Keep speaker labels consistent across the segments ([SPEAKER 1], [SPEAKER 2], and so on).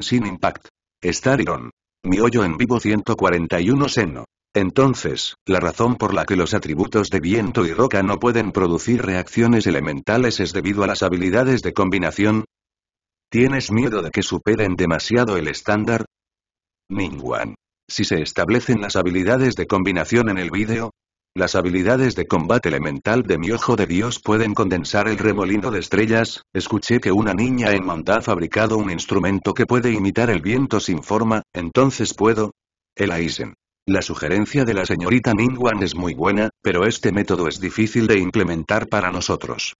[SPEAKER 1] sin Impact. Star Iron. Mi hoyo en vivo 141 seno. Entonces, la razón por la que los atributos de viento y roca no pueden producir reacciones elementales es debido a las habilidades de combinación. ¿Tienes miedo de que superen demasiado el estándar? Ningwan. Si se establecen las habilidades de combinación en el vídeo, las habilidades de combate elemental de mi ojo de Dios pueden condensar el remolino de estrellas, escuché que una niña en manda ha fabricado un instrumento que puede imitar el viento sin forma, entonces puedo... El Aizen. La sugerencia de la señorita Ningwan es muy buena, pero este método es difícil de implementar para nosotros.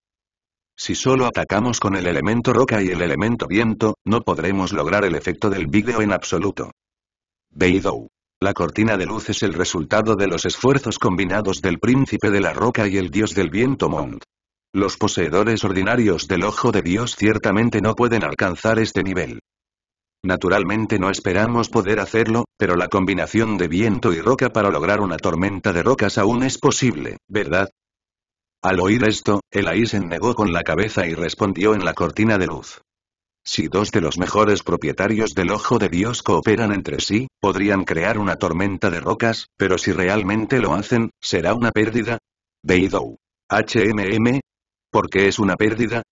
[SPEAKER 1] Si solo atacamos con el elemento roca y el elemento viento, no podremos lograr el efecto del vídeo en absoluto. Beidou. La cortina de luz es el resultado de los esfuerzos combinados del príncipe de la roca y el dios del viento mont Los poseedores ordinarios del ojo de Dios ciertamente no pueden alcanzar este nivel. Naturalmente no esperamos poder hacerlo, pero la combinación de viento y roca para lograr una tormenta de rocas aún es posible, ¿verdad? Al oír esto, el Aizen negó con la cabeza y respondió en la cortina de luz. Si dos de los mejores propietarios del ojo de Dios cooperan entre sí, podrían crear una tormenta de rocas, pero si realmente lo hacen, será una pérdida. Beidou. HMM. ¿Por qué es una pérdida?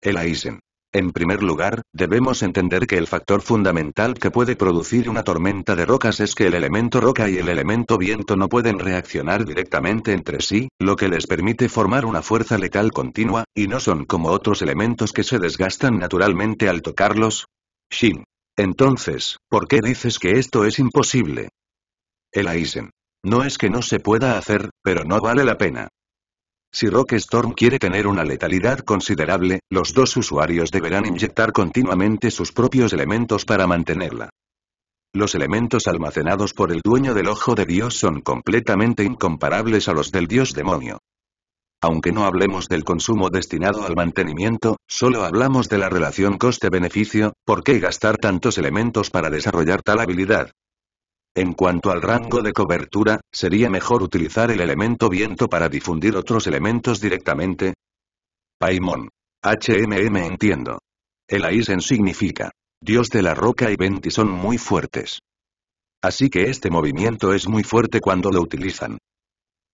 [SPEAKER 1] El Aizen. En primer lugar, debemos entender que el factor fundamental que puede producir una tormenta de rocas es que el elemento roca y el elemento viento no pueden reaccionar directamente entre sí, lo que les permite formar una fuerza letal continua, y no son como otros elementos que se desgastan naturalmente al tocarlos. Shin. Entonces, ¿por qué dices que esto es imposible? El Aizen. No es que no se pueda hacer, pero no vale la pena. Si Rockstorm quiere tener una letalidad considerable, los dos usuarios deberán inyectar continuamente sus propios elementos para mantenerla. Los elementos almacenados por el dueño del ojo de Dios son completamente incomparables a los del Dios demonio. Aunque no hablemos del consumo destinado al mantenimiento, solo hablamos de la relación coste-beneficio, ¿por qué gastar tantos elementos para desarrollar tal habilidad? En cuanto al rango de cobertura, ¿sería mejor utilizar el elemento viento para difundir otros elementos directamente? Paimon. HMM entiendo. El Aizen significa, Dios de la roca y Venti son muy fuertes. Así que este movimiento es muy fuerte cuando lo utilizan.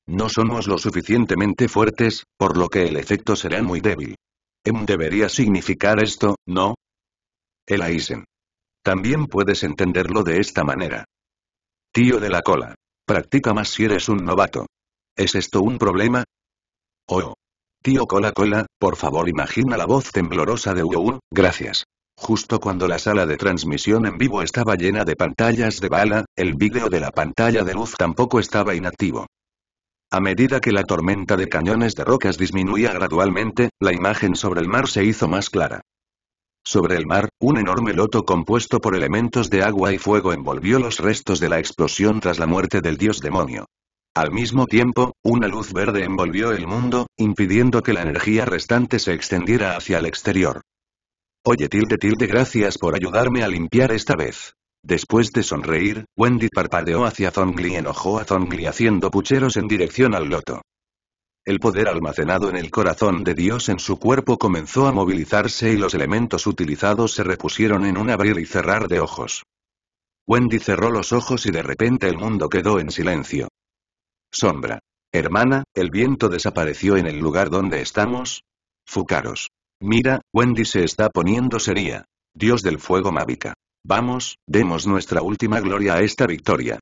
[SPEAKER 1] No somos lo suficientemente fuertes, por lo que el efecto será muy débil. ¿M em, debería significar esto, ¿no? El Aizen. También puedes entenderlo de esta manera. Tío de la cola. Practica más si eres un novato. ¿Es esto un problema? Oh. Tío Cola Cola, por favor imagina la voz temblorosa de Uou, gracias. Justo cuando la sala de transmisión en vivo estaba llena de pantallas de bala, el vídeo de la pantalla de luz tampoco estaba inactivo. A medida que la tormenta de cañones de rocas disminuía gradualmente, la imagen sobre el mar se hizo más clara. Sobre el mar, un enorme loto compuesto por elementos de agua y fuego envolvió los restos de la explosión tras la muerte del dios demonio. Al mismo tiempo, una luz verde envolvió el mundo, impidiendo que la energía restante se extendiera hacia el exterior. Oye tilde tilde gracias por ayudarme a limpiar esta vez. Después de sonreír, Wendy parpadeó hacia Zongli y enojó a Zongli haciendo pucheros en dirección al loto el poder almacenado en el corazón de Dios en su cuerpo comenzó a movilizarse y los elementos utilizados se repusieron en un abrir y cerrar de ojos. Wendy cerró los ojos y de repente el mundo quedó en silencio. Sombra. Hermana, el viento desapareció en el lugar donde estamos. Fucaros. Mira, Wendy se está poniendo seria. Dios del fuego mávica Vamos, demos nuestra última gloria a esta victoria.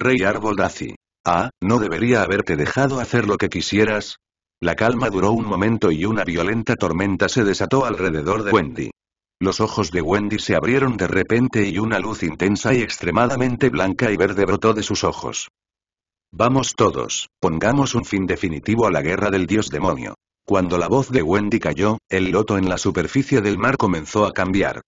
[SPEAKER 1] Rey Árbol Ah, no debería haberte dejado hacer lo que quisieras. La calma duró un momento y una violenta tormenta se desató alrededor de Wendy. Los ojos de Wendy se abrieron de repente y una luz intensa y extremadamente blanca y verde brotó de sus ojos. Vamos todos, pongamos un fin definitivo a la guerra del dios demonio. Cuando la voz de Wendy cayó, el loto en la superficie del mar comenzó a cambiar.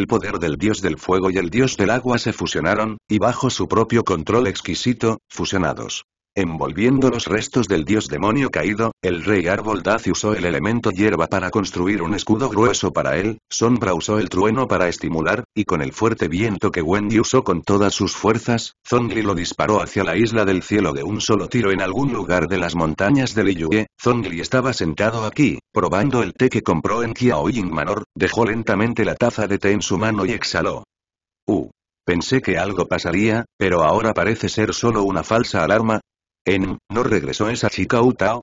[SPEAKER 1] El poder del dios del fuego y el dios del agua se fusionaron, y bajo su propio control exquisito, fusionados. Envolviendo los restos del dios demonio caído, el rey Árbol usó el elemento hierba para construir un escudo grueso para él, Sombra usó el trueno para estimular, y con el fuerte viento que Wendy usó con todas sus fuerzas, Zongli lo disparó hacia la isla del cielo de un solo tiro en algún lugar de las montañas de Liyue. Zongli estaba sentado aquí, probando el té que compró en Qiaoying Manor, dejó lentamente la taza de té en su mano y exhaló. Uh. Pensé que algo pasaría, pero ahora parece ser solo una falsa alarma, en, ¿no regresó esa chica Utao?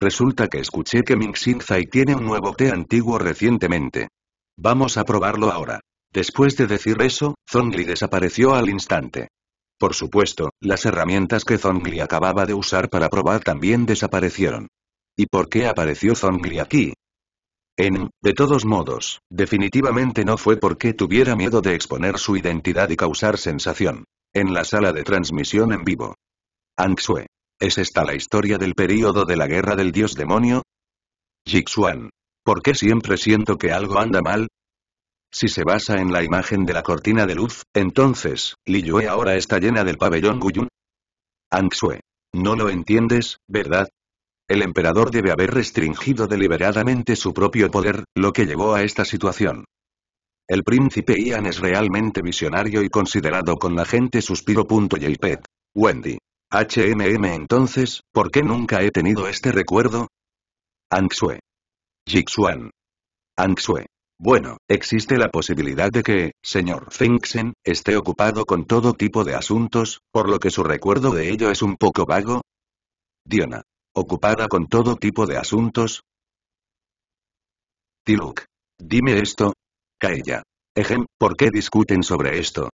[SPEAKER 1] Resulta que escuché que Ming Xinzai tiene un nuevo té antiguo recientemente. Vamos a probarlo ahora. Después de decir eso, Zongli desapareció al instante. Por supuesto, las herramientas que Zongli acababa de usar para probar también desaparecieron. ¿Y por qué apareció Zongli aquí? En, de todos modos, definitivamente no fue porque tuviera miedo de exponer su identidad y causar sensación. En la sala de transmisión en vivo, Anxue. ¿Es esta la historia del período de la guerra del dios demonio? Jixuan. ¿Por qué siempre siento que algo anda mal? Si se basa en la imagen de la cortina de luz, entonces, Li Yue ahora está llena del pabellón Guyun. Anxue. No lo entiendes, ¿verdad? El emperador debe haber restringido deliberadamente su propio poder, lo que llevó a esta situación. El príncipe Ian es realmente visionario y considerado con la gente suspiro. pet Wendy. HMM entonces, ¿por qué nunca he tenido este recuerdo? Anxue. Jixuan. Anxue. Bueno, existe la posibilidad de que, señor Fengxen, esté ocupado con todo tipo de asuntos, por lo que su recuerdo de ello es un poco vago. Diona. Ocupada con todo tipo de asuntos. Tiluk. Dime esto. Kaella. Ejem, ¿por qué discuten sobre esto?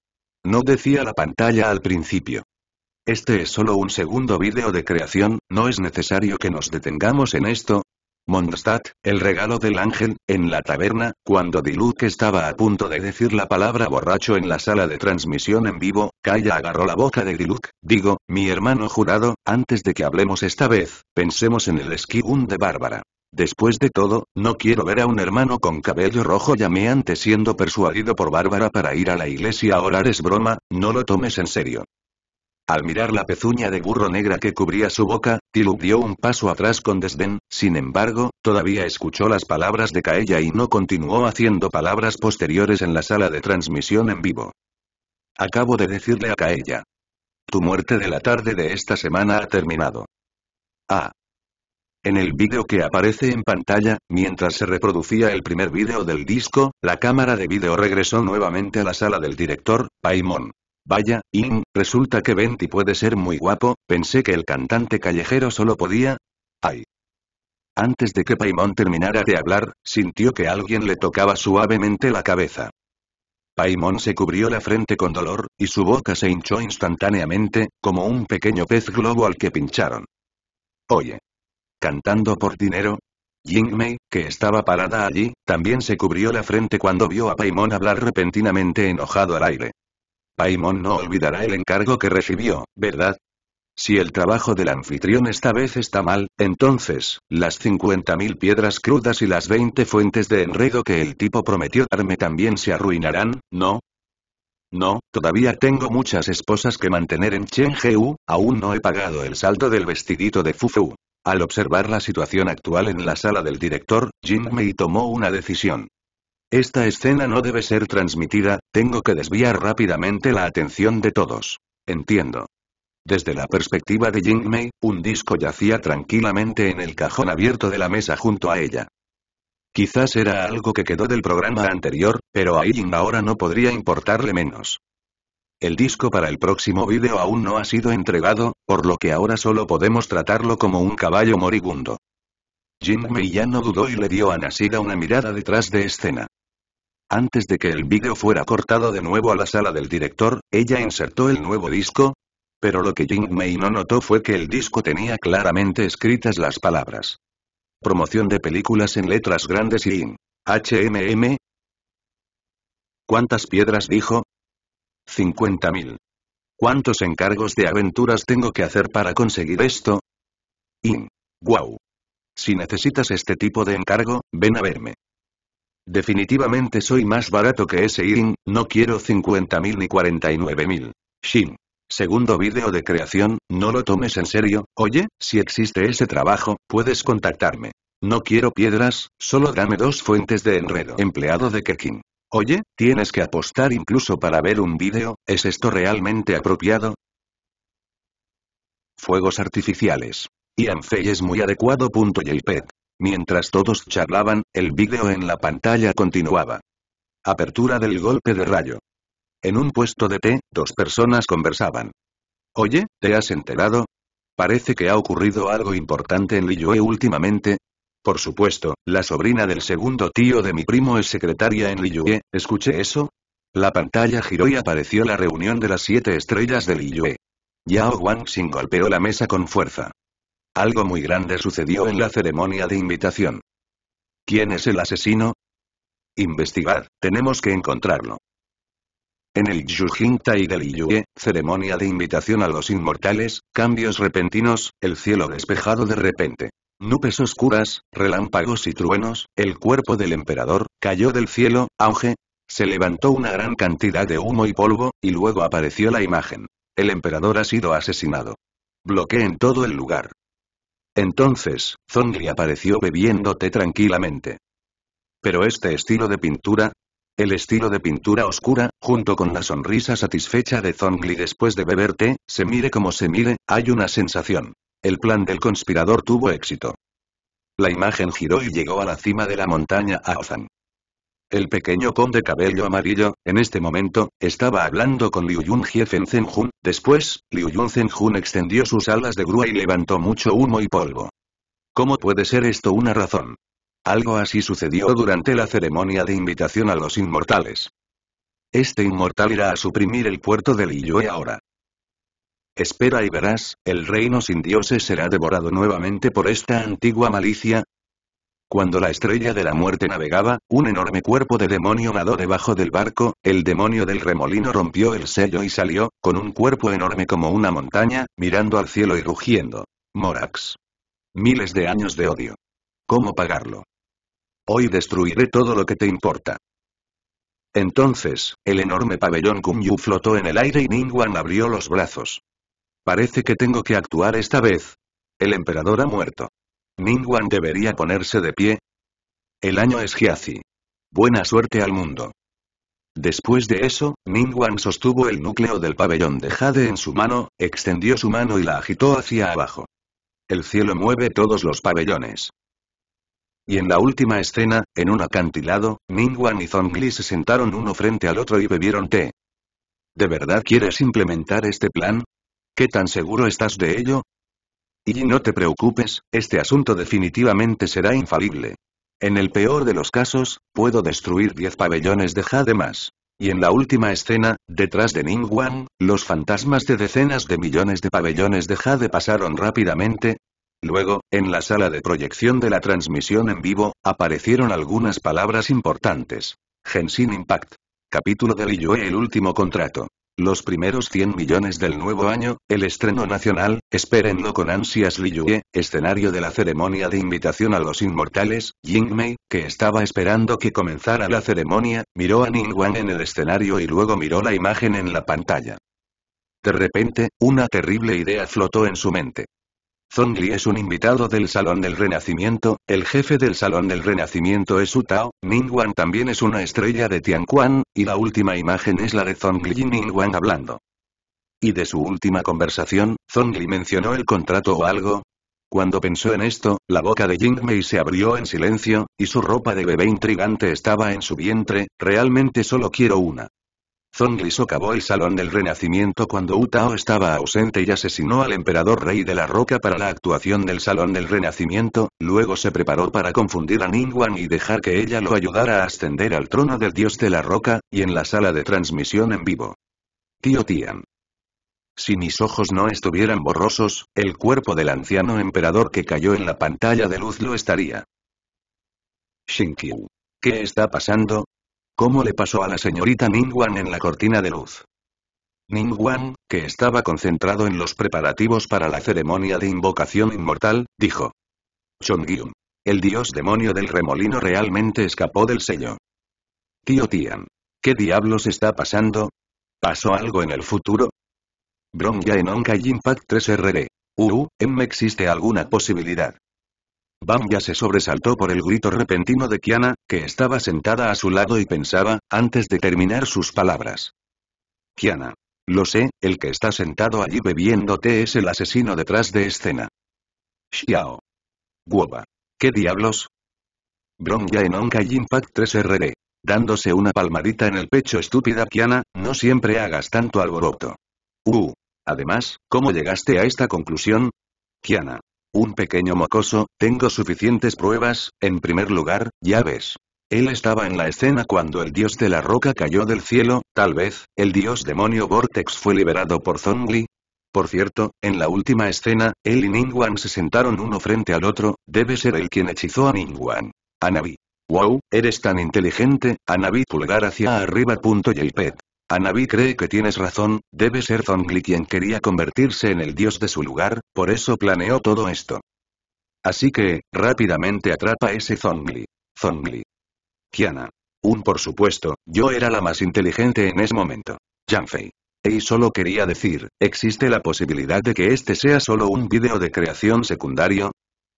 [SPEAKER 1] No decía la pantalla al principio. Este es solo un segundo vídeo de creación, no es necesario que nos detengamos en esto. Mondstadt, el regalo del ángel, en la taberna, cuando Diluc estaba a punto de decir la palabra borracho en la sala de transmisión en vivo, Kaya agarró la boca de Diluc, digo, mi hermano jurado, antes de que hablemos esta vez, pensemos en el un de Bárbara. Después de todo, no quiero ver a un hermano con cabello rojo llameante siendo persuadido por Bárbara para ir a la iglesia a orar es broma, no lo tomes en serio. Al mirar la pezuña de burro negra que cubría su boca, Tiluk dio un paso atrás con desdén, sin embargo, todavía escuchó las palabras de Caella y no continuó haciendo palabras posteriores en la sala de transmisión en vivo. Acabo de decirle a Caella: Tu muerte de la tarde de esta semana ha terminado. Ah. En el vídeo que aparece en pantalla, mientras se reproducía el primer vídeo del disco, la cámara de vídeo regresó nuevamente a la sala del director, Paimon. Vaya, In, resulta que Benty puede ser muy guapo, pensé que el cantante callejero solo podía... ¡Ay! Antes de que Paimon terminara de hablar, sintió que alguien le tocaba suavemente la cabeza. Paimon se cubrió la frente con dolor, y su boca se hinchó instantáneamente, como un pequeño pez globo al que pincharon. Oye. ¿Cantando por dinero? Jingmei, que estaba parada allí, también se cubrió la frente cuando vio a Paimon hablar repentinamente enojado al aire. Paimon no olvidará el encargo que recibió, ¿verdad? Si el trabajo del anfitrión esta vez está mal, entonces, las 50.000 piedras crudas y las 20 fuentes de enredo que el tipo prometió darme también se arruinarán, ¿no? No, todavía tengo muchas esposas que mantener en Heu, aún no he pagado el saldo del vestidito de Fufu. Al observar la situación actual en la sala del director, Jin Mei tomó una decisión. Esta escena no debe ser transmitida, tengo que desviar rápidamente la atención de todos. Entiendo. Desde la perspectiva de Jingmei, un disco yacía tranquilamente en el cajón abierto de la mesa junto a ella. Quizás era algo que quedó del programa anterior, pero a Ying ahora no podría importarle menos. El disco para el próximo vídeo aún no ha sido entregado, por lo que ahora solo podemos tratarlo como un caballo moribundo. Jingmei ya no dudó y le dio a Nasida una mirada detrás de escena. Antes de que el vídeo fuera cortado de nuevo a la sala del director, ella insertó el nuevo disco. Pero lo que Jing Mei no notó fue que el disco tenía claramente escritas las palabras. Promoción de películas en letras grandes y in. HMM. ¿Cuántas piedras dijo? 50.000. ¿Cuántos encargos de aventuras tengo que hacer para conseguir esto? In. Wow. Si necesitas este tipo de encargo, ven a verme. Definitivamente soy más barato que ese Irin, no quiero 50.000 ni 49.000. Shin. Segundo vídeo de creación, no lo tomes en serio, oye, si existe ese trabajo, puedes contactarme. No quiero piedras, solo dame dos fuentes de enredo. Empleado de Kekin. Oye, tienes que apostar incluso para ver un vídeo, ¿es esto realmente apropiado? Fuegos artificiales. y es muy adecuado. JPEG. Mientras todos charlaban, el vídeo en la pantalla continuaba. Apertura del golpe de rayo. En un puesto de té, dos personas conversaban. Oye, ¿te has enterado? Parece que ha ocurrido algo importante en Liyue últimamente. Por supuesto, la sobrina del segundo tío de mi primo es secretaria en Liyue, ¿escuché eso? La pantalla giró y apareció la reunión de las siete estrellas de Liyue. Yao Wang sin golpeó la mesa con fuerza. Algo muy grande sucedió en la ceremonia de invitación. ¿Quién es el asesino? Investigad, tenemos que encontrarlo. En el Yujinta y del Yue, ceremonia de invitación a los inmortales, cambios repentinos, el cielo despejado de repente. Nubes oscuras, relámpagos y truenos, el cuerpo del emperador, cayó del cielo, auge. Se levantó una gran cantidad de humo y polvo, y luego apareció la imagen. El emperador ha sido asesinado. en todo el lugar. Entonces, Zongli apareció bebiéndote tranquilamente. Pero este estilo de pintura, el estilo de pintura oscura, junto con la sonrisa satisfecha de Zongli después de beber té, se mire como se mire, hay una sensación. El plan del conspirador tuvo éxito. La imagen giró y llegó a la cima de la montaña Aozan. El pequeño conde cabello amarillo, en este momento, estaba hablando con Liu Yun Fen después, Liu Yun extendió sus alas de grúa y levantó mucho humo y polvo. ¿Cómo puede ser esto una razón? Algo así sucedió durante la ceremonia de invitación a los inmortales. Este inmortal irá a suprimir el puerto de Yue ahora. Espera y verás, el reino sin dioses será devorado nuevamente por esta antigua malicia, cuando la estrella de la muerte navegaba, un enorme cuerpo de demonio nadó debajo del barco, el demonio del remolino rompió el sello y salió, con un cuerpo enorme como una montaña, mirando al cielo y rugiendo. Morax. Miles de años de odio. ¿Cómo pagarlo? Hoy destruiré todo lo que te importa. Entonces, el enorme pabellón Kumyu flotó en el aire y Ningguan abrió los brazos. Parece que tengo que actuar esta vez. El emperador ha muerto. Ningwan debería ponerse de pie. El año es Giazi. Buena suerte al mundo. Después de eso, Mingwan sostuvo el núcleo del pabellón de Jade en su mano, extendió su mano y la agitó hacia abajo. El cielo mueve todos los pabellones. Y en la última escena, en un acantilado, Ningwan y Zongli se sentaron uno frente al otro y bebieron té. ¿De verdad quieres implementar este plan? ¿Qué tan seguro estás de ello? Y no te preocupes, este asunto definitivamente será infalible. En el peor de los casos, puedo destruir 10 pabellones de Jade más. Y en la última escena, detrás de Ning Ningguang, los fantasmas de decenas de millones de pabellones de Jade pasaron rápidamente. Luego, en la sala de proyección de la transmisión en vivo, aparecieron algunas palabras importantes. Genshin Impact. Capítulo de Liyue El último contrato. Los primeros 100 millones del nuevo año, el estreno nacional, espérenlo con ansias Yue, escenario de la ceremonia de invitación a los inmortales, Mei, que estaba esperando que comenzara la ceremonia, miró a Wang en el escenario y luego miró la imagen en la pantalla. De repente, una terrible idea flotó en su mente. Zongli es un invitado del Salón del Renacimiento, el jefe del Salón del Renacimiento es Utao, Wan también es una estrella de Tianquan, y la última imagen es la de Zongli y Ningguan hablando. Y de su última conversación, Zongli mencionó el contrato o algo, cuando pensó en esto, la boca de Mei se abrió en silencio, y su ropa de bebé intrigante estaba en su vientre, realmente solo quiero una. Zongli socavó el Salón del Renacimiento cuando Utao estaba ausente y asesinó al emperador rey de la roca para la actuación del Salón del Renacimiento, luego se preparó para confundir a Ningguang y dejar que ella lo ayudara a ascender al trono del dios de la roca, y en la sala de transmisión en vivo. Tío Tian. Si mis ojos no estuvieran borrosos, el cuerpo del anciano emperador que cayó en la pantalla de luz lo estaría. Shinkyu. ¿Qué está pasando? ¿Cómo le pasó a la señorita Wan en la cortina de luz. Wan, que estaba concentrado en los preparativos para la ceremonia de invocación inmortal, dijo. Chongyun. El dios demonio del remolino realmente escapó del sello. Tío Tian. ¿Qué diablos está pasando? ¿Pasó algo en el futuro? Bronya en Onkai Impact 3 RD. uuu, existe alguna posibilidad ya se sobresaltó por el grito repentino de Kiana, que estaba sentada a su lado y pensaba, antes de terminar sus palabras. Kiana. Lo sé, el que está sentado allí bebiéndote es el asesino detrás de escena. Xiao. Guoba. ¿Qué diablos? Bronya en Onkai Impact 3 RR. Dándose una palmadita en el pecho estúpida Kiana, no siempre hagas tanto alboroto. Uh. Además, ¿cómo llegaste a esta conclusión? Kiana. Un pequeño mocoso, tengo suficientes pruebas, en primer lugar, ya ves. Él estaba en la escena cuando el dios de la roca cayó del cielo, tal vez, el dios demonio Vortex fue liberado por Zongli. Por cierto, en la última escena, él y Ningguan se sentaron uno frente al otro, debe ser él quien hechizó a Ningwan. Anabi. Wow, eres tan inteligente, Anabi pulgar hacia arriba. Punto pet. Anabi cree que tienes razón, debe ser Zongli quien quería convertirse en el dios de su lugar, por eso planeó todo esto. Así que, rápidamente atrapa ese Zongli. Zongli. Kiana. Un por supuesto, yo era la más inteligente en ese momento. Yanfei. Y solo quería decir, ¿existe la posibilidad de que este sea solo un vídeo de creación secundario?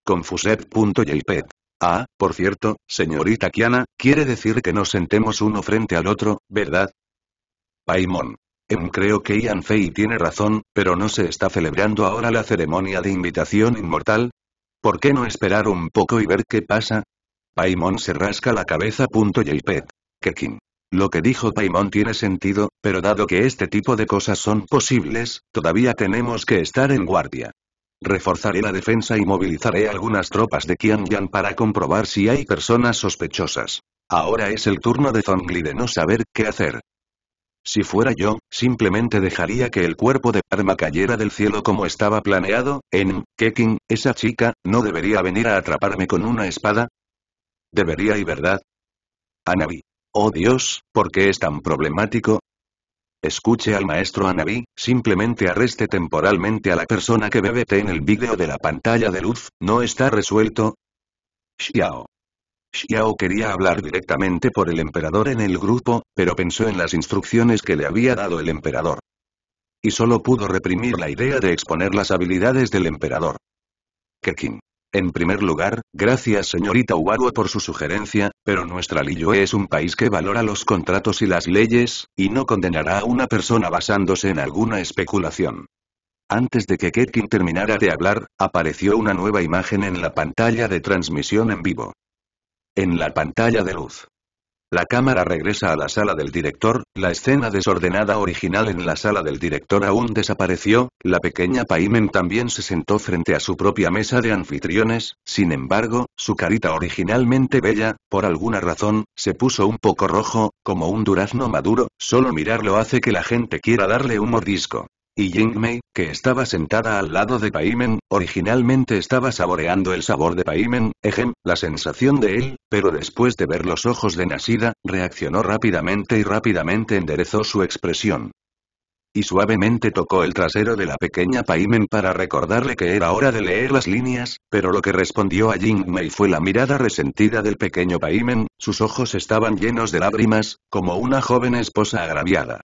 [SPEAKER 1] Confusep.jpg. Ah, por cierto, señorita Kiana, quiere decir que nos sentemos uno frente al otro, ¿verdad? Paimon. Em, creo que Ian Fei tiene razón, pero no se está celebrando ahora la ceremonia de invitación inmortal. ¿Por qué no esperar un poco y ver qué pasa? Paimon se rasca la cabeza. JPEG. Kekin. Lo que dijo Paimon tiene sentido, pero dado que este tipo de cosas son posibles, todavía tenemos que estar en guardia. Reforzaré la defensa y movilizaré algunas tropas de Qianyan para comprobar si hay personas sospechosas. Ahora es el turno de Zongli de no saber qué hacer. Si fuera yo, simplemente dejaría que el cuerpo de Arma cayera del cielo como estaba planeado, en Keking, esa chica, ¿no debería venir a atraparme con una espada? Debería y verdad. Anabi. Oh Dios, ¿por qué es tan problemático? Escuche al maestro Anabi, simplemente arreste temporalmente a la persona que bebe en el vídeo de la pantalla de luz, ¿no está resuelto? Xiao. Xiao quería hablar directamente por el emperador en el grupo, pero pensó en las instrucciones que le había dado el emperador. Y solo pudo reprimir la idea de exponer las habilidades del emperador. Kekin. En primer lugar, gracias señorita Ubaruo por su sugerencia, pero nuestra Liyue es un país que valora los contratos y las leyes, y no condenará a una persona basándose en alguna especulación. Antes de que Kekin terminara de hablar, apareció una nueva imagen en la pantalla de transmisión en vivo en la pantalla de luz. La cámara regresa a la sala del director, la escena desordenada original en la sala del director aún desapareció, la pequeña Paimen también se sentó frente a su propia mesa de anfitriones, sin embargo, su carita originalmente bella, por alguna razón, se puso un poco rojo, como un durazno maduro, solo mirarlo hace que la gente quiera darle un mordisco. Y Jingmei, que estaba sentada al lado de Paimen, originalmente estaba saboreando el sabor de Paimen, ejem, la sensación de él, pero después de ver los ojos de Nasida, reaccionó rápidamente y rápidamente enderezó su expresión. Y suavemente tocó el trasero de la pequeña Paimen para recordarle que era hora de leer las líneas, pero lo que respondió a Jingmei fue la mirada resentida del pequeño Paimen, sus ojos estaban llenos de lágrimas, como una joven esposa agraviada.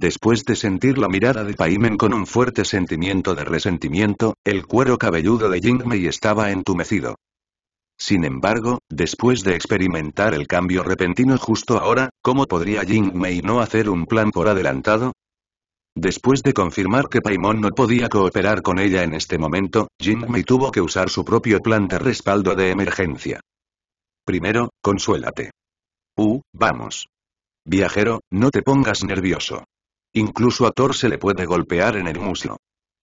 [SPEAKER 1] Después de sentir la mirada de Paimon con un fuerte sentimiento de resentimiento, el cuero cabelludo de Jingmei estaba entumecido. Sin embargo, después de experimentar el cambio repentino justo ahora, ¿cómo podría Jingmei no hacer un plan por adelantado? Después de confirmar que Paimon no podía cooperar con ella en este momento, Jingmei tuvo que usar su propio plan de respaldo de emergencia. Primero, consuélate. Uh, vamos. Viajero, no te pongas nervioso. Incluso a Thor se le puede golpear en el muslo.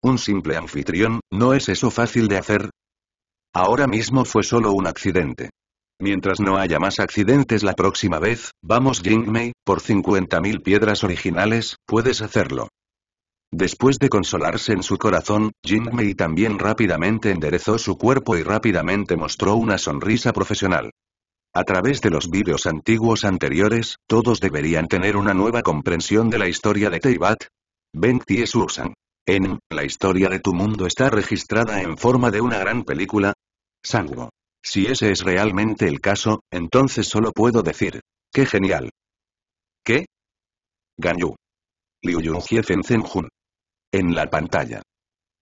[SPEAKER 1] Un simple anfitrión, ¿no es eso fácil de hacer? Ahora mismo fue solo un accidente. Mientras no haya más accidentes la próxima vez, vamos Jingmei, por 50.000 piedras originales, puedes hacerlo. Después de consolarse en su corazón, Jingmei también rápidamente enderezó su cuerpo y rápidamente mostró una sonrisa profesional. A través de los vídeos antiguos anteriores, todos deberían tener una nueva comprensión de la historia de Teibat. Ben es Ursan. En, la historia de tu mundo está registrada en forma de una gran película. Sango. Si ese es realmente el caso, entonces solo puedo decir. ¡Qué genial! ¿Qué? Ganyu. Liu Yunjie Fenzhenjun. En la pantalla.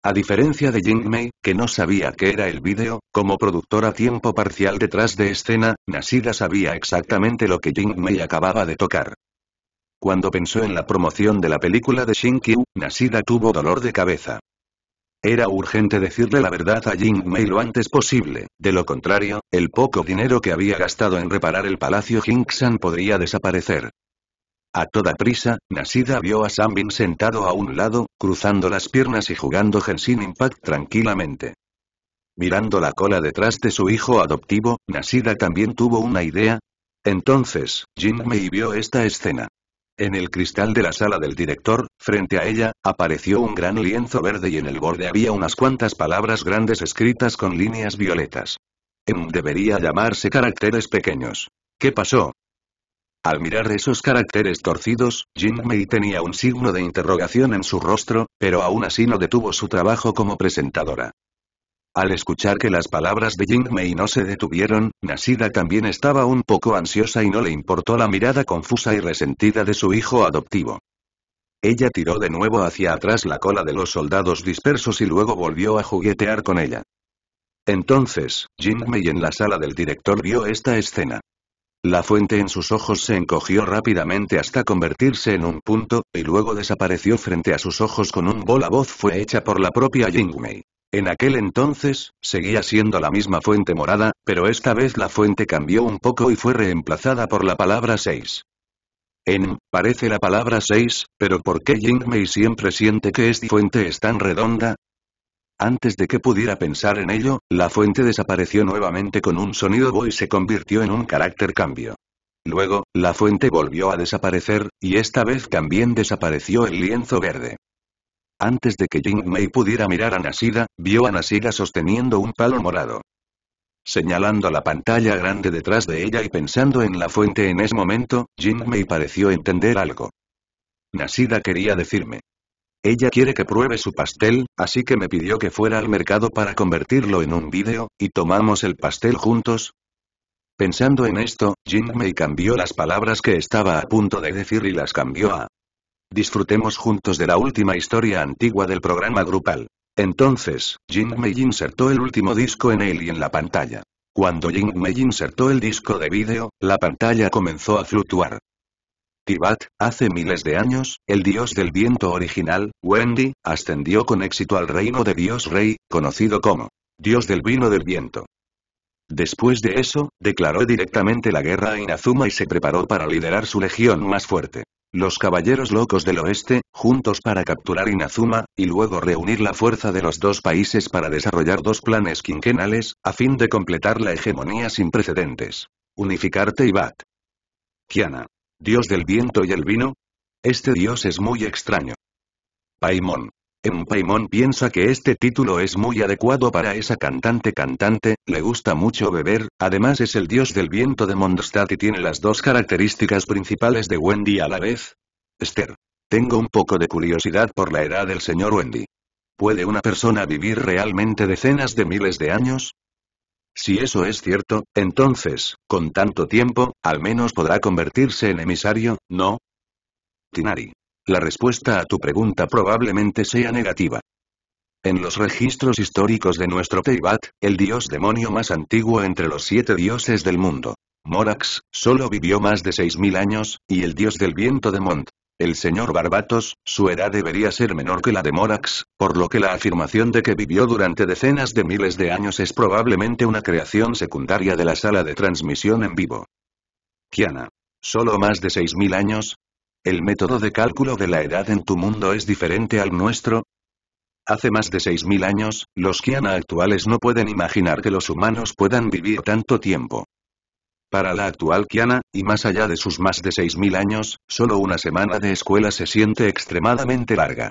[SPEAKER 1] A diferencia de Jing Mei, que no sabía qué era el vídeo, como productora a tiempo parcial detrás de escena, Nasida sabía exactamente lo que Jing Mei acababa de tocar. Cuando pensó en la promoción de la película de Shinkyu, Nasida tuvo dolor de cabeza. Era urgente decirle la verdad a Jing Mei lo antes posible, de lo contrario, el poco dinero que había gastado en reparar el palacio Jinxan podría desaparecer. A toda prisa, Nasida vio a Sambin sentado a un lado, cruzando las piernas y jugando Genshin Impact tranquilamente. Mirando la cola detrás de su hijo adoptivo, Nasida también tuvo una idea. Entonces, Jinmei vio esta escena. En el cristal de la sala del director, frente a ella, apareció un gran lienzo verde y en el borde había unas cuantas palabras grandes escritas con líneas violetas. En em debería llamarse caracteres pequeños. ¿Qué pasó? Al mirar esos caracteres torcidos, Jin Mei tenía un signo de interrogación en su rostro, pero aún así no detuvo su trabajo como presentadora. Al escuchar que las palabras de Jim Mei no se detuvieron, Nasida también estaba un poco ansiosa y no le importó la mirada confusa y resentida de su hijo adoptivo. Ella tiró de nuevo hacia atrás la cola de los soldados dispersos y luego volvió a juguetear con ella. Entonces, Jim Mei en la sala del director vio esta escena. La fuente en sus ojos se encogió rápidamente hasta convertirse en un punto, y luego desapareció frente a sus ojos con un bola voz fue hecha por la propia Jingmei. En aquel entonces, seguía siendo la misma fuente morada, pero esta vez la fuente cambió un poco y fue reemplazada por la palabra 6. En, parece la palabra 6, pero ¿por qué Jingmei siempre siente que esta fuente es tan redonda? Antes de que pudiera pensar en ello, la fuente desapareció nuevamente con un sonido bo y se convirtió en un carácter cambio. Luego, la fuente volvió a desaparecer, y esta vez también desapareció el lienzo verde. Antes de que Jing Mei pudiera mirar a Nasida, vio a Nasida sosteniendo un palo morado. Señalando la pantalla grande detrás de ella y pensando en la fuente en ese momento, Jing Mei pareció entender algo. Nasida quería decirme. Ella quiere que pruebe su pastel, así que me pidió que fuera al mercado para convertirlo en un vídeo, y tomamos el pastel juntos. Pensando en esto, jing Mei cambió las palabras que estaba a punto de decir y las cambió a Disfrutemos juntos de la última historia antigua del programa grupal. Entonces, jing Mei insertó el último disco en él y en la pantalla. Cuando jing Mei insertó el disco de vídeo, la pantalla comenzó a fluctuar. Tibat, hace miles de años, el dios del viento original, Wendy, ascendió con éxito al reino de Dios Rey, conocido como Dios del vino del viento. Después de eso, declaró directamente la guerra a Inazuma y se preparó para liderar su legión más fuerte. Los caballeros locos del oeste, juntos para capturar Inazuma, y luego reunir la fuerza de los dos países para desarrollar dos planes quinquenales, a fin de completar la hegemonía sin precedentes. Unificar Tibat. Kiana. ¿Dios del viento y el vino? Este dios es muy extraño. Paimon. En Paimon piensa que este título es muy adecuado para esa cantante cantante, le gusta mucho beber, además es el dios del viento de Mondstadt y tiene las dos características principales de Wendy a la vez. Esther. Tengo un poco de curiosidad por la edad del señor Wendy. ¿Puede una persona vivir realmente decenas de miles de años? Si eso es cierto, entonces, con tanto tiempo, al menos podrá convertirse en emisario, ¿no? Tinari. La respuesta a tu pregunta probablemente sea negativa. En los registros históricos de nuestro Teibat, el dios demonio más antiguo entre los siete dioses del mundo, Morax, solo vivió más de seis 6.000 años, y el dios del viento de Mont, el señor Barbatos, su edad debería ser menor que la de Morax, por lo que la afirmación de que vivió durante decenas de miles de años es probablemente una creación secundaria de la sala de transmisión en vivo. Kiana. ¿Solo más de 6.000 años? ¿El método de cálculo de la edad en tu mundo es diferente al nuestro? Hace más de 6.000 años, los Kiana actuales no pueden imaginar que los humanos puedan vivir tanto tiempo. Para la actual Kiana, y más allá de sus más de 6.000 años, solo una semana de escuela se siente extremadamente larga.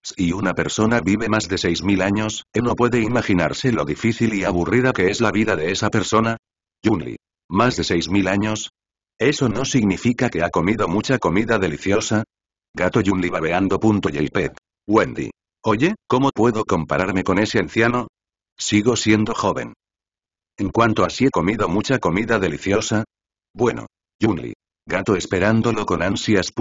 [SPEAKER 1] Si una persona vive más de 6.000 años, no puede imaginarse lo difícil y aburrida que es la vida de esa persona. Yunli. ¿Más de 6.000 años? ¿Eso no significa que ha comido mucha comida deliciosa? Gato Yunli babeando. Wendy. Oye, ¿cómo puedo compararme con ese anciano? Sigo siendo joven. En cuanto a si he comido mucha comida deliciosa. Bueno. Junli. Gato esperándolo con ansias.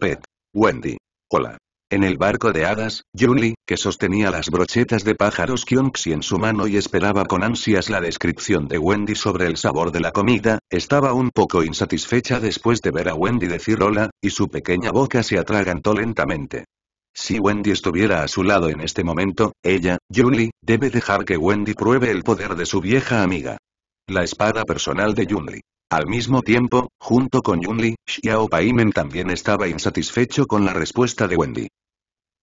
[SPEAKER 1] pet Wendy. Hola. En el barco de hadas, Junli, que sostenía las brochetas de pájaros Kyonxi en su mano y esperaba con ansias la descripción de Wendy sobre el sabor de la comida, estaba un poco insatisfecha después de ver a Wendy decir hola, y su pequeña boca se atragantó lentamente. Si Wendy estuviera a su lado en este momento, ella, Yunli, debe dejar que Wendy pruebe el poder de su vieja amiga. La espada personal de Yunli. Al mismo tiempo, junto con Yunli, Xiao Paimen también estaba insatisfecho con la respuesta de Wendy.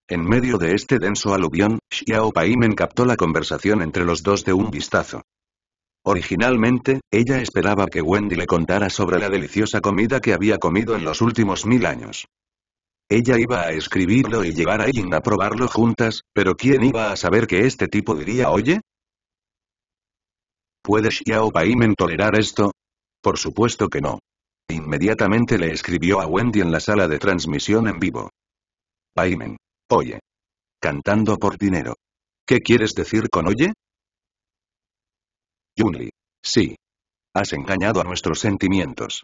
[SPEAKER 1] En medio de este denso aluvión, Xiao Paimen captó la conversación entre los dos de un vistazo. Originalmente, ella esperaba que Wendy le contara sobre la deliciosa comida que había comido en los últimos mil años. Ella iba a escribirlo y llevar a Jin a probarlo juntas, pero ¿quién iba a saber que este tipo diría oye? ¿Puede Xiao Paimen tolerar esto? Por supuesto que no. Inmediatamente le escribió a Wendy en la sala de transmisión en vivo. Paimen. Oye. Cantando por dinero. ¿Qué quieres decir con oye? Yunli. Sí. Has engañado a nuestros sentimientos.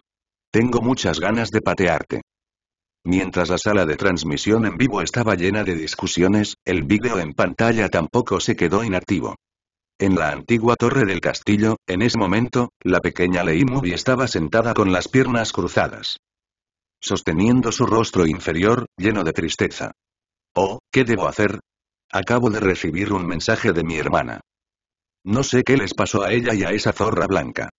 [SPEAKER 1] Tengo muchas ganas de patearte. Mientras la sala de transmisión en vivo estaba llena de discusiones, el vídeo en pantalla tampoco se quedó inactivo. En la antigua torre del castillo, en ese momento, la pequeña movie estaba sentada con las piernas cruzadas. Sosteniendo su rostro inferior, lleno de tristeza. Oh, ¿qué debo hacer? Acabo de recibir un mensaje de mi hermana. No sé qué les pasó a ella y a esa zorra blanca.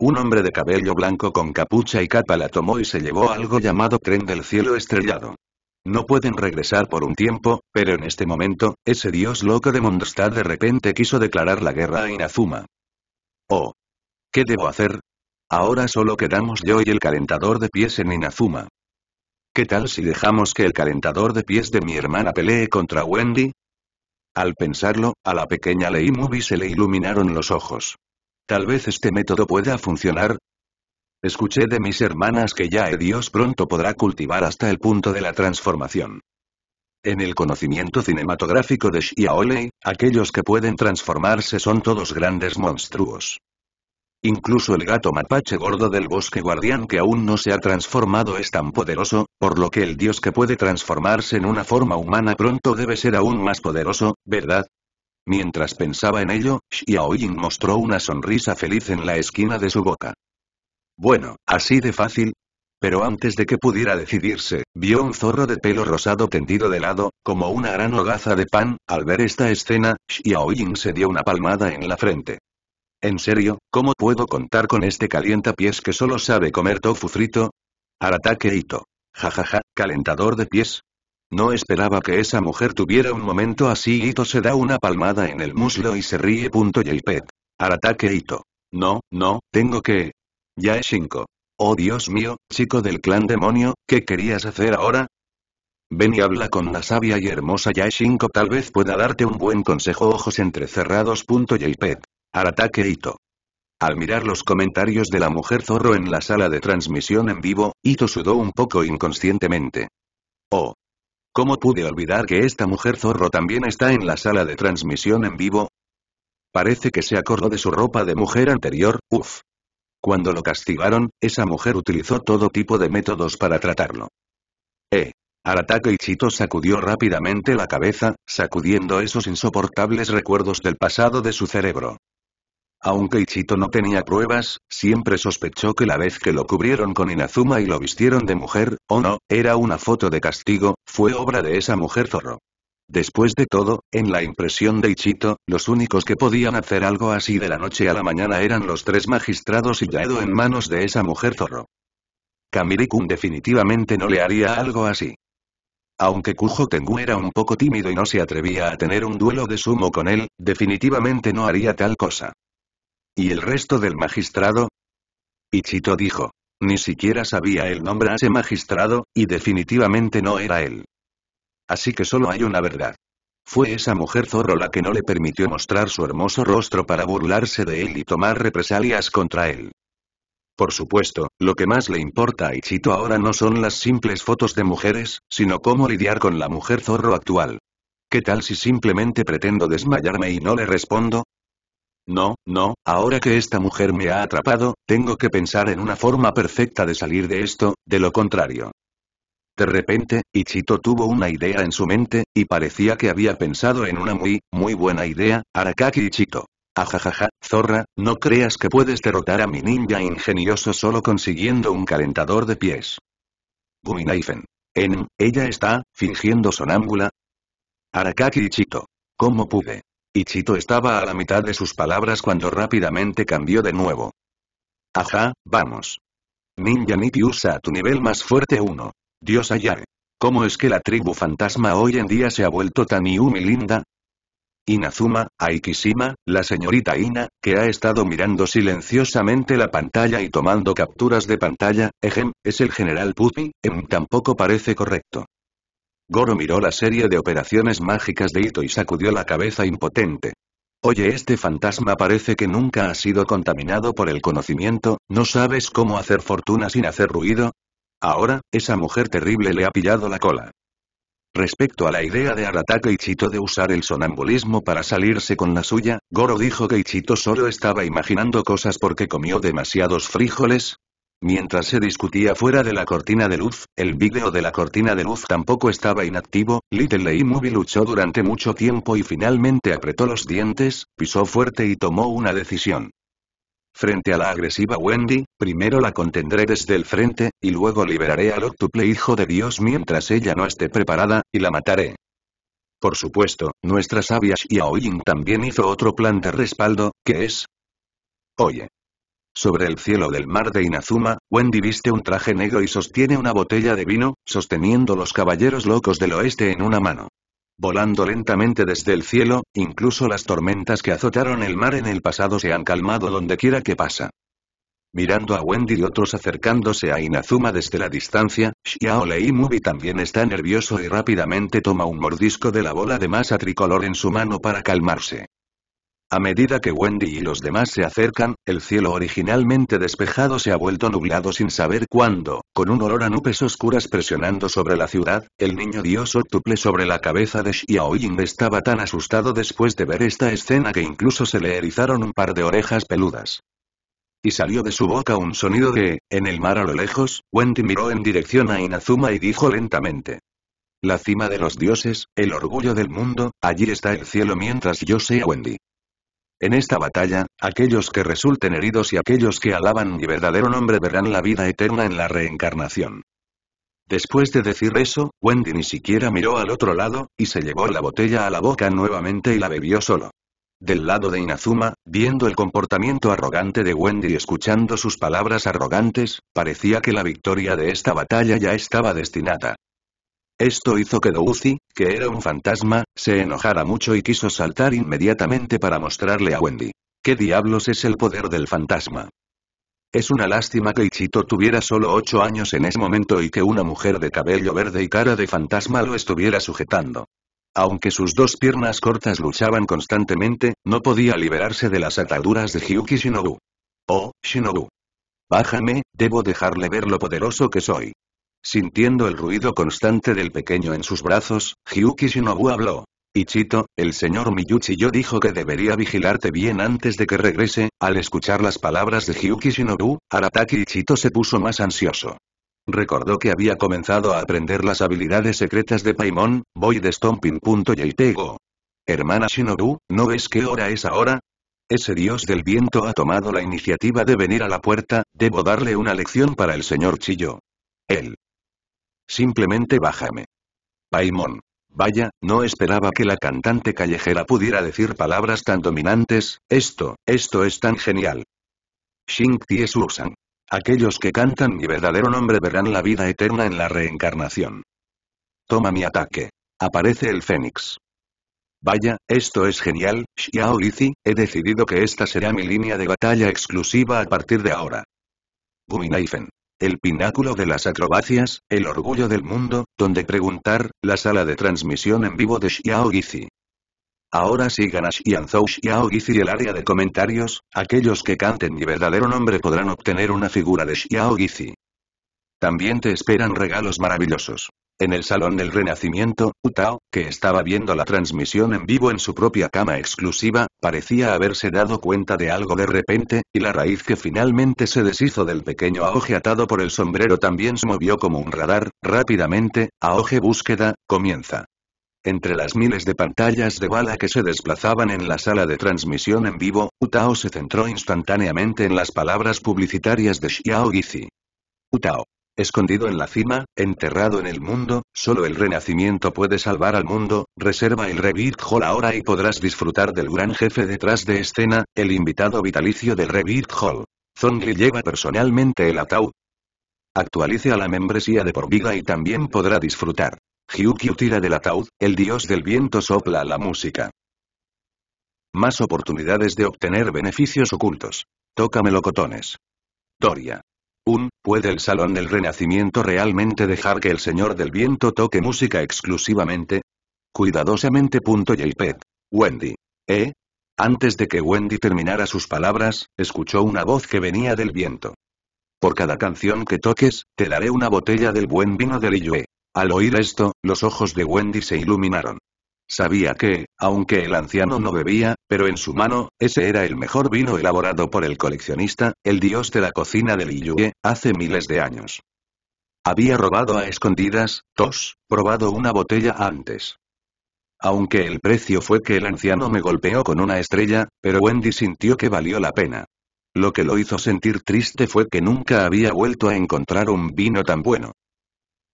[SPEAKER 1] Un hombre de cabello blanco con capucha y capa la tomó y se llevó algo llamado tren del cielo estrellado. No pueden regresar por un tiempo, pero en este momento, ese dios loco de Mondstadt de repente quiso declarar la guerra a Inazuma. Oh. ¿Qué debo hacer? Ahora solo quedamos yo y el calentador de pies en Inazuma. ¿Qué tal si dejamos que el calentador de pies de mi hermana pelee contra Wendy? Al pensarlo, a la pequeña Lei se le iluminaron los ojos. Tal vez este método pueda funcionar. Escuché de mis hermanas que ya el Dios pronto podrá cultivar hasta el punto de la transformación. En el conocimiento cinematográfico de Xiaolei, aquellos que pueden transformarse son todos grandes monstruos. Incluso el gato mapache gordo del bosque guardián que aún no se ha transformado es tan poderoso, por lo que el dios que puede transformarse en una forma humana pronto debe ser aún más poderoso, ¿verdad? Mientras pensaba en ello, Xiaoying mostró una sonrisa feliz en la esquina de su boca. Bueno, así de fácil. Pero antes de que pudiera decidirse, vio un zorro de pelo rosado tendido de lado, como una gran hogaza de pan, al ver esta escena, Xiaoying se dio una palmada en la frente. En serio, ¿cómo puedo contar con este pies que solo sabe comer tofu frito? Aratake Ito. Jajaja, calentador de pies, no esperaba que esa mujer tuviera un momento así. Ito se da una palmada en el muslo y se ríe. Punto Arataque Ito. No, no, tengo que... Ya es Oh Dios mío, chico del clan demonio, ¿qué querías hacer ahora? Ven y habla con la sabia y hermosa Yaeshinko tal vez pueda darte un buen consejo ojos entrecerrados. JPEG. Al Ito. Al mirar los comentarios de la mujer zorro en la sala de transmisión en vivo, Ito sudó un poco inconscientemente. Oh, ¿Cómo pude olvidar que esta mujer zorro también está en la sala de transmisión en vivo? Parece que se acordó de su ropa de mujer anterior, uff. Cuando lo castigaron, esa mujer utilizó todo tipo de métodos para tratarlo. Eh. Al Ichito sacudió rápidamente la cabeza, sacudiendo esos insoportables recuerdos del pasado de su cerebro. Aunque Ichito no tenía pruebas, siempre sospechó que la vez que lo cubrieron con Inazuma y lo vistieron de mujer, o no, era una foto de castigo, fue obra de esa mujer zorro. Después de todo, en la impresión de Ichito, los únicos que podían hacer algo así de la noche a la mañana eran los tres magistrados y Yaedo en manos de esa mujer zorro. Kamirikun definitivamente no le haría algo así. Aunque Kujo Tengu era un poco tímido y no se atrevía a tener un duelo de sumo con él, definitivamente no haría tal cosa. ¿Y el resto del magistrado? Ichito dijo. Ni siquiera sabía el nombre a ese magistrado, y definitivamente no era él. Así que solo hay una verdad. Fue esa mujer zorro la que no le permitió mostrar su hermoso rostro para burlarse de él y tomar represalias contra él. Por supuesto, lo que más le importa a Ichito ahora no son las simples fotos de mujeres, sino cómo lidiar con la mujer zorro actual. ¿Qué tal si simplemente pretendo desmayarme y no le respondo? No, no, ahora que esta mujer me ha atrapado, tengo que pensar en una forma perfecta de salir de esto, de lo contrario. De repente, Ichito tuvo una idea en su mente, y parecía que había pensado en una muy, muy buena idea, Arakaki Ichito. Ajajaja, zorra, no creas que puedes derrotar a mi ninja ingenioso solo consiguiendo un calentador de pies. Guminaifen. En, ella está, fingiendo sonámbula. Arakaki Ichito. ¿Cómo pude? Ichito estaba a la mitad de sus palabras cuando rápidamente cambió de nuevo. Ajá, vamos. Ninja Nipi usa tu nivel más fuerte 1. Dios allá. ¿Cómo es que la tribu fantasma hoy en día se ha vuelto tan Yumi linda? Inazuma, Aikishima, la señorita Ina, que ha estado mirando silenciosamente la pantalla y tomando capturas de pantalla, ejem, es el general Puppy, em, tampoco parece correcto. Goro miró la serie de operaciones mágicas de Ito y sacudió la cabeza impotente. Oye, este fantasma parece que nunca ha sido contaminado por el conocimiento, ¿no sabes cómo hacer fortuna sin hacer ruido? Ahora, esa mujer terrible le ha pillado la cola. Respecto a la idea de Arataka Ichito de usar el sonambulismo para salirse con la suya, Goro dijo que Ichito solo estaba imaginando cosas porque comió demasiados frijoles, Mientras se discutía fuera de la cortina de luz, el vídeo de la cortina de luz tampoco estaba inactivo, Little Lady Movie luchó durante mucho tiempo y finalmente apretó los dientes, pisó fuerte y tomó una decisión. Frente a la agresiva Wendy, primero la contendré desde el frente, y luego liberaré al octuple hijo de Dios mientras ella no esté preparada, y la mataré. Por supuesto, nuestra sabia Xiaoying también hizo otro plan de respaldo, que es... Oye, sobre el cielo del mar de Inazuma, Wendy viste un traje negro y sostiene una botella de vino, sosteniendo los caballeros locos del oeste en una mano. Volando lentamente desde el cielo, incluso las tormentas que azotaron el mar en el pasado se han calmado donde quiera que pasa. Mirando a Wendy y otros acercándose a Inazuma desde la distancia, Xiao Lei Mubi también está nervioso y rápidamente toma un mordisco de la bola de masa tricolor en su mano para calmarse. A medida que Wendy y los demás se acercan, el cielo originalmente despejado se ha vuelto nublado sin saber cuándo, con un olor a nubes oscuras presionando sobre la ciudad, el niño dios octuple sobre la cabeza de Xiaoying estaba tan asustado después de ver esta escena que incluso se le erizaron un par de orejas peludas. Y salió de su boca un sonido de, en el mar a lo lejos, Wendy miró en dirección a Inazuma y dijo lentamente. La cima de los dioses, el orgullo del mundo, allí está el cielo mientras yo sea Wendy. En esta batalla, aquellos que resulten heridos y aquellos que alaban mi verdadero nombre verán la vida eterna en la reencarnación. Después de decir eso, Wendy ni siquiera miró al otro lado, y se llevó la botella a la boca nuevamente y la bebió solo. Del lado de Inazuma, viendo el comportamiento arrogante de Wendy y escuchando sus palabras arrogantes, parecía que la victoria de esta batalla ya estaba destinada. Esto hizo que Douzi, que era un fantasma, se enojara mucho y quiso saltar inmediatamente para mostrarle a Wendy. ¿Qué diablos es el poder del fantasma? Es una lástima que Ichito tuviera solo ocho años en ese momento y que una mujer de cabello verde y cara de fantasma lo estuviera sujetando. Aunque sus dos piernas cortas luchaban constantemente, no podía liberarse de las ataduras de Hyuki Shinobu. Oh, Shinobu. Bájame, debo dejarle ver lo poderoso que soy. Sintiendo el ruido constante del pequeño en sus brazos, Hyuki Shinobu habló. Ichito, el señor Miyuchi yo dijo que debería vigilarte bien antes de que regrese, al escuchar las palabras de Hyuki Shinobu, Arataki Ichito se puso más ansioso. Recordó que había comenzado a aprender las habilidades secretas de Paimon, de Stomping.jpg. Hermana Shinobu, ¿no ves qué hora es ahora? Ese dios del viento ha tomado la iniciativa de venir a la puerta, debo darle una lección para el señor Chiyo. Él. Simplemente bájame. Paimon. Vaya, no esperaba que la cantante callejera pudiera decir palabras tan dominantes, esto, esto es tan genial. Xing es Aquellos que cantan mi verdadero nombre verán la vida eterna en la reencarnación. Toma mi ataque. Aparece el Fénix. Vaya, esto es genial, Xiao he decidido que esta será mi línea de batalla exclusiva a partir de ahora. Guminaifen el pináculo de las acrobacias, el orgullo del mundo, donde preguntar, la sala de transmisión en vivo de Xiao Gizi. Ahora sigan a Xianzou Xiao y el área de comentarios, aquellos que canten mi verdadero nombre podrán obtener una figura de Xiao Gizi. También te esperan regalos maravillosos. En el Salón del Renacimiento, Utao, que estaba viendo la transmisión en vivo en su propia cama exclusiva, parecía haberse dado cuenta de algo de repente, y la raíz que finalmente se deshizo del pequeño Aoge atado por el sombrero también se movió como un radar, rápidamente, Aoge búsqueda, comienza. Entre las miles de pantallas de bala que se desplazaban en la sala de transmisión en vivo, Utao se centró instantáneamente en las palabras publicitarias de Xiao Gizi. Utao, Escondido en la cima, enterrado en el mundo, solo el renacimiento puede salvar al mundo, reserva el Revit Hall ahora y podrás disfrutar del gran jefe detrás de escena, el invitado vitalicio del Revit Hall. Zongli lleva personalmente el ataúd. Actualice a la membresía de por vida y también podrá disfrutar. Hyukyu tira del ataúd, el dios del viento sopla la música. Más oportunidades de obtener beneficios ocultos. Tócame cotones. Doria. ¿puede el Salón del Renacimiento realmente dejar que el Señor del Viento toque música exclusivamente? Cuidadosamente, pet. Wendy. ¿Eh? Antes de que Wendy terminara sus palabras, escuchó una voz que venía del viento. Por cada canción que toques, te daré una botella del buen vino de Liyue. Al oír esto, los ojos de Wendy se iluminaron. Sabía que, aunque el anciano no bebía, pero en su mano, ese era el mejor vino elaborado por el coleccionista, el dios de la cocina de Liyue, hace miles de años. Había robado a escondidas, tos, probado una botella antes. Aunque el precio fue que el anciano me golpeó con una estrella, pero Wendy sintió que valió la pena. Lo que lo hizo sentir triste fue que nunca había vuelto a encontrar un vino tan bueno.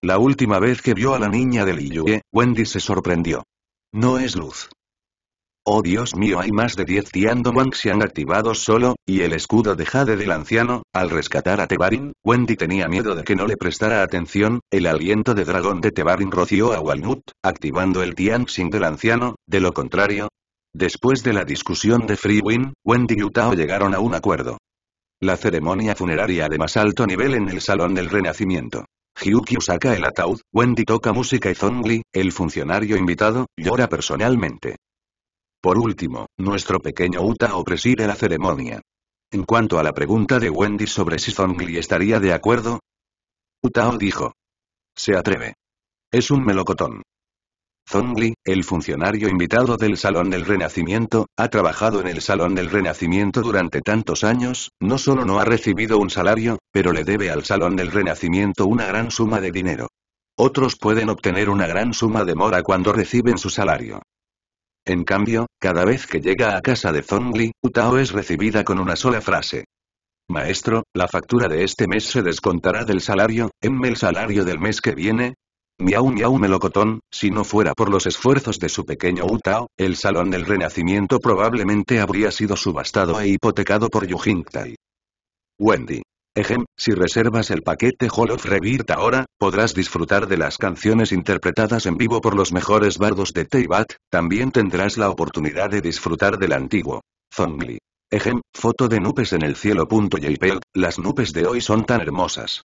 [SPEAKER 1] La última vez que vio a la niña del Liyue, Wendy se sorprendió. No es luz. Oh Dios mío hay más de 10 tiando se han activado solo, y el escudo de Jade del anciano, al rescatar a Tebarin, Wendy tenía miedo de que no le prestara atención, el aliento de dragón de Tebarin roció a Walnut, activando el Tianxing del anciano, de lo contrario. Después de la discusión de Freewin, Wendy y Utao llegaron a un acuerdo. La ceremonia funeraria de más alto nivel en el Salón del Renacimiento. Hyukyu saca el ataúd, Wendy toca música y Zongli, el funcionario invitado, llora personalmente. Por último, nuestro pequeño Utao preside la ceremonia. En cuanto a la pregunta de Wendy sobre si Zongli estaría de acuerdo, Utao dijo. Se atreve. Es un melocotón. Zongli, el funcionario invitado del Salón del Renacimiento, ha trabajado en el Salón del Renacimiento durante tantos años, no solo no ha recibido un salario, pero le debe al Salón del Renacimiento una gran suma de dinero. Otros pueden obtener una gran suma de mora cuando reciben su salario. En cambio, cada vez que llega a casa de Zongli, Utao es recibida con una sola frase. Maestro, la factura de este mes se descontará del salario, en el salario del mes que viene, Miau miau melocotón, si no fuera por los esfuerzos de su pequeño Utao, el Salón del Renacimiento probablemente habría sido subastado e hipotecado por Tai. Wendy. Ejem, si reservas el paquete Hall of ahora, podrás disfrutar de las canciones interpretadas en vivo por los mejores bardos de Teibat, también tendrás la oportunidad de disfrutar del antiguo. Zongli. Ejem, foto de nubes en el cielo. las nubes de hoy son tan hermosas.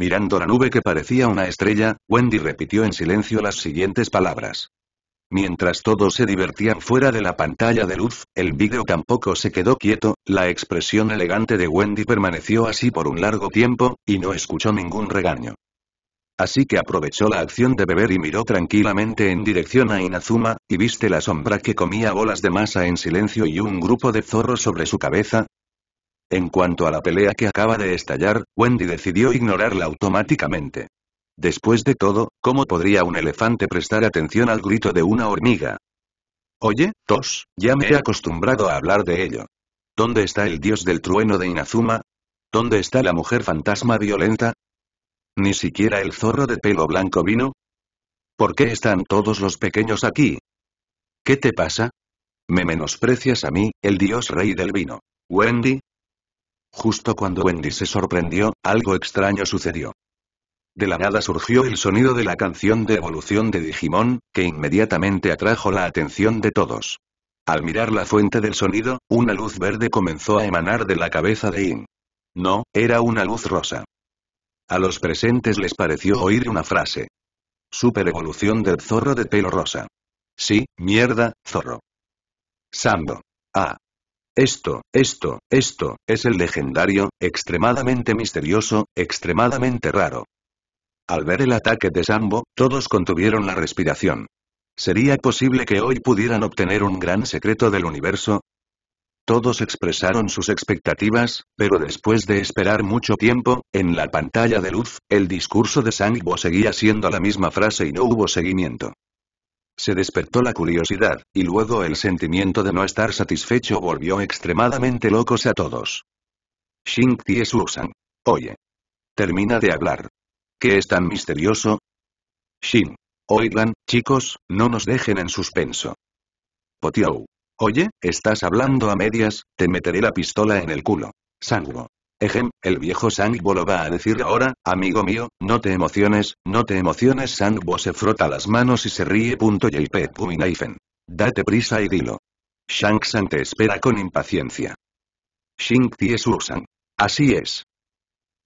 [SPEAKER 1] Mirando la nube que parecía una estrella, Wendy repitió en silencio las siguientes palabras. Mientras todos se divertían fuera de la pantalla de luz, el vídeo tampoco se quedó quieto, la expresión elegante de Wendy permaneció así por un largo tiempo, y no escuchó ningún regaño. Así que aprovechó la acción de beber y miró tranquilamente en dirección a Inazuma, y viste la sombra que comía bolas de masa en silencio y un grupo de zorros sobre su cabeza, en cuanto a la pelea que acaba de estallar, Wendy decidió ignorarla automáticamente. Después de todo, ¿cómo podría un elefante prestar atención al grito de una hormiga? Oye, Tos, ya me he acostumbrado a hablar de ello. ¿Dónde está el dios del trueno de Inazuma? ¿Dónde está la mujer fantasma violenta? ¿Ni siquiera el zorro de pelo blanco vino? ¿Por qué están todos los pequeños aquí? ¿Qué te pasa? Me menosprecias a mí, el dios rey del vino. Wendy, Justo cuando Wendy se sorprendió, algo extraño sucedió. De la nada surgió el sonido de la canción de evolución de Digimon, que inmediatamente atrajo la atención de todos. Al mirar la fuente del sonido, una luz verde comenzó a emanar de la cabeza de In. No, era una luz rosa. A los presentes les pareció oír una frase. Super evolución del zorro de pelo rosa. Sí, mierda, zorro. Sando. Ah. Esto, esto, esto, es el legendario, extremadamente misterioso, extremadamente raro. Al ver el ataque de Sambo, todos contuvieron la respiración. ¿Sería posible que hoy pudieran obtener un gran secreto del universo? Todos expresaron sus expectativas, pero después de esperar mucho tiempo, en la pantalla de luz, el discurso de Sangbo seguía siendo la misma frase y no hubo seguimiento. Se despertó la curiosidad, y luego el sentimiento de no estar satisfecho volvió extremadamente locos a todos. Xing Tie Susan. Oye. Termina de hablar. ¿Qué es tan misterioso? Shin. Oigan, chicos, no nos dejen en suspenso. Potiou. Oye, estás hablando a medias, te meteré la pistola en el culo. Sanguo. Ejem, el viejo Sangbo lo va a decir ahora, amigo mío, no te emociones, no te emociones Sangbo se frota las manos y se ríe. Naifen. Date prisa y dilo. Shang San te espera con impaciencia. Shing Tie San. Así es.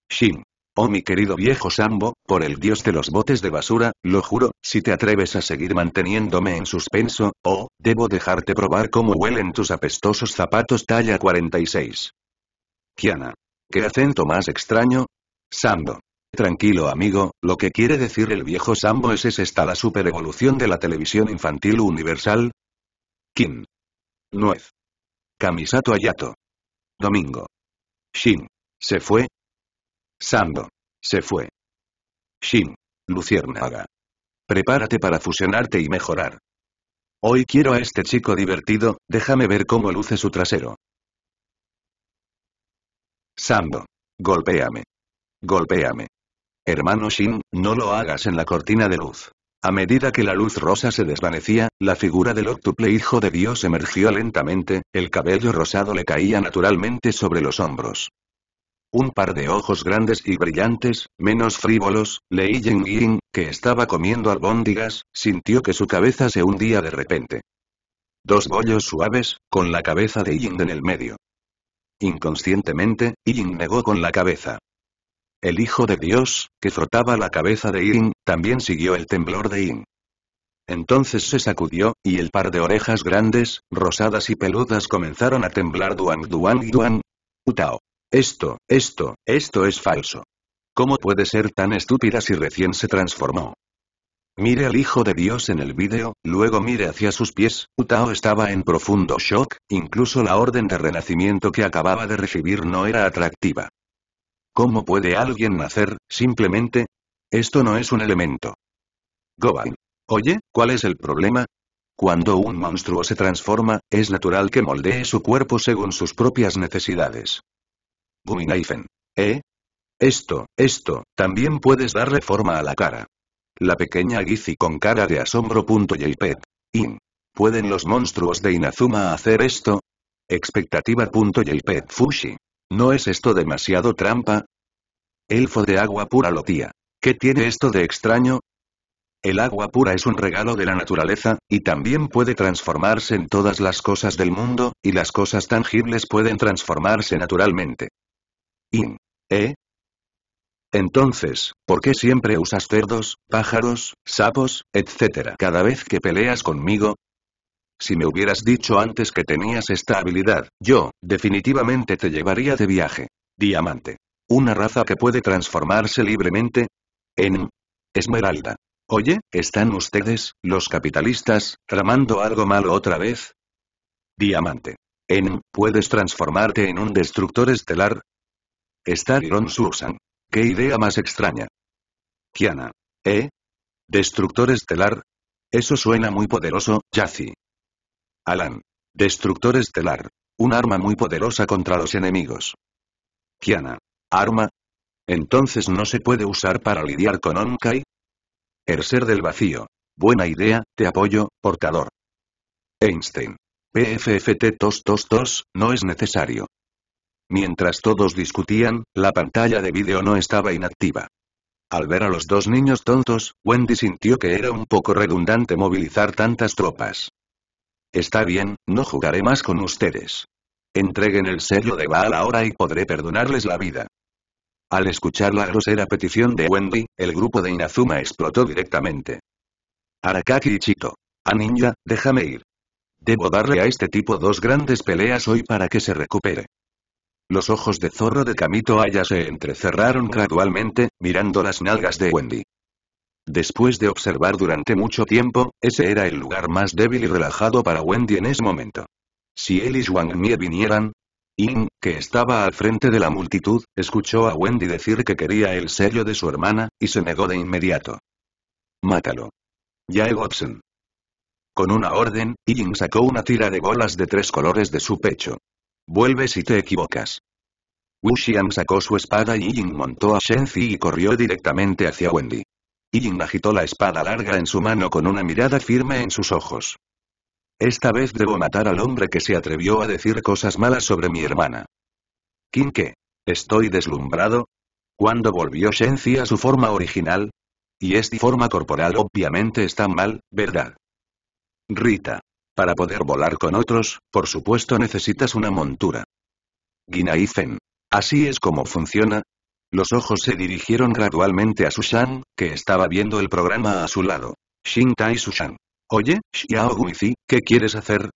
[SPEAKER 1] Shin. Oh mi querido viejo Sambo, por el dios de los botes de basura, lo juro, si te atreves a seguir manteniéndome en suspenso, oh, debo dejarte probar cómo huelen tus apestosos zapatos talla 46. Kiana. ¿Qué acento más extraño? Sambo. Tranquilo amigo, lo que quiere decir el viejo Sambo es esta la super evolución de la televisión infantil universal. Kim. Nuez. Kamisato Ayato. Domingo. Shin. Se fue. Sambo. Se fue. Shin. Luciernaga. Prepárate para fusionarte y mejorar. Hoy quiero a este chico divertido, déjame ver cómo luce su trasero. Sando. Golpéame. Golpéame. Hermano Shin, no lo hagas en la cortina de luz. A medida que la luz rosa se desvanecía, la figura del octuple hijo de Dios emergió lentamente, el cabello rosado le caía naturalmente sobre los hombros. Un par de ojos grandes y brillantes, menos frívolos, Lei Ying, que estaba comiendo albóndigas, sintió que su cabeza se hundía de repente. Dos bollos suaves, con la cabeza de Ying en el medio. Inconscientemente, Yin negó con la cabeza. El hijo de Dios, que frotaba la cabeza de Yin, también siguió el temblor de Yin. Entonces se sacudió, y el par de orejas grandes, rosadas y peludas comenzaron a temblar Duang Duang duang, Duan. Utao. Esto, esto, esto es falso. ¿Cómo puede ser tan estúpida si recién se transformó? Mire al Hijo de Dios en el vídeo, luego mire hacia sus pies, Utao estaba en profundo shock, incluso la orden de renacimiento que acababa de recibir no era atractiva. ¿Cómo puede alguien nacer, simplemente? Esto no es un elemento. Gobain. Oye, ¿cuál es el problema? Cuando un monstruo se transforma, es natural que moldee su cuerpo según sus propias necesidades. Guminaifen. ¿Eh? Esto, esto, también puedes darle forma a la cara. La pequeña Gizi con cara de asombro. pet In. ¿Pueden los monstruos de Inazuma hacer esto? Expectativa. pet Fushi. ¿No es esto demasiado trampa? Elfo de agua pura lo ¿Qué tiene esto de extraño? El agua pura es un regalo de la naturaleza, y también puede transformarse en todas las cosas del mundo, y las cosas tangibles pueden transformarse naturalmente. In. ¿Eh? Entonces, ¿por qué siempre usas cerdos, pájaros, sapos, etcétera cada vez que peleas conmigo? Si me hubieras dicho antes que tenías esta habilidad, yo, definitivamente te llevaría de viaje. Diamante. Una raza que puede transformarse libremente. En. Esmeralda. Oye, ¿están ustedes, los capitalistas, tramando algo malo otra vez? Diamante. En. ¿Puedes transformarte en un destructor estelar? Star Iron Susan. ¡Qué idea más extraña! Kiana. ¿Eh? ¿Destructor estelar? Eso suena muy poderoso, Yazi. Alan. Destructor estelar. Un arma muy poderosa contra los enemigos. Kiana. ¿Arma? ¿Entonces no se puede usar para lidiar con Onkai? El ser del vacío. Buena idea, te apoyo, portador. Einstein. PFFT222, no es necesario. Mientras todos discutían, la pantalla de vídeo no estaba inactiva. Al ver a los dos niños tontos, Wendy sintió que era un poco redundante movilizar tantas tropas. Está bien, no jugaré más con ustedes. Entreguen el sello de Baal ahora y podré perdonarles la vida. Al escuchar la grosera petición de Wendy, el grupo de Inazuma explotó directamente. Arakaki y Chito. A ah, ninja, déjame ir. Debo darle a este tipo dos grandes peleas hoy para que se recupere. Los ojos de zorro de Camito Aya se entrecerraron gradualmente, mirando las nalgas de Wendy. Después de observar durante mucho tiempo, ese era el lugar más débil y relajado para Wendy en ese momento. Si él y Wang Mie vinieran, Ying, que estaba al frente de la multitud, escuchó a Wendy decir que quería el sello de su hermana, y se negó de inmediato. Mátalo. Yae Watson. Con una orden, Ying sacó una tira de bolas de tres colores de su pecho. Vuelve si te equivocas. Wuxian sacó su espada y Ying montó a Shenzi y corrió directamente hacia Wendy. Ying agitó la espada larga en su mano con una mirada firme en sus ojos. Esta vez debo matar al hombre que se atrevió a decir cosas malas sobre mi hermana. ¿Quién ¿Estoy deslumbrado? Cuando volvió Shenzi a su forma original? Y esta forma corporal obviamente está mal, ¿verdad? Rita. Para poder volar con otros, por supuesto necesitas una montura. y Así es como funciona. Los ojos se dirigieron gradualmente a Sushan, que estaba viendo el programa a su lado. Shintai Sushan. Oye, Xiao Guizi, ¿qué quieres hacer?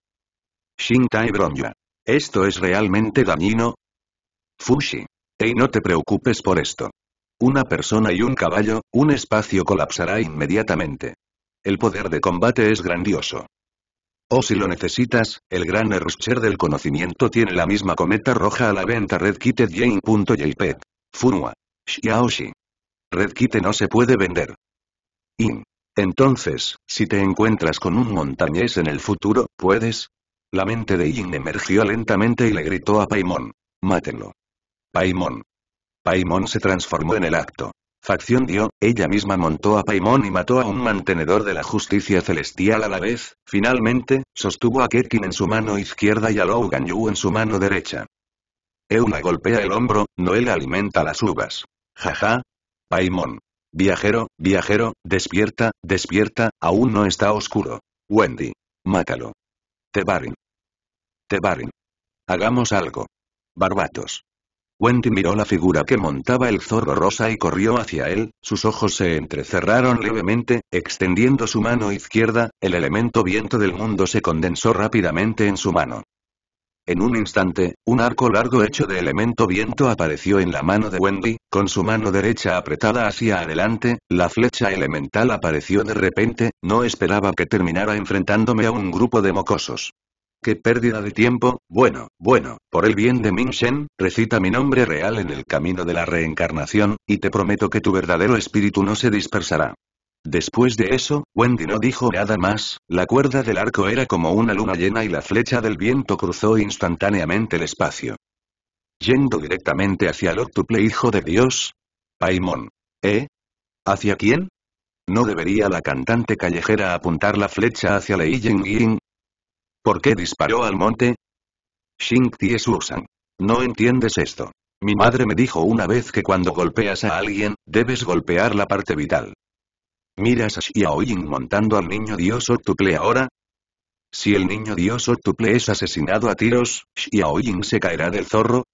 [SPEAKER 1] Shintai Bronya. ¿Esto es realmente dañino? Fushi. Ey, no te preocupes por esto. Una persona y un caballo, un espacio colapsará inmediatamente. El poder de combate es grandioso. O si lo necesitas, el gran Errusher del conocimiento tiene la misma cometa roja a la venta Funwa. Funua. Red Redkite no se puede vender. In. Entonces, si te encuentras con un montañés en el futuro, ¿puedes? La mente de Yin emergió lentamente y le gritó a Paimon. Mátelo. Paimon. Paimon se transformó en el acto facción dio, ella misma montó a Paimon y mató a un mantenedor de la justicia celestial a la vez, finalmente, sostuvo a Kekin en su mano izquierda y a Logan Yu en su mano derecha. Euna golpea el hombro, Noel alimenta las uvas. Jaja. Paimon. Viajero, viajero, despierta, despierta, aún no está oscuro. Wendy. Mátalo. Tebarin. Tebarin. Hagamos algo. Barbatos. Wendy miró la figura que montaba el zorro rosa y corrió hacia él, sus ojos se entrecerraron levemente, extendiendo su mano izquierda, el elemento viento del mundo se condensó rápidamente en su mano. En un instante, un arco largo hecho de elemento viento apareció en la mano de Wendy, con su mano derecha apretada hacia adelante, la flecha elemental apareció de repente, no esperaba que terminara enfrentándome a un grupo de mocosos. ¡Qué pérdida de tiempo! Bueno, bueno, por el bien de Ming Shen, recita mi nombre real en el camino de la reencarnación, y te prometo que tu verdadero espíritu no se dispersará. Después de eso, Wendy no dijo nada más, la cuerda del arco era como una luna llena y la flecha del viento cruzó instantáneamente el espacio. Yendo directamente hacia el octuple hijo de Dios. Paimon. ¿Eh? ¿Hacia quién? ¿No debería la cantante callejera apuntar la flecha hacia Lei Ying, ¿Por qué disparó al monte? Xing Tie San. No entiendes esto. Mi madre me dijo una vez que cuando golpeas a alguien, debes golpear la parte vital. ¿Miras a Xiaoying montando al niño dios octuple ahora? Si el niño dios octuple es asesinado a tiros, ¿Xiaoying se caerá del zorro?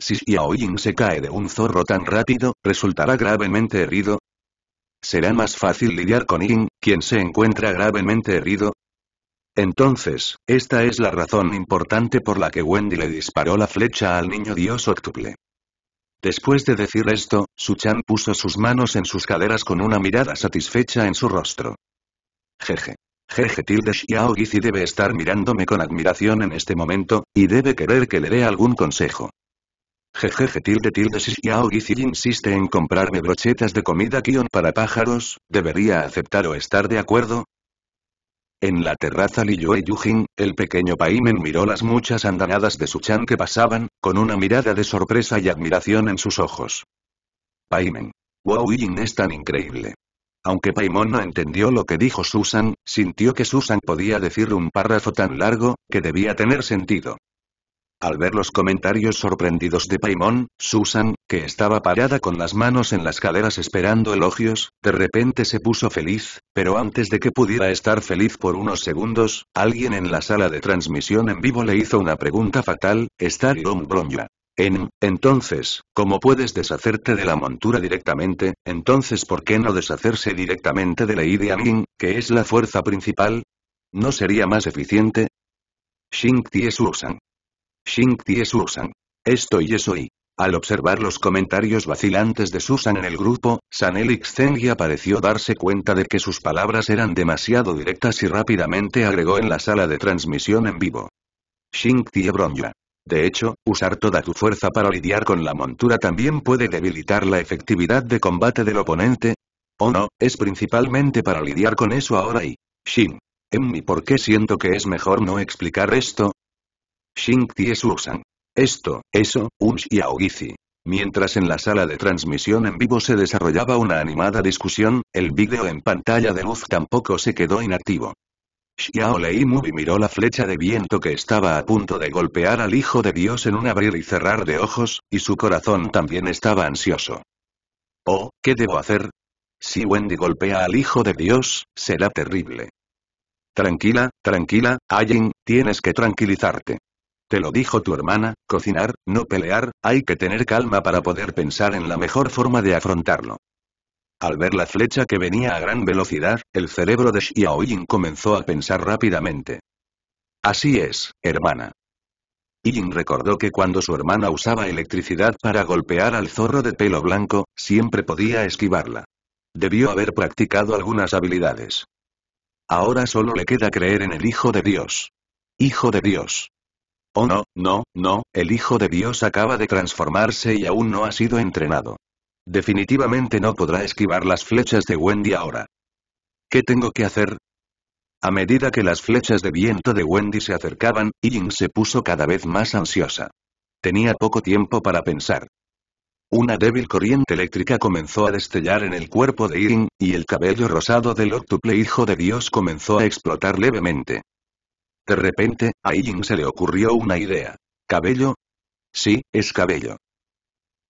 [SPEAKER 1] Si Xiaoying se cae de un zorro tan rápido, resultará gravemente herido. Será más fácil lidiar con Ying, quien se encuentra gravemente herido, entonces, esta es la razón importante por la que Wendy le disparó la flecha al niño dios octuple. Después de decir esto, Suchan puso sus manos en sus caderas con una mirada satisfecha en su rostro. Jeje. Jeje tilde Xiao Gizi debe estar mirándome con admiración en este momento, y debe querer que le dé algún consejo. Jejeje tilde tilde Xiao insiste en comprarme brochetas de comida kion para pájaros, ¿debería aceptar o estar de acuerdo? En la terraza Liyue Yujin, el pequeño Paimen miró las muchas andanadas de Suchan que pasaban, con una mirada de sorpresa y admiración en sus ojos. Paimen. Wow Yin es tan increíble. Aunque Paimon no entendió lo que dijo Susan, sintió que Susan podía decir un párrafo tan largo, que debía tener sentido. Al ver los comentarios sorprendidos de Paimon, Susan, que estaba parada con las manos en las caderas esperando elogios, de repente se puso feliz, pero antes de que pudiera estar feliz por unos segundos, alguien en la sala de transmisión en vivo le hizo una pregunta fatal, ¿está un Bronya? En, entonces, ¿cómo puedes deshacerte de la montura directamente, entonces ¿por qué no deshacerse directamente de la idea Amin, que es la fuerza principal? ¿No sería más eficiente? Xing Tie Susan. Xing Tie Susan. Esto y eso y. Al observar los comentarios vacilantes de Susan en el grupo, Sanelix Elix Zengi pareció darse cuenta de que sus palabras eran demasiado directas y rápidamente agregó en la sala de transmisión en vivo. Xing Tie Bronya. De hecho, usar toda tu fuerza para lidiar con la montura también puede debilitar la efectividad de combate del oponente. O no, es principalmente para lidiar con eso ahora y. Shin. Emmi ¿por qué siento que es mejor no explicar esto? Xing Tie Susan. Esto, eso, un Xiaogizi. Mientras en la sala de transmisión en vivo se desarrollaba una animada discusión, el vídeo en pantalla de luz tampoco se quedó inactivo. Xiao Lei Mubi miró la flecha de viento que estaba a punto de golpear al Hijo de Dios en un abrir y cerrar de ojos, y su corazón también estaba ansioso. Oh, ¿qué debo hacer? Si Wendy golpea al Hijo de Dios, será terrible. Tranquila, tranquila, Ayin, tienes que tranquilizarte. Te lo dijo tu hermana, cocinar, no pelear, hay que tener calma para poder pensar en la mejor forma de afrontarlo. Al ver la flecha que venía a gran velocidad, el cerebro de Yin comenzó a pensar rápidamente. Así es, hermana. Yin recordó que cuando su hermana usaba electricidad para golpear al zorro de pelo blanco, siempre podía esquivarla. Debió haber practicado algunas habilidades. Ahora solo le queda creer en el Hijo de Dios. Hijo de Dios. Oh no, no, no, el Hijo de Dios acaba de transformarse y aún no ha sido entrenado. Definitivamente no podrá esquivar las flechas de Wendy ahora. ¿Qué tengo que hacer? A medida que las flechas de viento de Wendy se acercaban, Ying se puso cada vez más ansiosa. Tenía poco tiempo para pensar. Una débil corriente eléctrica comenzó a destellar en el cuerpo de Ying, y el cabello rosado del octuple hijo de Dios comenzó a explotar levemente. De repente, a Yin se le ocurrió una idea. ¿Cabello? Sí, es cabello.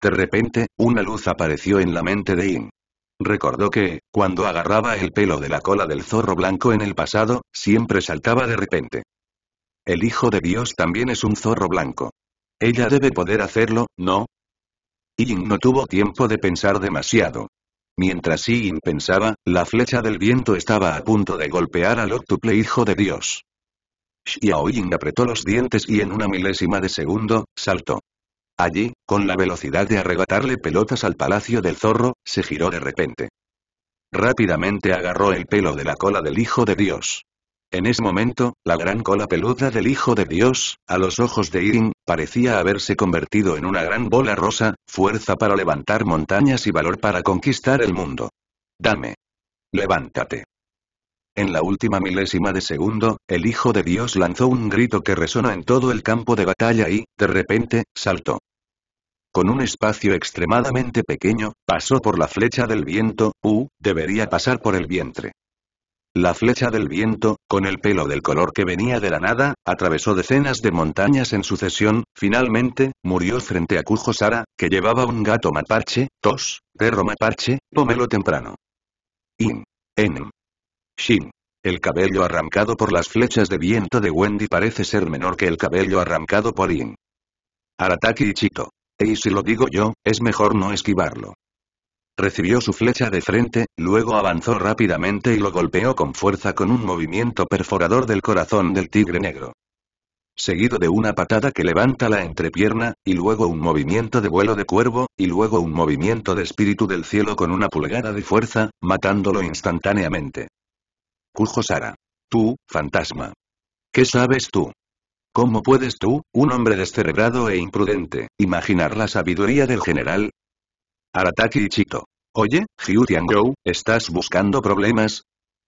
[SPEAKER 1] De repente, una luz apareció en la mente de Yin. Recordó que, cuando agarraba el pelo de la cola del zorro blanco en el pasado, siempre saltaba de repente. El Hijo de Dios también es un zorro blanco. Ella debe poder hacerlo, ¿no? Yin no tuvo tiempo de pensar demasiado. Mientras Yin pensaba, la flecha del viento estaba a punto de golpear al octuple Hijo de Dios. Ying apretó los dientes y en una milésima de segundo, saltó. Allí, con la velocidad de arrebatarle pelotas al palacio del zorro, se giró de repente. Rápidamente agarró el pelo de la cola del Hijo de Dios. En ese momento, la gran cola peluda del Hijo de Dios, a los ojos de Irin, parecía haberse convertido en una gran bola rosa, fuerza para levantar montañas y valor para conquistar el mundo. Dame. Levántate. En la última milésima de segundo, el Hijo de Dios lanzó un grito que resonó en todo el campo de batalla y, de repente, saltó. Con un espacio extremadamente pequeño, pasó por la flecha del viento, u, debería pasar por el vientre. La flecha del viento, con el pelo del color que venía de la nada, atravesó decenas de montañas en sucesión, finalmente, murió frente a Cujo Sara, que llevaba un gato mapache, tos, perro mapache, pomelo temprano. In. En. Shin. El cabello arrancado por las flechas de viento de Wendy parece ser menor que el cabello arrancado por In. Arataki y Chito. Y si lo digo yo, es mejor no esquivarlo. Recibió su flecha de frente, luego avanzó rápidamente y lo golpeó con fuerza con un movimiento perforador del corazón del tigre negro. Seguido de una patada que levanta la entrepierna, y luego un movimiento de vuelo de cuervo, y luego un movimiento de espíritu del cielo con una pulgada de fuerza, matándolo instantáneamente. Cujo Sara. Tú, fantasma. ¿Qué sabes tú? ¿Cómo puedes tú, un hombre descerebrado e imprudente, imaginar la sabiduría del general? Arataki Ichito. Oye, Hyutian Tiangou, ¿estás buscando problemas?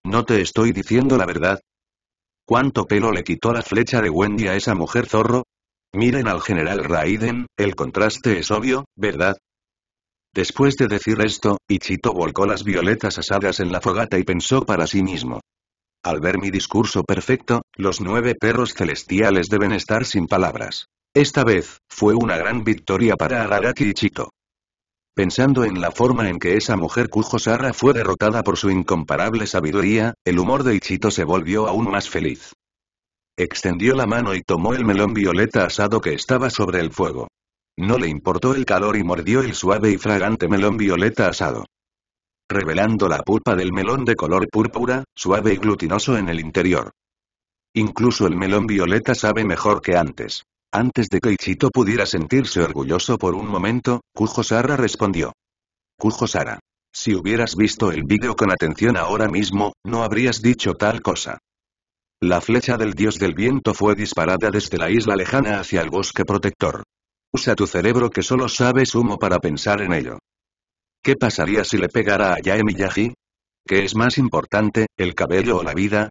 [SPEAKER 1] ¿No te estoy diciendo la verdad? ¿Cuánto pelo le quitó la flecha de Wendy a esa mujer zorro? Miren al general Raiden, el contraste es obvio, ¿verdad? Después de decir esto, Ichito volcó las violetas asadas en la fogata y pensó para sí mismo. Al ver mi discurso perfecto, los nueve perros celestiales deben estar sin palabras. Esta vez, fue una gran victoria para Araraki Ichito. Pensando en la forma en que esa mujer Kujosara fue derrotada por su incomparable sabiduría, el humor de Ichito se volvió aún más feliz. Extendió la mano y tomó el melón violeta asado que estaba sobre el fuego. No le importó el calor y mordió el suave y fragante melón violeta asado. Revelando la pulpa del melón de color púrpura, suave y glutinoso en el interior. Incluso el melón violeta sabe mejor que antes. Antes de que Ichito pudiera sentirse orgulloso por un momento, Kujo Sara respondió. Kujo Sara. Si hubieras visto el vídeo con atención ahora mismo, no habrías dicho tal cosa. La flecha del dios del viento fue disparada desde la isla lejana hacia el bosque protector. Usa tu cerebro que solo sabe humo para pensar en ello. ¿Qué pasaría si le pegara a Yaemi Yaji? ¿Qué es más importante, el cabello o la vida?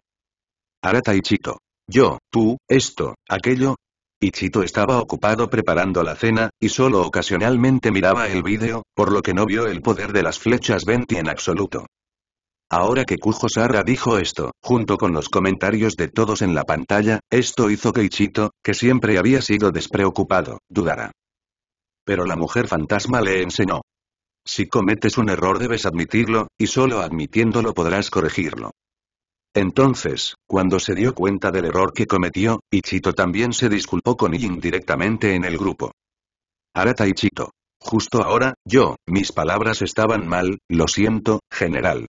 [SPEAKER 1] Arata Ichito. Yo, tú, esto, aquello. Ichito estaba ocupado preparando la cena, y solo ocasionalmente miraba el vídeo, por lo que no vio el poder de las flechas Venti en absoluto. Ahora que Kujo Sara dijo esto, junto con los comentarios de todos en la pantalla, esto hizo que Ichito, que siempre había sido despreocupado, dudara. Pero la mujer fantasma le enseñó. Si cometes un error debes admitirlo, y solo admitiéndolo podrás corregirlo. Entonces, cuando se dio cuenta del error que cometió, Ichito también se disculpó con Yin directamente en el grupo. Arata Ichito. Justo ahora, yo, mis palabras estaban mal, lo siento, general.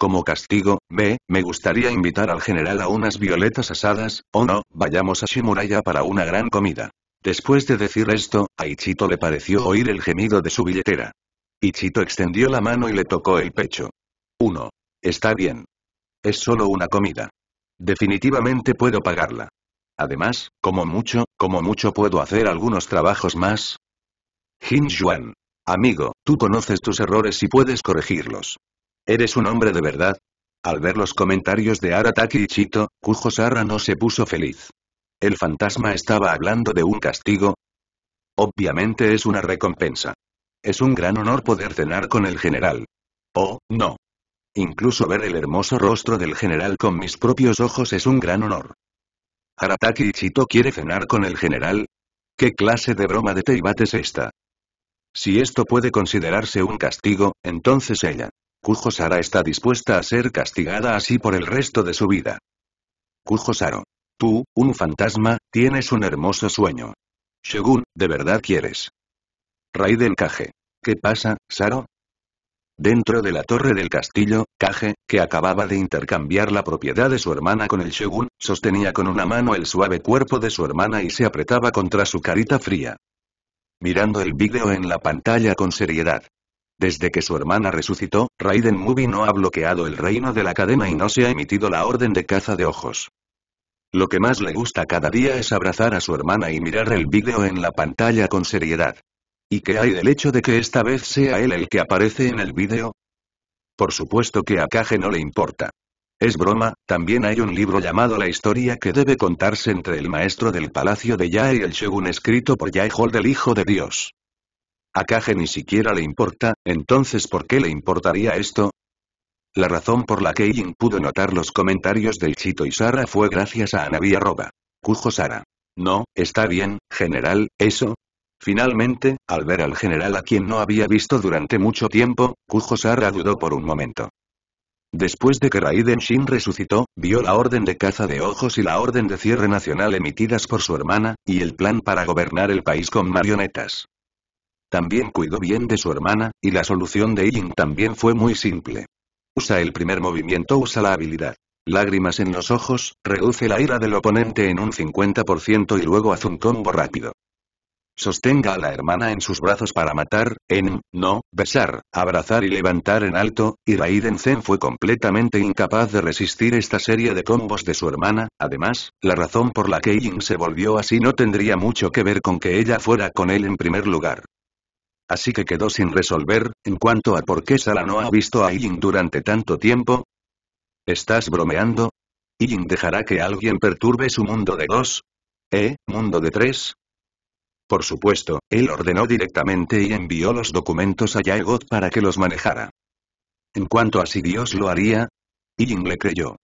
[SPEAKER 1] Como castigo, ve, me gustaría invitar al general a unas violetas asadas, o no, vayamos a Shimuraya para una gran comida. Después de decir esto, a Ichito le pareció oír el gemido de su billetera. Ichito extendió la mano y le tocó el pecho. 1. Está bien. Es solo una comida. Definitivamente puedo pagarla. Además, como mucho, como mucho puedo hacer algunos trabajos más. Jin Juan. Amigo, tú conoces tus errores y puedes corregirlos. ¿Eres un hombre de verdad? Al ver los comentarios de Arataki y Chito, Sara no se puso feliz. ¿El fantasma estaba hablando de un castigo? Obviamente es una recompensa. Es un gran honor poder cenar con el general. Oh, no. Incluso ver el hermoso rostro del general con mis propios ojos es un gran honor. ¿Arataki y Chito quiere cenar con el general? ¿Qué clase de broma de Teibat es esta? Si esto puede considerarse un castigo, entonces ella. Kujo Sara está dispuesta a ser castigada así por el resto de su vida. Kujo Saro. Tú, un fantasma, tienes un hermoso sueño. Shogun, ¿de verdad quieres? Raiden Kage. ¿Qué pasa, Saro? Dentro de la torre del castillo, Kage, que acababa de intercambiar la propiedad de su hermana con el Shogun, sostenía con una mano el suave cuerpo de su hermana y se apretaba contra su carita fría. Mirando el vídeo en la pantalla con seriedad, desde que su hermana resucitó, Raiden Movie no ha bloqueado el reino de la cadena y no se ha emitido la orden de caza de ojos. Lo que más le gusta cada día es abrazar a su hermana y mirar el vídeo en la pantalla con seriedad. ¿Y qué hay del hecho de que esta vez sea él el que aparece en el vídeo? Por supuesto que a Kage no le importa. Es broma, también hay un libro llamado La historia que debe contarse entre el maestro del palacio de Yae y el shogun escrito por Yae Hall del hijo de Dios. A Kage ni siquiera le importa, entonces ¿por qué le importaría esto? La razón por la que Yin pudo notar los comentarios de chito y Sara fue gracias a Anabia Roba. Cujo Sara. No, está bien, general, eso. Finalmente, al ver al general a quien no había visto durante mucho tiempo, Cujo Sara dudó por un momento. Después de que Raiden Shin resucitó, vio la orden de caza de ojos y la orden de cierre nacional emitidas por su hermana, y el plan para gobernar el país con marionetas. También cuidó bien de su hermana, y la solución de Ying también fue muy simple. Usa el primer movimiento, usa la habilidad. Lágrimas en los ojos, reduce la ira del oponente en un 50% y luego haz un combo rápido. Sostenga a la hermana en sus brazos para matar, en, no, besar, abrazar y levantar en alto, y Raiden Zen fue completamente incapaz de resistir esta serie de combos de su hermana, además, la razón por la que Ying se volvió así no tendría mucho que ver con que ella fuera con él en primer lugar. Así que quedó sin resolver, en cuanto a por qué Sala no ha visto a Ying durante tanto tiempo. ¿Estás bromeando? ¿Ying dejará que alguien perturbe su mundo de dos? ¿Eh, mundo de tres? Por supuesto, él ordenó directamente y envió los documentos a Yaegot para que los manejara. En cuanto a si Dios lo haría, Ying le creyó.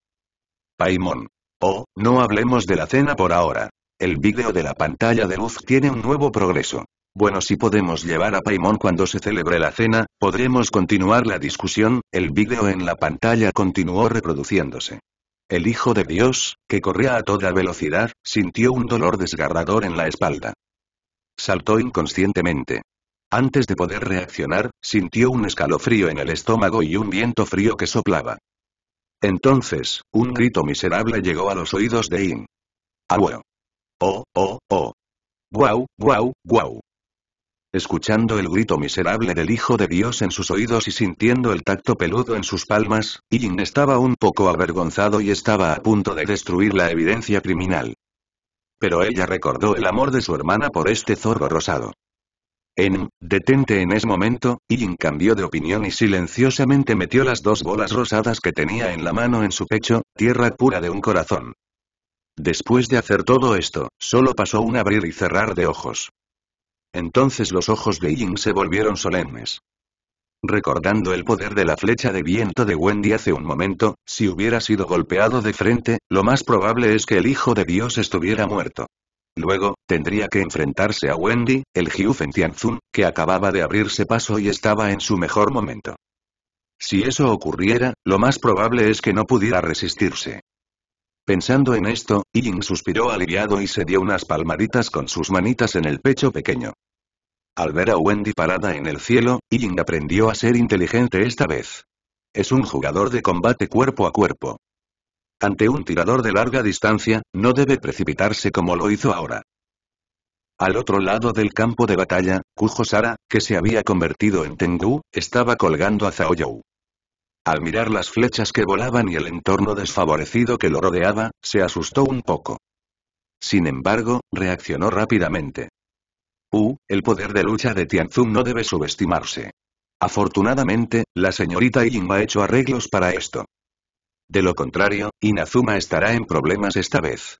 [SPEAKER 1] Paimon. Oh, no hablemos de la cena por ahora. El vídeo de la pantalla de luz tiene un nuevo progreso. Bueno si podemos llevar a Paimon cuando se celebre la cena, podremos continuar la discusión, el vídeo en la pantalla continuó reproduciéndose. El Hijo de Dios, que corría a toda velocidad, sintió un dolor desgarrador en la espalda. Saltó inconscientemente. Antes de poder reaccionar, sintió un escalofrío en el estómago y un viento frío que soplaba. Entonces, un grito miserable llegó a los oídos de In. ¡Agua! Ah, ¡Oh, oh, oh! ¡Guau, guau, guau! Escuchando el grito miserable del Hijo de Dios en sus oídos y sintiendo el tacto peludo en sus palmas, Yin estaba un poco avergonzado y estaba a punto de destruir la evidencia criminal. Pero ella recordó el amor de su hermana por este zorro rosado. En, detente en ese momento, Yin cambió de opinión y silenciosamente metió las dos bolas rosadas que tenía en la mano en su pecho, tierra pura de un corazón. Después de hacer todo esto, solo pasó un abrir y cerrar de ojos. Entonces los ojos de Ying se volvieron solemnes. Recordando el poder de la flecha de viento de Wendy hace un momento, si hubiera sido golpeado de frente, lo más probable es que el Hijo de Dios estuviera muerto. Luego, tendría que enfrentarse a Wendy, el Hyufen Tianzun, que acababa de abrirse paso y estaba en su mejor momento. Si eso ocurriera, lo más probable es que no pudiera resistirse. Pensando en esto, Ying suspiró aliviado y se dio unas palmaditas con sus manitas en el pecho pequeño. Al ver a Wendy parada en el cielo, Ying aprendió a ser inteligente esta vez. Es un jugador de combate cuerpo a cuerpo. Ante un tirador de larga distancia, no debe precipitarse como lo hizo ahora. Al otro lado del campo de batalla, Kujo Sara, que se había convertido en Tengu, estaba colgando a Zhaoyou. Al mirar las flechas que volaban y el entorno desfavorecido que lo rodeaba, se asustó un poco. Sin embargo, reaccionó rápidamente. Uh, el poder de lucha de Tianzum no debe subestimarse. Afortunadamente, la señorita Yin ha hecho arreglos para esto. De lo contrario, Inazuma estará en problemas esta vez.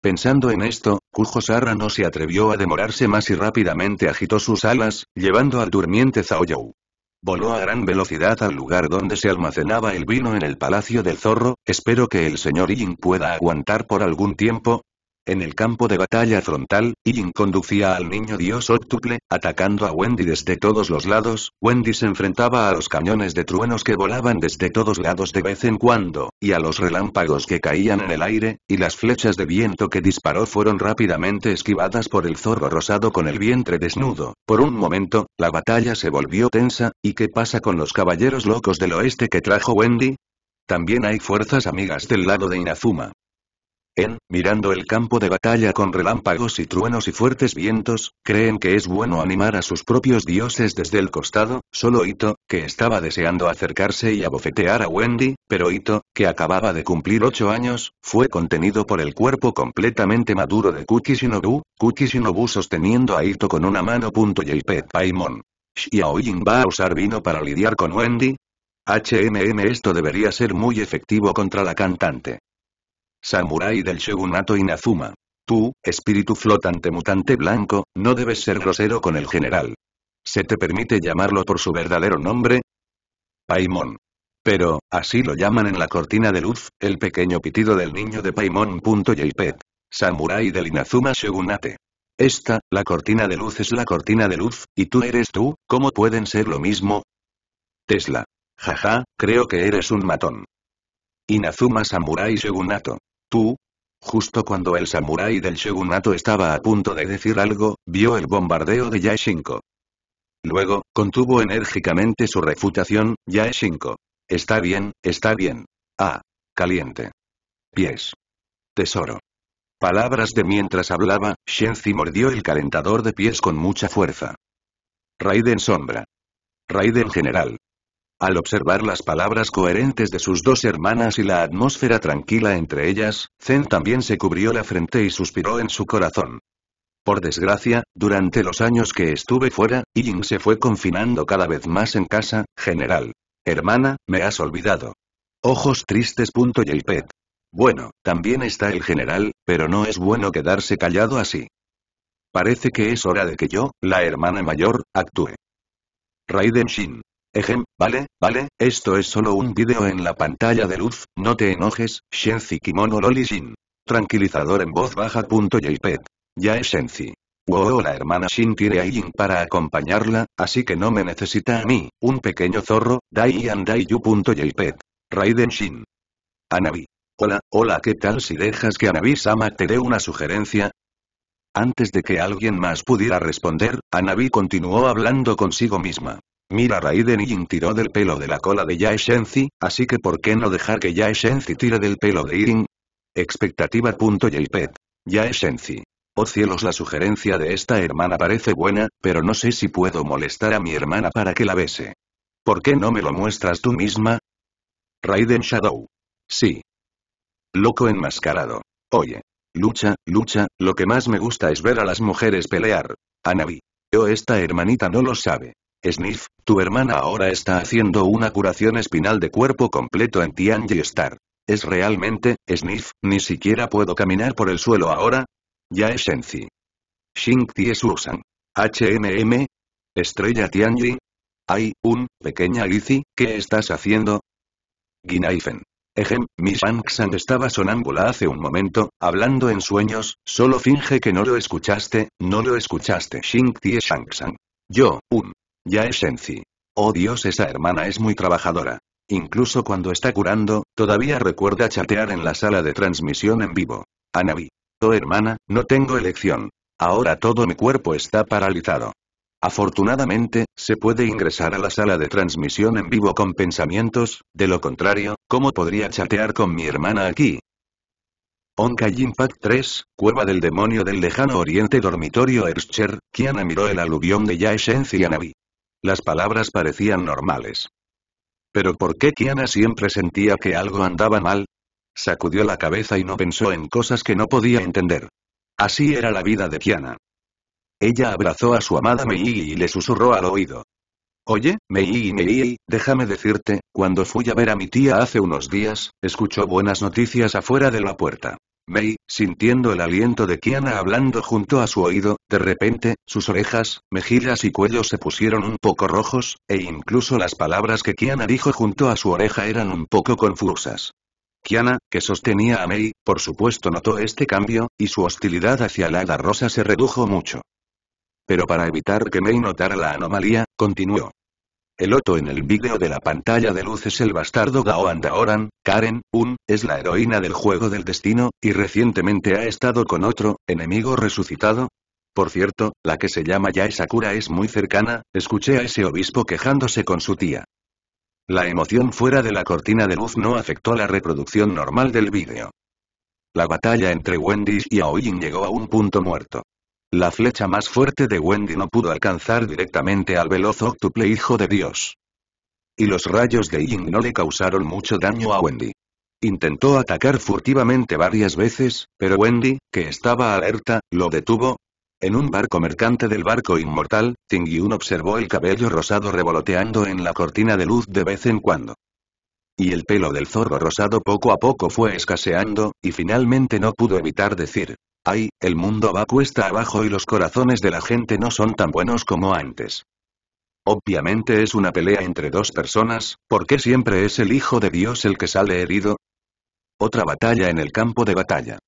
[SPEAKER 1] Pensando en esto, Kujo Sara no se atrevió a demorarse más y rápidamente agitó sus alas, llevando al durmiente Zaoyou. Voló a gran velocidad al lugar donde se almacenaba el vino en el Palacio del Zorro, espero que el señor Ying pueda aguantar por algún tiempo, en el campo de batalla frontal, Yin conducía al niño dios Octuple, atacando a Wendy desde todos los lados, Wendy se enfrentaba a los cañones de truenos que volaban desde todos lados de vez en cuando, y a los relámpagos que caían en el aire, y las flechas de viento que disparó fueron rápidamente esquivadas por el zorro rosado con el vientre desnudo. Por un momento, la batalla se volvió tensa, ¿y qué pasa con los caballeros locos del oeste que trajo Wendy? También hay fuerzas amigas del lado de Inazuma. En, mirando el campo de batalla con relámpagos y truenos y fuertes vientos, creen que es bueno animar a sus propios dioses desde el costado, solo Ito, que estaba deseando acercarse y abofetear a Wendy, pero Ito, que acababa de cumplir ocho años, fue contenido por el cuerpo completamente maduro de Kukishinobu, Shinobu sosteniendo a Ito con una mano. y e Paimon. Xiaoying va a usar vino para lidiar con Wendy. HMM Esto debería ser muy efectivo contra la cantante. Samurai del shogunato Inazuma. Tú, espíritu flotante mutante blanco, no debes ser grosero con el general. ¿Se te permite llamarlo por su verdadero nombre? Paimon. Pero, así lo llaman en la cortina de luz, el pequeño pitido del niño de Paimon.jpg. Samurai del Inazuma Shogunate. Esta, la cortina de luz es la cortina de luz, y tú eres tú, ¿cómo pueden ser lo mismo? Tesla. Jaja, creo que eres un matón. Inazuma Samurai Shogunato. Justo cuando el samurái del shogunato estaba a punto de decir algo, vio el bombardeo de Yaeshinko. Luego, contuvo enérgicamente su refutación, Yaeshinko. Está bien, está bien. Ah. Caliente. Pies. Tesoro. Palabras de mientras hablaba, Shenzi mordió el calentador de pies con mucha fuerza. Raiden sombra. Raiden general. Al observar las palabras coherentes de sus dos hermanas y la atmósfera tranquila entre ellas, Zen también se cubrió la frente y suspiró en su corazón. Por desgracia, durante los años que estuve fuera, Ying se fue confinando cada vez más en casa, general. Hermana, me has olvidado. Ojos tristes. pet Bueno, también está el general, pero no es bueno quedarse callado así. Parece que es hora de que yo, la hermana mayor, actúe. Raiden Shin. Ejem, vale, vale, esto es solo un vídeo en la pantalla de luz, no te enojes, Shenzi Kimono Loli Tranquilizador en voz baja. E ya es Shenzi. Wow, la hermana Shin tiene a Yin para acompañarla, así que no me necesita a mí, un pequeño zorro, Dai e Raiden Shin. Anabi. Hola, hola, ¿qué tal si dejas que Anabi-sama te dé una sugerencia? Antes de que alguien más pudiera responder, Anabi continuó hablando consigo misma. Mira Raiden y tiró del pelo de la cola de Yae Shenzi, así que ¿por qué no dejar que Yae Shenzi tire del pelo de Irin? Expectativa.jpg. Yae Shenzi. Oh cielos la sugerencia de esta hermana parece buena, pero no sé si puedo molestar a mi hermana para que la bese. ¿Por qué no me lo muestras tú misma? Raiden Shadow. Sí. Loco enmascarado. Oye. Lucha, lucha, lo que más me gusta es ver a las mujeres pelear. Anabi. Yo esta hermanita no lo sabe. Sniff, tu hermana ahora está haciendo una curación espinal de cuerpo completo en Tianji Star. ¿Es realmente, Sniff, ni siquiera puedo caminar por el suelo ahora? Ya es Shenzi. Xing Tie Susan. HMM. Estrella Tianji. Ay, un, pequeña Lizzie, ¿qué estás haciendo? Ginaifen. Ejem, Shang San estaba sonámbula hace un momento, hablando en sueños, solo finge que no lo escuchaste, no lo escuchaste. Xing Tie Yo, un, ya es Oh Dios, esa hermana es muy trabajadora. Incluso cuando está curando, todavía recuerda chatear en la sala de transmisión en vivo. Anabi. Oh hermana, no tengo elección. Ahora todo mi cuerpo está paralizado. Afortunadamente, se puede ingresar a la sala de transmisión en vivo con pensamientos, de lo contrario, ¿cómo podría chatear con mi hermana aquí? Onkai Impact 3, Cueva del Demonio del Lejano Oriente Dormitorio Erscher, Kiana miró el aluvión de ya y Anabi. Las palabras parecían normales. Pero ¿por qué Kiana siempre sentía que algo andaba mal? Sacudió la cabeza y no pensó en cosas que no podía entender. Así era la vida de Kiana. Ella abrazó a su amada Mei y le susurró al oído. Oye, y Mei, déjame decirte, cuando fui a ver a mi tía hace unos días, escuchó buenas noticias afuera de la puerta. May, sintiendo el aliento de Kiana hablando junto a su oído, de repente, sus orejas, mejillas y cuello se pusieron un poco rojos, e incluso las palabras que Kiana dijo junto a su oreja eran un poco confusas. Kiana, que sostenía a May, por supuesto notó este cambio, y su hostilidad hacia la hada rosa se redujo mucho. Pero para evitar que May notara la anomalía, continuó. El otro en el vídeo de la pantalla de luz es el bastardo Gaoan Daoran, Karen, Un, es la heroína del juego del destino, y recientemente ha estado con otro, enemigo resucitado. Por cierto, la que se llama Yae Sakura es muy cercana, escuché a ese obispo quejándose con su tía. La emoción fuera de la cortina de luz no afectó a la reproducción normal del vídeo. La batalla entre Wendy y Aoyin llegó a un punto muerto. La flecha más fuerte de Wendy no pudo alcanzar directamente al veloz octuple hijo de Dios. Y los rayos de Ying no le causaron mucho daño a Wendy. Intentó atacar furtivamente varias veces, pero Wendy, que estaba alerta, lo detuvo. En un barco mercante del barco inmortal, Ting observó el cabello rosado revoloteando en la cortina de luz de vez en cuando. Y el pelo del zorro rosado poco a poco fue escaseando, y finalmente no pudo evitar decir, Ay, el mundo va cuesta abajo y los corazones de la gente no son tan buenos como antes. Obviamente es una pelea entre dos personas, porque siempre es el Hijo de Dios el que sale herido? Otra batalla en el campo de batalla.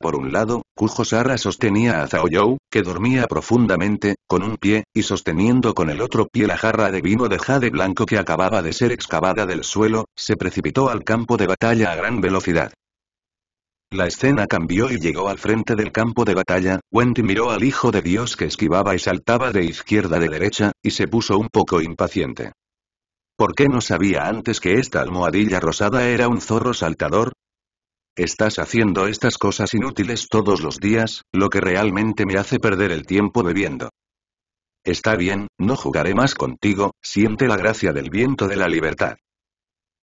[SPEAKER 1] Por un lado, Kujo Sara sostenía a Zhao Yao, que dormía profundamente, con un pie, y sosteniendo con el otro pie la jarra de vino de jade blanco que acababa de ser excavada del suelo, se precipitó al campo de batalla a gran velocidad. La escena cambió y llegó al frente del campo de batalla, Wendy miró al Hijo de Dios que esquivaba y saltaba de izquierda de derecha, y se puso un poco impaciente. ¿Por qué no sabía antes que esta almohadilla rosada era un zorro saltador? Estás haciendo estas cosas inútiles todos los días, lo que realmente me hace perder el tiempo bebiendo. Está bien, no jugaré más contigo, siente la gracia del viento de la libertad.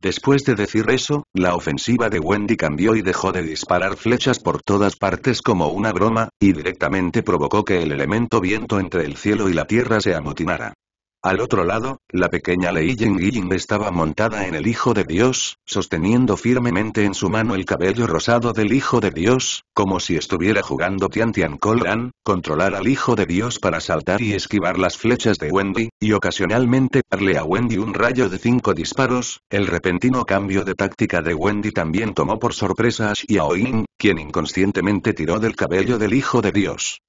[SPEAKER 1] Después de decir eso, la ofensiva de Wendy cambió y dejó de disparar flechas por todas partes como una broma, y directamente provocó que el elemento viento entre el cielo y la tierra se amotinara. Al otro lado, la pequeña Lei Ying estaba montada en el Hijo de Dios, sosteniendo firmemente en su mano el cabello rosado del Hijo de Dios, como si estuviera jugando Tian Tian Colgan, controlar al Hijo de Dios para saltar y esquivar las flechas de Wendy, y ocasionalmente darle a Wendy un rayo de cinco disparos. El repentino cambio de táctica de Wendy también tomó por sorpresa a Ying, quien inconscientemente tiró del cabello del Hijo de Dios.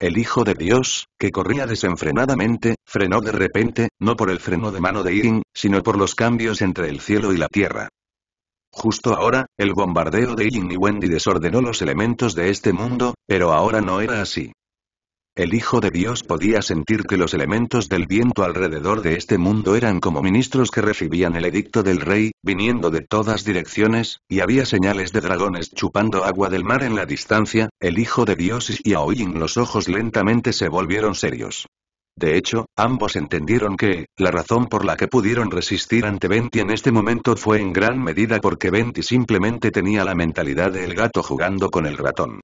[SPEAKER 1] El Hijo de Dios, que corría desenfrenadamente, frenó de repente, no por el freno de mano de Irin, sino por los cambios entre el cielo y la tierra. Justo ahora, el bombardeo de Irin y Wendy desordenó los elementos de este mundo, pero ahora no era así. El Hijo de Dios podía sentir que los elementos del viento alrededor de este mundo eran como ministros que recibían el edicto del rey, viniendo de todas direcciones, y había señales de dragones chupando agua del mar en la distancia, el Hijo de Dios y Aoyin los ojos lentamente se volvieron serios. De hecho, ambos entendieron que, la razón por la que pudieron resistir ante Venti en este momento fue en gran medida porque Venti simplemente tenía la mentalidad del gato jugando con el ratón.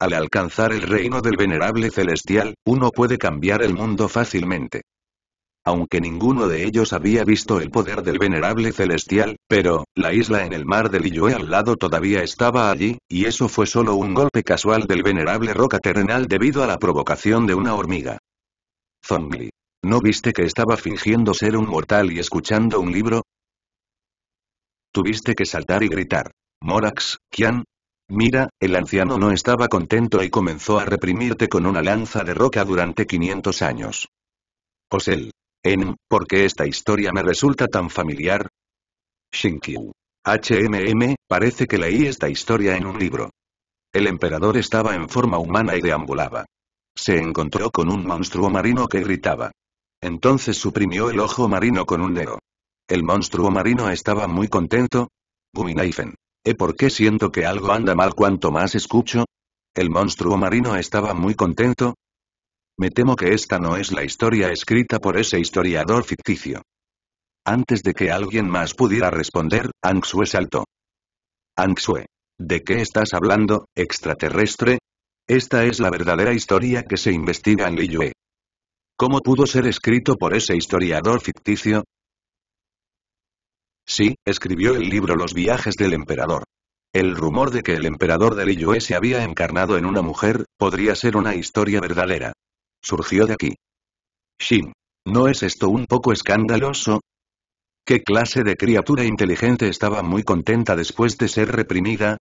[SPEAKER 1] Al alcanzar el reino del venerable celestial, uno puede cambiar el mundo fácilmente. Aunque ninguno de ellos había visto el poder del venerable celestial, pero, la isla en el mar del Liyue al lado todavía estaba allí, y eso fue solo un golpe casual del venerable roca terrenal debido a la provocación de una hormiga. Zongli. ¿No viste que estaba fingiendo ser un mortal y escuchando un libro? Tuviste que saltar y gritar. Morax, Kian, Mira, el anciano no estaba contento y comenzó a reprimirte con una lanza de roca durante 500 años. Osel. En, ¿por qué esta historia me resulta tan familiar? Shinkyu. HMM, parece que leí esta historia en un libro. El emperador estaba en forma humana y deambulaba. Se encontró con un monstruo marino que gritaba. Entonces suprimió el ojo marino con un dedo. El monstruo marino estaba muy contento. Guminaifen. ¿Eh por qué siento que algo anda mal cuanto más escucho? ¿El monstruo marino estaba muy contento? Me temo que esta no es la historia escrita por ese historiador ficticio. Antes de que alguien más pudiera responder, Anxue saltó. Anxue. ¿De qué estás hablando, extraterrestre? Esta es la verdadera historia que se investiga en Liyue. ¿Cómo pudo ser escrito por ese historiador ficticio? Sí, escribió el libro Los viajes del emperador. El rumor de que el emperador de Liyue se había encarnado en una mujer, podría ser una historia verdadera. Surgió de aquí. Shin. ¿No es esto un poco escandaloso? ¿Qué clase de criatura inteligente estaba muy contenta después de ser reprimida?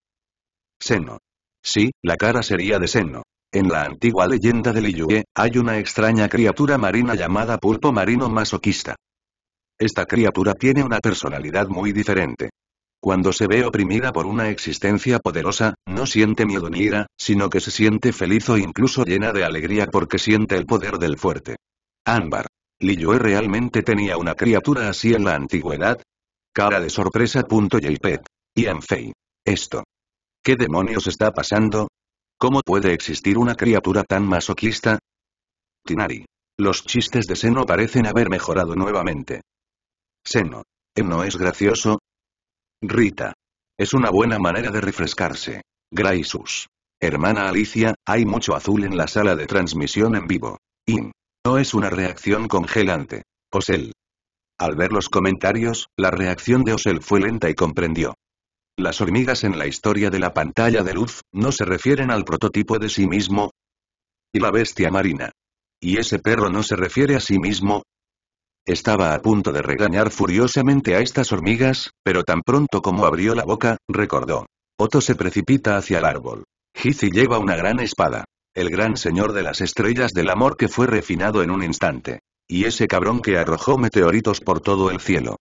[SPEAKER 1] Seno. Sí, la cara sería de Seno. En la antigua leyenda de Liyue, hay una extraña criatura marina llamada pulpo marino masoquista. Esta criatura tiene una personalidad muy diferente. Cuando se ve oprimida por una existencia poderosa, no siente miedo ni ira, sino que se siente feliz o incluso llena de alegría porque siente el poder del fuerte. Ámbar. ¿Liyue realmente tenía una criatura así en la antigüedad? Cara de sorpresa. JPEG. y Esto. ¿Qué demonios está pasando? ¿Cómo puede existir una criatura tan masoquista? Tinari. Los chistes de seno parecen haber mejorado nuevamente. Seno. ¿No es gracioso? Rita. Es una buena manera de refrescarse. Graisus. Hermana Alicia, hay mucho azul en la sala de transmisión en vivo. In. No es una reacción congelante. Osel. Al ver los comentarios, la reacción de Osel fue lenta y comprendió. Las hormigas en la historia de la pantalla de luz, no se refieren al prototipo de sí mismo. Y la bestia marina. Y ese perro no se refiere a sí mismo. Estaba a punto de regañar furiosamente a estas hormigas, pero tan pronto como abrió la boca, recordó. Otto se precipita hacia el árbol. Hizi lleva una gran espada. El gran señor de las estrellas del amor que fue refinado en un instante. Y ese cabrón que arrojó meteoritos por todo el cielo.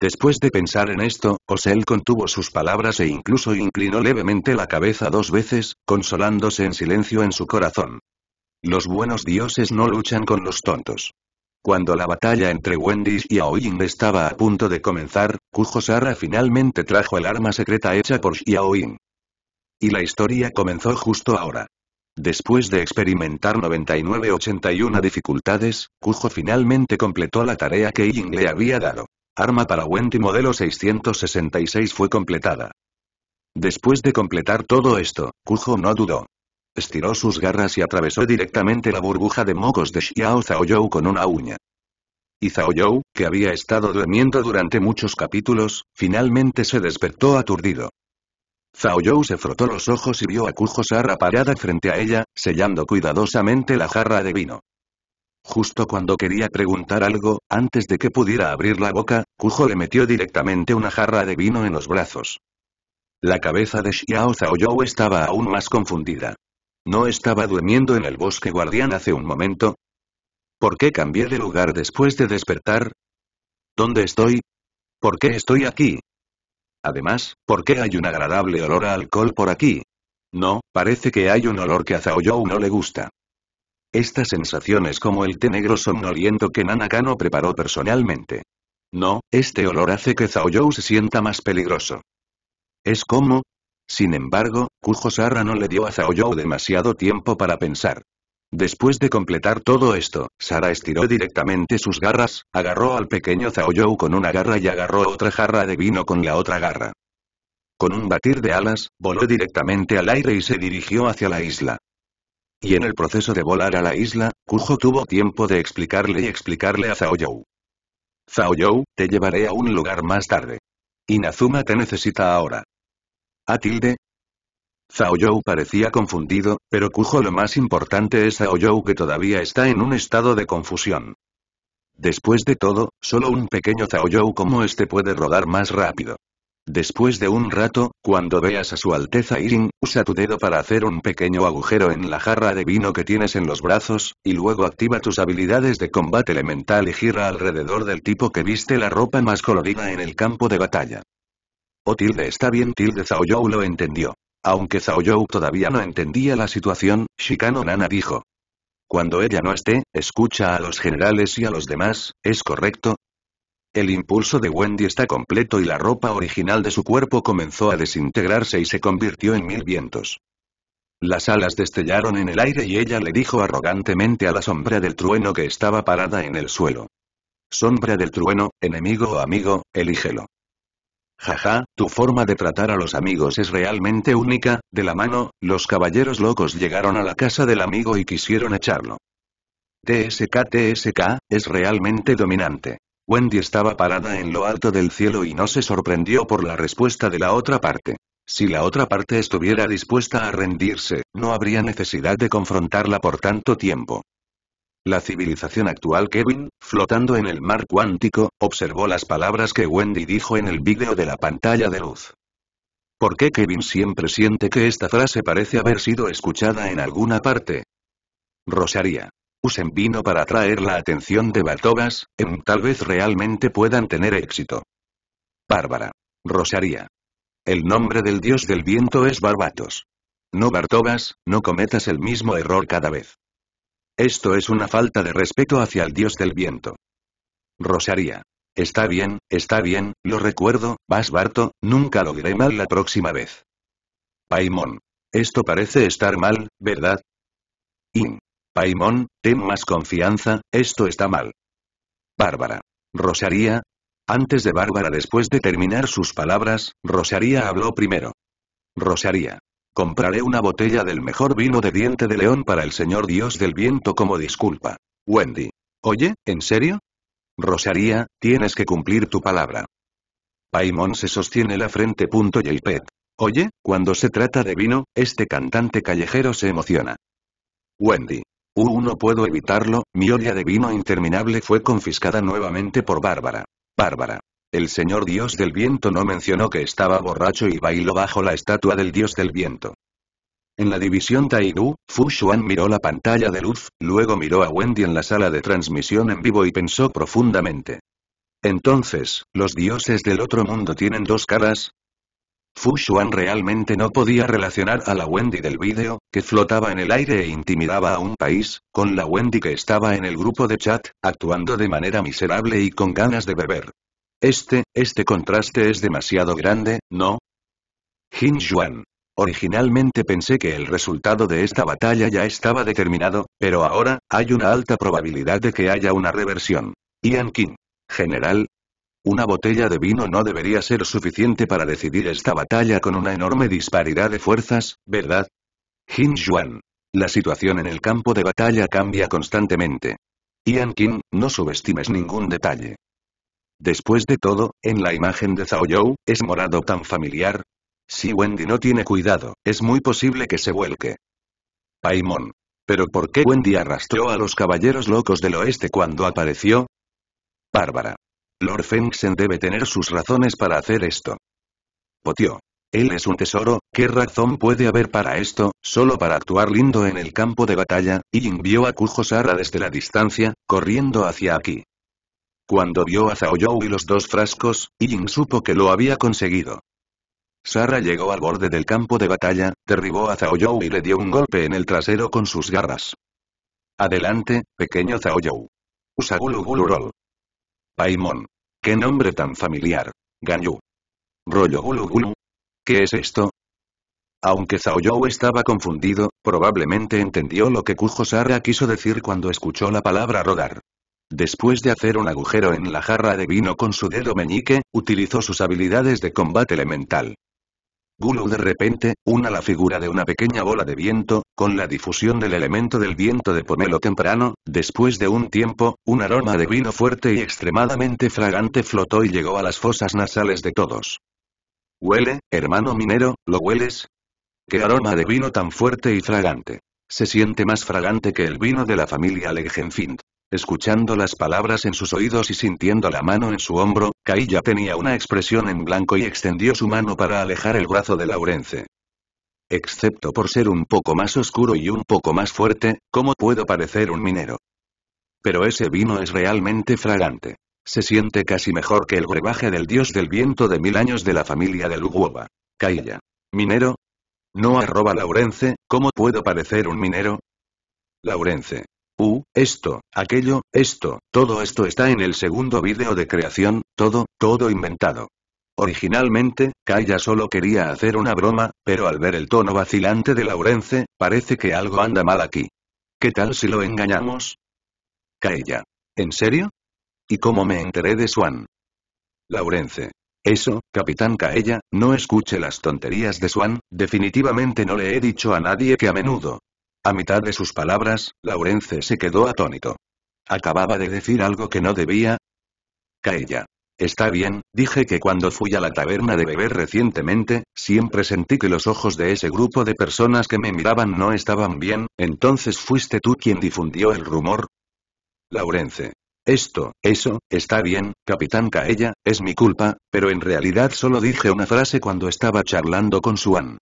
[SPEAKER 1] Después de pensar en esto, Osel contuvo sus palabras e incluso inclinó levemente la cabeza dos veces, consolándose en silencio en su corazón. Los buenos dioses no luchan con los tontos. Cuando la batalla entre Wendy y Ying estaba a punto de comenzar, Kujo Sara finalmente trajo el arma secreta hecha por Ying. Y la historia comenzó justo ahora. Después de experimentar 99-81 dificultades, Kujo finalmente completó la tarea que Ying le había dado. Arma para Wendy modelo 666 fue completada. Después de completar todo esto, Kujo no dudó. Estiró sus garras y atravesó directamente la burbuja de mocos de Xiao Zhaoyou con una uña. Y Zhaoyou, que había estado durmiendo durante muchos capítulos, finalmente se despertó aturdido. Zhaoyou se frotó los ojos y vio a Kujo Sara parada frente a ella, sellando cuidadosamente la jarra de vino. Justo cuando quería preguntar algo, antes de que pudiera abrir la boca, Kujo le metió directamente una jarra de vino en los brazos. La cabeza de Xiao Zhaoyou estaba aún más confundida. ¿No estaba durmiendo en el bosque guardián hace un momento? ¿Por qué cambié de lugar después de despertar? ¿Dónde estoy? ¿Por qué estoy aquí? Además, ¿por qué hay un agradable olor a alcohol por aquí? No, parece que hay un olor que a Zhao no le gusta. Esta sensación es como el té negro somnoliento que no preparó personalmente. No, este olor hace que Zhao se sienta más peligroso. Es como... Sin embargo, Kujo Sara no le dio a Zhao demasiado tiempo para pensar. Después de completar todo esto, Sara estiró directamente sus garras, agarró al pequeño Zhao con una garra y agarró otra jarra de vino con la otra garra. Con un batir de alas, voló directamente al aire y se dirigió hacia la isla. Y en el proceso de volar a la isla, Kujo tuvo tiempo de explicarle y explicarle a Zhao Zhao te llevaré a un lugar más tarde. Inazuma te necesita ahora. A tilde, Zhao parecía confundido, pero Kujo lo más importante es Zhao que todavía está en un estado de confusión. Después de todo, solo un pequeño Zhao como este puede rodar más rápido. Después de un rato, cuando veas a su Alteza Irin, usa tu dedo para hacer un pequeño agujero en la jarra de vino que tienes en los brazos, y luego activa tus habilidades de combate elemental y gira alrededor del tipo que viste la ropa más colorida en el campo de batalla. O tilde está bien tilde Zhao lo entendió. Aunque Zhao todavía no entendía la situación, Shikano Nana dijo. Cuando ella no esté, escucha a los generales y a los demás, ¿es correcto? El impulso de Wendy está completo y la ropa original de su cuerpo comenzó a desintegrarse y se convirtió en mil vientos. Las alas destellaron en el aire y ella le dijo arrogantemente a la sombra del trueno que estaba parada en el suelo. Sombra del trueno, enemigo o amigo, elígelo. Jaja, tu forma de tratar a los amigos es realmente única, de la mano, los caballeros locos llegaron a la casa del amigo y quisieron echarlo. TSK TSK, es realmente dominante. Wendy estaba parada en lo alto del cielo y no se sorprendió por la respuesta de la otra parte. Si la otra parte estuviera dispuesta a rendirse, no habría necesidad de confrontarla por tanto tiempo. La civilización actual Kevin, flotando en el mar cuántico, observó las palabras que Wendy dijo en el vídeo de la pantalla de luz. ¿Por qué Kevin siempre siente que esta frase parece haber sido escuchada en alguna parte? Rosaria. Usen vino para atraer la atención de Bartogas, en tal vez realmente puedan tener éxito. Bárbara. Rosaria. El nombre del dios del viento es Barbatos. No Bartobas, no cometas el mismo error cada vez. Esto es una falta de respeto hacia el dios del viento. Rosaria. Está bien, está bien, lo recuerdo, Vas Barto, nunca lo diré mal la próxima vez. Paimón. Esto parece estar mal, ¿verdad? In. Paimón, ten más confianza, esto está mal. Bárbara. Rosaría. Antes de Bárbara después de terminar sus palabras, Rosaría habló primero. Rosaría. Compraré una botella del mejor vino de diente de león para el señor dios del viento como disculpa. Wendy. Oye, ¿en serio? Rosaría, tienes que cumplir tu palabra. Paimon se sostiene la frente. J. Oye, cuando se trata de vino, este cantante callejero se emociona. Wendy. Uh, no puedo evitarlo, mi olla de vino interminable fue confiscada nuevamente por Bárbara. Bárbara. El señor dios del viento no mencionó que estaba borracho y bailó bajo la estatua del dios del viento. En la división Taidu, Fu Xuan miró la pantalla de luz, luego miró a Wendy en la sala de transmisión en vivo y pensó profundamente. Entonces, ¿los dioses del otro mundo tienen dos caras? Fu Xuan realmente no podía relacionar a la Wendy del vídeo, que flotaba en el aire e intimidaba a un país, con la Wendy que estaba en el grupo de chat, actuando de manera miserable y con ganas de beber. Este, este contraste es demasiado grande, ¿no? Jin Yuan. Originalmente pensé que el resultado de esta batalla ya estaba determinado, pero ahora, hay una alta probabilidad de que haya una reversión. Ian King. General. Una botella de vino no debería ser suficiente para decidir esta batalla con una enorme disparidad de fuerzas, ¿verdad? Jin Yuan. La situación en el campo de batalla cambia constantemente. Ian King, no subestimes ningún detalle. Después de todo, en la imagen de Zhao es morado tan familiar. Si Wendy no tiene cuidado, es muy posible que se vuelque. Paimon. ¿Pero por qué Wendy arrastró a los caballeros locos del oeste cuando apareció? Bárbara. Lord Fengsen debe tener sus razones para hacer esto. Potio. Él es un tesoro, ¿qué razón puede haber para esto, solo para actuar lindo en el campo de batalla? Y envió a Kujosara desde la distancia, corriendo hacia aquí. Cuando vio a Zhao y los dos frascos, Ying supo que lo había conseguido. Sara llegó al borde del campo de batalla, derribó a Zhao y le dio un golpe en el trasero con sus garras. Adelante, pequeño Zhao Usagulugulurol. Paimon. Qué nombre tan familiar. Ganyu. Rollo gulugulu. ¿Qué es esto? Aunque Zhao estaba confundido, probablemente entendió lo que Kujo Sara quiso decir cuando escuchó la palabra rodar. Después de hacer un agujero en la jarra de vino con su dedo meñique, utilizó sus habilidades de combate elemental. Gulu de repente, una la figura de una pequeña bola de viento, con la difusión del elemento del viento de pomelo temprano, después de un tiempo, un aroma de vino fuerte y extremadamente fragante flotó y llegó a las fosas nasales de todos. Huele, hermano minero, ¿lo hueles? Qué aroma de vino tan fuerte y fragante. Se siente más fragante que el vino de la familia Legenfind. Escuchando las palabras en sus oídos y sintiendo la mano en su hombro, Cailla tenía una expresión en blanco y extendió su mano para alejar el brazo de Laurence. Excepto por ser un poco más oscuro y un poco más fuerte, ¿cómo puedo parecer un minero? Pero ese vino es realmente fragante. Se siente casi mejor que el brebaje del dios del viento de mil años de la familia de luguba Cailla. ¿Minero? No arroba Laurence, ¿cómo puedo parecer un minero? Laurence. Uh, esto, aquello, esto, todo esto está en el segundo vídeo de creación, todo, todo inventado. Originalmente, Kaya solo quería hacer una broma, pero al ver el tono vacilante de Laurence, parece que algo anda mal aquí. ¿Qué tal si lo engañamos? Kaella, ¿En serio? ¿Y cómo me enteré de Swan? Laurence. Eso, capitán Kaella, no escuche las tonterías de Swan, definitivamente no le he dicho a nadie que a menudo, a mitad de sus palabras, Laurence se quedó atónito. ¿Acababa de decir algo que no debía? Caella. Está bien, dije que cuando fui a la taberna de beber recientemente, siempre sentí que los ojos de ese grupo de personas que me miraban no estaban bien, entonces fuiste tú quien difundió el rumor. Laurence. Esto, eso, está bien, capitán Caella, es mi culpa, pero en realidad solo dije una frase cuando estaba charlando con Suan.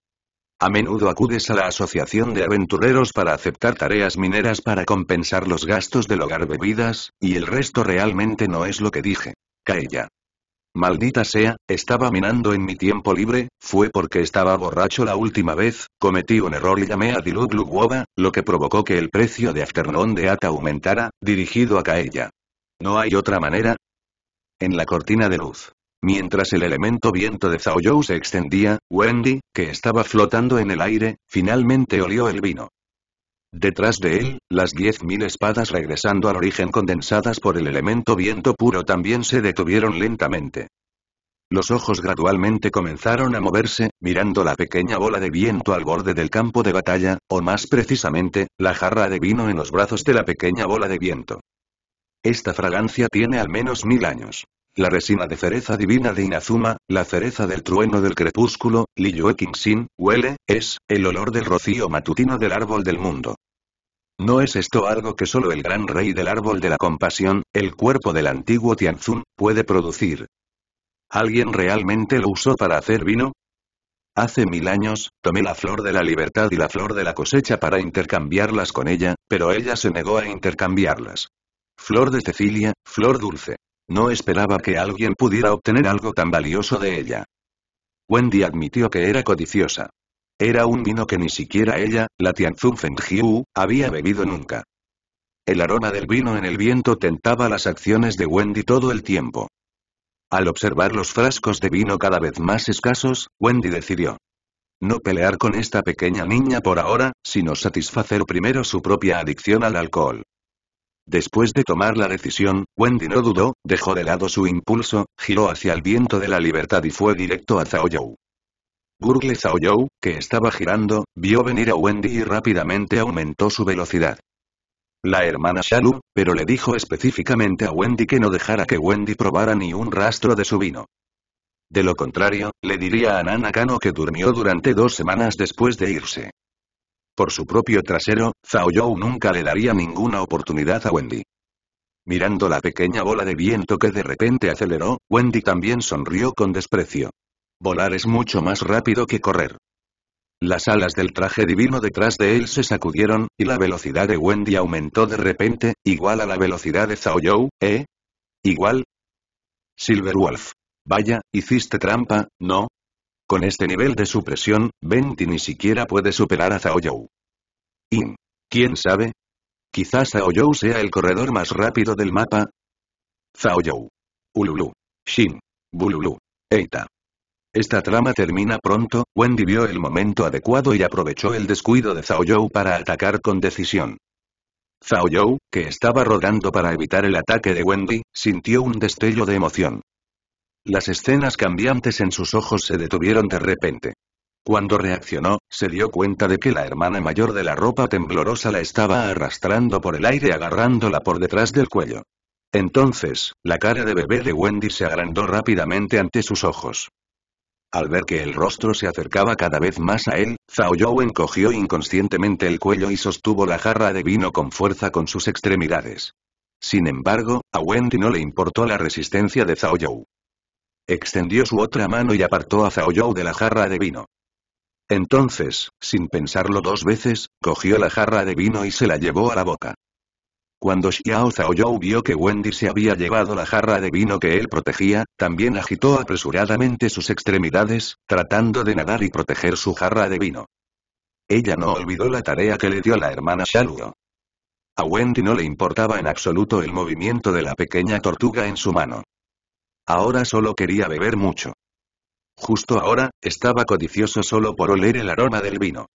[SPEAKER 1] A menudo acudes a la Asociación de Aventureros para aceptar tareas mineras para compensar los gastos del hogar bebidas, y el resto realmente no es lo que dije. Caella. Maldita sea, estaba minando en mi tiempo libre, fue porque estaba borracho la última vez, cometí un error y llamé a Lugwoba, lo que provocó que el precio de Afternoon de Ata aumentara, dirigido a Caella. ¿No hay otra manera? En la cortina de luz. Mientras el elemento viento de Zhaoyou se extendía, Wendy, que estaba flotando en el aire, finalmente olió el vino. Detrás de él, las diez mil espadas regresando al origen condensadas por el elemento viento puro también se detuvieron lentamente. Los ojos gradualmente comenzaron a moverse, mirando la pequeña bola de viento al borde del campo de batalla, o más precisamente, la jarra de vino en los brazos de la pequeña bola de viento. Esta fragancia tiene al menos mil años. La resina de cereza divina de Inazuma, la cereza del trueno del crepúsculo, Liyue Kingsin, huele, es, el olor del rocío matutino del árbol del mundo. ¿No es esto algo que solo el gran rey del árbol de la compasión, el cuerpo del antiguo Tianzun, puede producir? ¿Alguien realmente lo usó para hacer vino? Hace mil años, tomé la flor de la libertad y la flor de la cosecha para intercambiarlas con ella, pero ella se negó a intercambiarlas. Flor de Cecilia, flor dulce. No esperaba que alguien pudiera obtener algo tan valioso de ella. Wendy admitió que era codiciosa. Era un vino que ni siquiera ella, la feng Fenghiu, había bebido nunca. El aroma del vino en el viento tentaba las acciones de Wendy todo el tiempo. Al observar los frascos de vino cada vez más escasos, Wendy decidió. No pelear con esta pequeña niña por ahora, sino satisfacer primero su propia adicción al alcohol. Después de tomar la decisión, Wendy no dudó, dejó de lado su impulso, giró hacia el viento de la libertad y fue directo a Zhaoyou. Gurgle Zhaoyou, que estaba girando, vio venir a Wendy y rápidamente aumentó su velocidad. La hermana Shalu, pero le dijo específicamente a Wendy que no dejara que Wendy probara ni un rastro de su vino. De lo contrario, le diría a Nana Kano que durmió durante dos semanas después de irse. Por su propio trasero, Zhao Yao nunca le daría ninguna oportunidad a Wendy. Mirando la pequeña bola de viento que de repente aceleró, Wendy también sonrió con desprecio. Volar es mucho más rápido que correr. Las alas del traje divino detrás de él se sacudieron, y la velocidad de Wendy aumentó de repente, igual a la velocidad de Zhao Yao, ¿eh? ¿Igual? Silverwolf. Vaya, hiciste trampa, ¿no? Con este nivel de supresión, Venti ni siquiera puede superar a Zhao you ¿Y? ¿Quién sabe? Quizás Zhao sea el corredor más rápido del mapa. Zhao you Ululu. Shin. Bululu. Eita. Esta trama termina pronto, Wendy vio el momento adecuado y aprovechó el descuido de Zhao para atacar con decisión. Zhao que estaba rodando para evitar el ataque de Wendy, sintió un destello de emoción. Las escenas cambiantes en sus ojos se detuvieron de repente. Cuando reaccionó, se dio cuenta de que la hermana mayor de la ropa temblorosa la estaba arrastrando por el aire agarrándola por detrás del cuello. Entonces, la cara de bebé de Wendy se agrandó rápidamente ante sus ojos. Al ver que el rostro se acercaba cada vez más a él, Zhao Yao encogió inconscientemente el cuello y sostuvo la jarra de vino con fuerza con sus extremidades. Sin embargo, a Wendy no le importó la resistencia de Zhao Yao. Extendió su otra mano y apartó a Zhao Yao de la jarra de vino. Entonces, sin pensarlo dos veces, cogió la jarra de vino y se la llevó a la boca. Cuando Xiao Zhao Yao vio que Wendy se había llevado la jarra de vino que él protegía, también agitó apresuradamente sus extremidades, tratando de nadar y proteger su jarra de vino. Ella no olvidó la tarea que le dio la hermana Shaluo. A Wendy no le importaba en absoluto el movimiento de la pequeña tortuga en su mano. Ahora solo quería beber mucho. Justo ahora, estaba codicioso solo por oler el aroma del vino.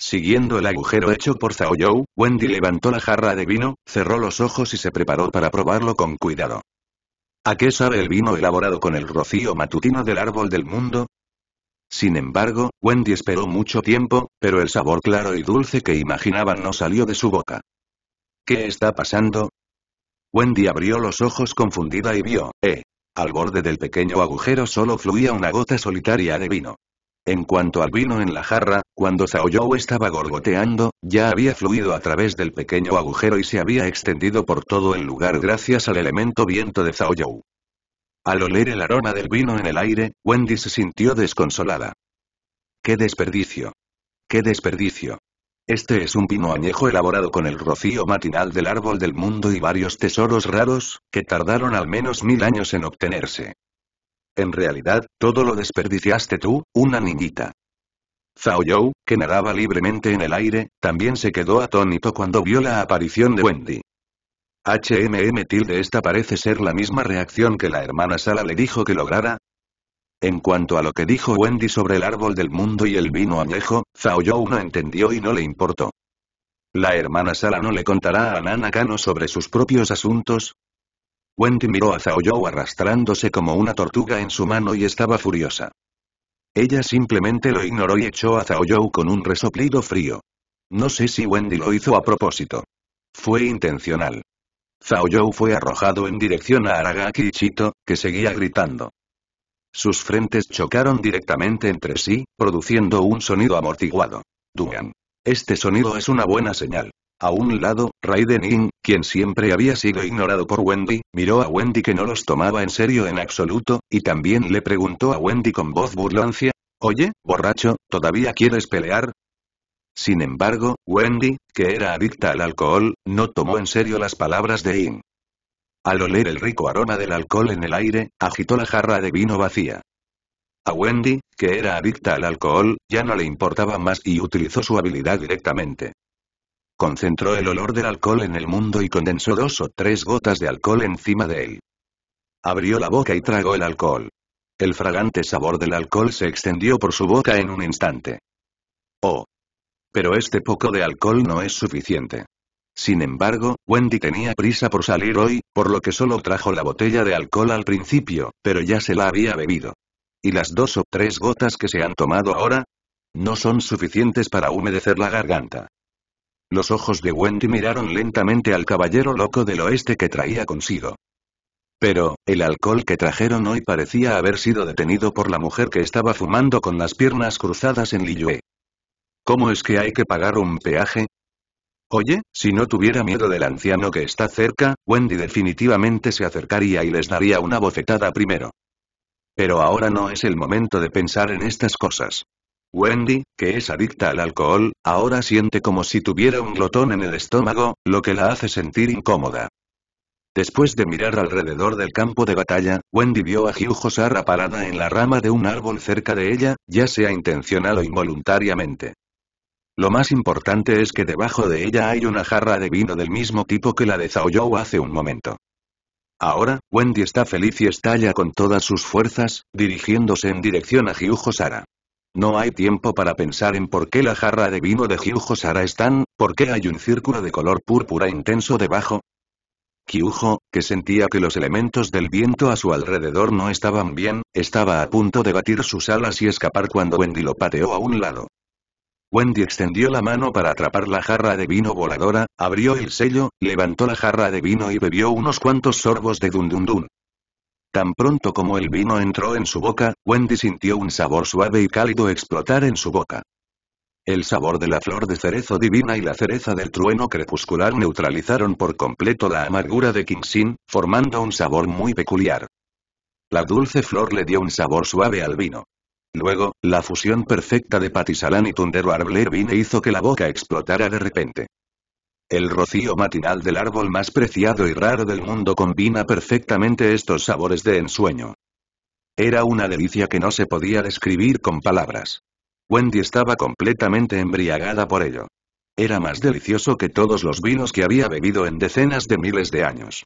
[SPEAKER 1] Siguiendo el agujero hecho por Zhao you, Wendy levantó la jarra de vino, cerró los ojos y se preparó para probarlo con cuidado. ¿A qué sabe el vino elaborado con el rocío matutino del árbol del mundo? Sin embargo, Wendy esperó mucho tiempo, pero el sabor claro y dulce que imaginaba no salió de su boca. ¿Qué está pasando? Wendy abrió los ojos confundida y vio, eh, al borde del pequeño agujero solo fluía una gota solitaria de vino. En cuanto al vino en la jarra, cuando Saoyou estaba gorgoteando, ya había fluido a través del pequeño agujero y se había extendido por todo el lugar gracias al elemento viento de Saoyou. Al oler el aroma del vino en el aire, Wendy se sintió desconsolada. ¡Qué desperdicio! ¡Qué desperdicio! Este es un pino añejo elaborado con el rocío matinal del árbol del mundo y varios tesoros raros, que tardaron al menos mil años en obtenerse. En realidad, todo lo desperdiciaste tú, una niñita. Zhao Yao, que nadaba libremente en el aire, también se quedó atónito cuando vio la aparición de Wendy. HMM tilde esta parece ser la misma reacción que la hermana Sala le dijo que lograra, en cuanto a lo que dijo Wendy sobre el árbol del mundo y el vino añejo, Zhao you no entendió y no le importó. La hermana Sara no le contará a Nanakano sobre sus propios asuntos, Wendy miró a Zhao you arrastrándose como una tortuga en su mano y estaba furiosa. Ella simplemente lo ignoró y echó a Zhao you con un resoplido frío. No sé si Wendy lo hizo a propósito. Fue intencional. Zhao you fue arrojado en dirección a Aragaki y Chito, que seguía gritando. Sus frentes chocaron directamente entre sí, produciendo un sonido amortiguado. Duan. Este sonido es una buena señal. A un lado, Raiden In, quien siempre había sido ignorado por Wendy, miró a Wendy que no los tomaba en serio en absoluto, y también le preguntó a Wendy con voz burlancia, Oye, borracho, ¿todavía quieres pelear? Sin embargo, Wendy, que era adicta al alcohol, no tomó en serio las palabras de In. Al oler el rico aroma del alcohol en el aire, agitó la jarra de vino vacía. A Wendy, que era adicta al alcohol, ya no le importaba más y utilizó su habilidad directamente. Concentró el olor del alcohol en el mundo y condensó dos o tres gotas de alcohol encima de él. Abrió la boca y tragó el alcohol. El fragante sabor del alcohol se extendió por su boca en un instante. Oh. Pero este poco de alcohol no es suficiente. Sin embargo, Wendy tenía prisa por salir hoy, por lo que solo trajo la botella de alcohol al principio, pero ya se la había bebido. ¿Y las dos o tres gotas que se han tomado ahora? No son suficientes para humedecer la garganta. Los ojos de Wendy miraron lentamente al caballero loco del oeste que traía consigo. Pero, el alcohol que trajeron hoy parecía haber sido detenido por la mujer que estaba fumando con las piernas cruzadas en Liyue. ¿Cómo es que hay que pagar un peaje? Oye, si no tuviera miedo del anciano que está cerca, Wendy definitivamente se acercaría y les daría una bofetada primero. Pero ahora no es el momento de pensar en estas cosas. Wendy, que es adicta al alcohol, ahora siente como si tuviera un glotón en el estómago, lo que la hace sentir incómoda. Después de mirar alrededor del campo de batalla, Wendy vio a Hugh Sara parada en la rama de un árbol cerca de ella, ya sea intencional o involuntariamente. Lo más importante es que debajo de ella hay una jarra de vino del mismo tipo que la de Zhao Yao hace un momento. Ahora, Wendy está feliz y estalla con todas sus fuerzas, dirigiéndose en dirección a Hyujo Sara. No hay tiempo para pensar en por qué la jarra de vino de Hyujo Sara está, tan, por qué hay un círculo de color púrpura intenso debajo. Kyujo, que sentía que los elementos del viento a su alrededor no estaban bien, estaba a punto de batir sus alas y escapar cuando Wendy lo pateó a un lado. Wendy extendió la mano para atrapar la jarra de vino voladora, abrió el sello, levantó la jarra de vino y bebió unos cuantos sorbos de dun. Tan pronto como el vino entró en su boca, Wendy sintió un sabor suave y cálido explotar en su boca. El sabor de la flor de cerezo divina y la cereza del trueno crepuscular neutralizaron por completo la amargura de Kingsin, formando un sabor muy peculiar. La dulce flor le dio un sabor suave al vino. Luego, la fusión perfecta de Patisalán y Tundero vine hizo que la boca explotara de repente. El rocío matinal del árbol más preciado y raro del mundo combina perfectamente estos sabores de ensueño. Era una delicia que no se podía describir con palabras. Wendy estaba completamente embriagada por ello. Era más delicioso que todos los vinos que había bebido en decenas de miles de años.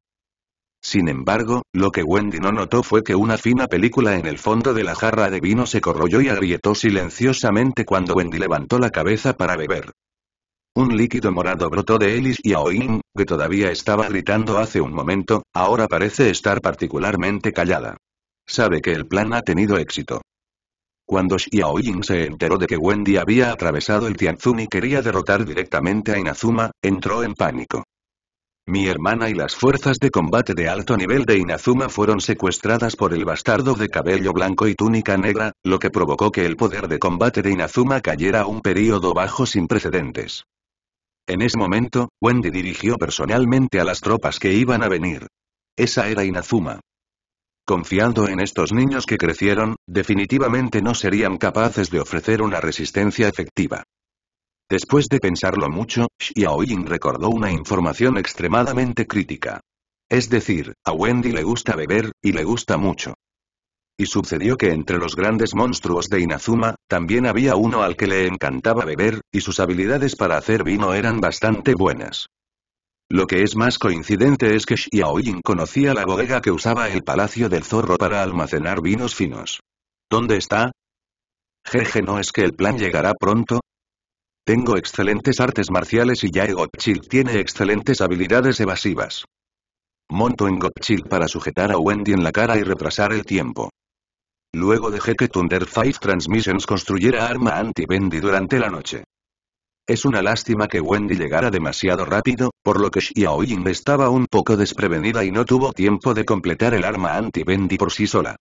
[SPEAKER 1] Sin embargo, lo que Wendy no notó fue que una fina película en el fondo de la jarra de vino se corroyó y agrietó silenciosamente cuando Wendy levantó la cabeza para beber. Un líquido morado brotó de Ellis y Aoin, que todavía estaba gritando hace un momento, ahora parece estar particularmente callada. Sabe que el plan ha tenido éxito. Cuando Xiaoyin se enteró de que Wendy había atravesado el Tianzun y quería derrotar directamente a Inazuma, entró en pánico. Mi hermana y las fuerzas de combate de alto nivel de Inazuma fueron secuestradas por el bastardo de cabello blanco y túnica negra, lo que provocó que el poder de combate de Inazuma cayera a un período bajo sin precedentes. En ese momento, Wendy dirigió personalmente a las tropas que iban a venir. Esa era Inazuma. Confiando en estos niños que crecieron, definitivamente no serían capaces de ofrecer una resistencia efectiva. Después de pensarlo mucho, Xiaoying recordó una información extremadamente crítica. Es decir, a Wendy le gusta beber, y le gusta mucho. Y sucedió que entre los grandes monstruos de Inazuma, también había uno al que le encantaba beber, y sus habilidades para hacer vino eran bastante buenas. Lo que es más coincidente es que Xiaoying conocía la bodega que usaba el Palacio del Zorro para almacenar vinos finos. ¿Dónde está? Jeje, ¿no es que el plan llegará pronto? Tengo excelentes artes marciales y Yae Gotchil tiene excelentes habilidades evasivas. Monto en Gotchil para sujetar a Wendy en la cara y retrasar el tiempo. Luego dejé que Thunder 5 Transmissions construyera arma anti bendy durante la noche. Es una lástima que Wendy llegara demasiado rápido, por lo que Xiao Ying estaba un poco desprevenida y no tuvo tiempo de completar el arma anti-Bendy por sí sola.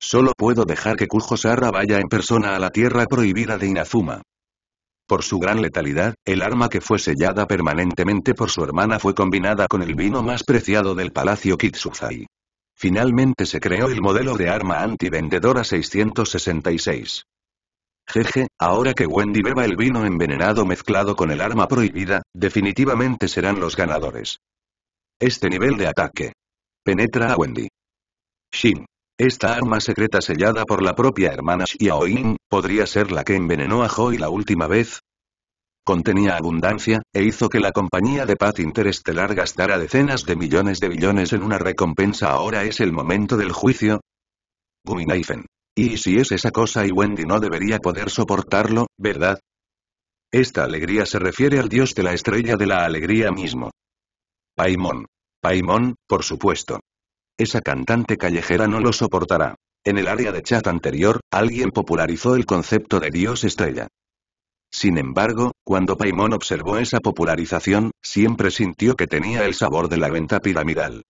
[SPEAKER 1] Solo puedo dejar que Kujo Sara vaya en persona a la tierra prohibida de Inazuma. Por su gran letalidad, el arma que fue sellada permanentemente por su hermana fue combinada con el vino más preciado del palacio Kitsuzai. Finalmente se creó el modelo de arma anti-vendedora 666. Jeje, ahora que Wendy beba el vino envenenado mezclado con el arma prohibida, definitivamente serán los ganadores. Este nivel de ataque. Penetra a Wendy. Shin. Esta arma secreta sellada por la propia hermana Xiaoyin, podría ser la que envenenó a Joy la última vez. Contenía abundancia, e hizo que la compañía de paz interestelar gastara decenas de millones de billones en una recompensa. Ahora es el momento del juicio. Guinaifen. Y si es esa cosa y Wendy no debería poder soportarlo, ¿verdad? Esta alegría se refiere al dios de la estrella de la alegría mismo. Paimon. Paimon, por supuesto. Esa cantante callejera no lo soportará. En el área de chat anterior, alguien popularizó el concepto de Dios estrella. Sin embargo, cuando Paimon observó esa popularización, siempre sintió que tenía el sabor de la venta piramidal.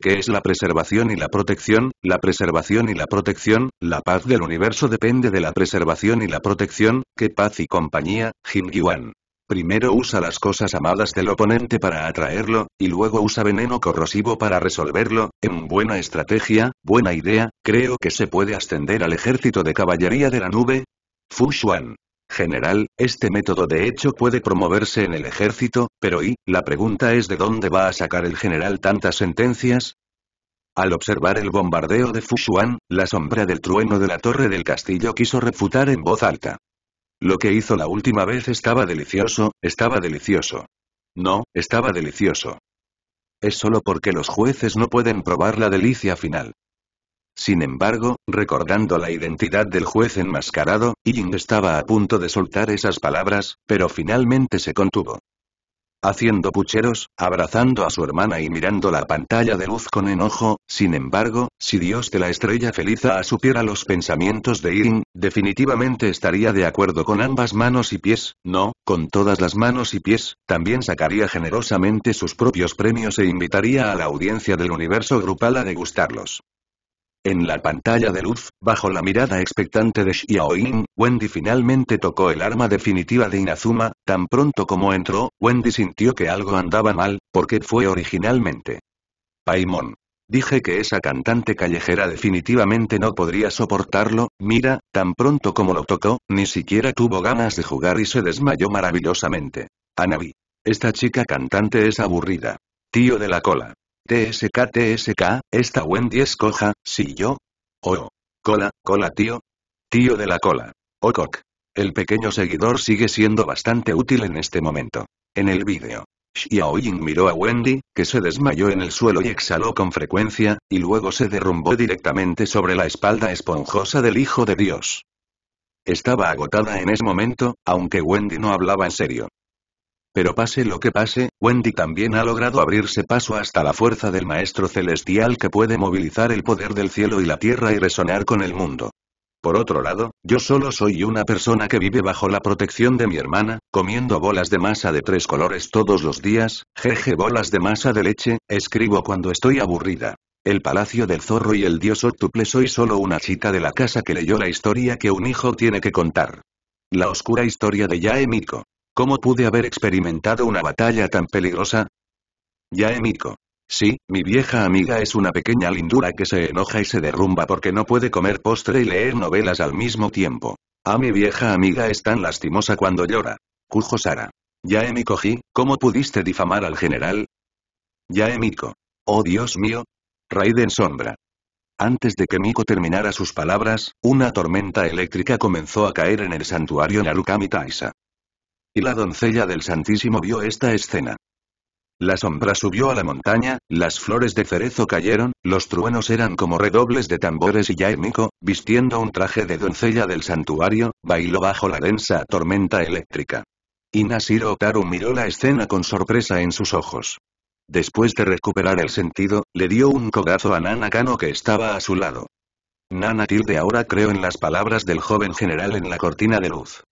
[SPEAKER 1] ¿Qué es la preservación y la protección? La preservación y la protección, la paz del universo depende de la preservación y la protección, qué paz y compañía, Jim Giwan. Primero usa las cosas amadas del oponente para atraerlo, y luego usa veneno corrosivo para resolverlo, en buena estrategia, buena idea, creo que se puede ascender al ejército de caballería de la nube. Fu General, este método de hecho puede promoverse en el ejército, pero y, la pregunta es de dónde va a sacar el general tantas sentencias, al observar el bombardeo de Fushuan, la sombra del trueno de la torre del castillo quiso refutar en voz alta. Lo que hizo la última vez estaba delicioso, estaba delicioso. No, estaba delicioso. Es solo porque los jueces no pueden probar la delicia final. Sin embargo, recordando la identidad del juez enmascarado, Ying estaba a punto de soltar esas palabras, pero finalmente se contuvo haciendo pucheros, abrazando a su hermana y mirando la pantalla de luz con enojo, sin embargo, si Dios de la estrella a supiera los pensamientos de Irin, definitivamente estaría de acuerdo con ambas manos y pies, no, con todas las manos y pies, también sacaría generosamente sus propios premios e invitaría a la audiencia del universo grupal a degustarlos. En la pantalla de luz, bajo la mirada expectante de Yin, Wendy finalmente tocó el arma definitiva de Inazuma, tan pronto como entró, Wendy sintió que algo andaba mal, porque fue originalmente. Paimon. Dije que esa cantante callejera definitivamente no podría soportarlo, mira, tan pronto como lo tocó, ni siquiera tuvo ganas de jugar y se desmayó maravillosamente. Anabi. Esta chica cantante es aburrida. Tío de la cola. TSK TSK, esta Wendy es coja, si yo. Oh. Cola, cola tío. Tío de la cola. Oh El pequeño seguidor sigue siendo bastante útil en este momento. En el vídeo. Xiao Ying miró a Wendy, que se desmayó en el suelo y exhaló con frecuencia, y luego se derrumbó directamente sobre la espalda esponjosa del Hijo de Dios. Estaba agotada en ese momento, aunque Wendy no hablaba en serio. Pero pase lo que pase, Wendy también ha logrado abrirse paso hasta la fuerza del Maestro Celestial que puede movilizar el poder del cielo y la tierra y resonar con el mundo. Por otro lado, yo solo soy una persona que vive bajo la protección de mi hermana, comiendo bolas de masa de tres colores todos los días, jeje bolas de masa de leche, escribo cuando estoy aburrida. El palacio del zorro y el dios octuple soy solo una chica de la casa que leyó la historia que un hijo tiene que contar. La oscura historia de Yae ¿Cómo pude haber experimentado una batalla tan peligrosa? Yaemiko, Sí, mi vieja amiga es una pequeña lindura que se enoja y se derrumba porque no puede comer postre y leer novelas al mismo tiempo. A ah, mi vieja amiga es tan lastimosa cuando llora. Kujo Sara. Yaemiko ji, ¿cómo pudiste difamar al general? Yaemiko. Oh Dios mío. Raiden Sombra. Antes de que Miko terminara sus palabras, una tormenta eléctrica comenzó a caer en el santuario Narukami Taisa la doncella del Santísimo vio esta escena. La sombra subió a la montaña, las flores de cerezo cayeron, los truenos eran como redobles de tambores y Yaemiko, vistiendo un traje de doncella del santuario, bailó bajo la densa tormenta eléctrica. Inasiro Otaru miró la escena con sorpresa en sus ojos. Después de recuperar el sentido, le dio un codazo a Nana Kano que estaba a su lado. Nana Tilde ahora creo en las palabras del joven general en la cortina de luz.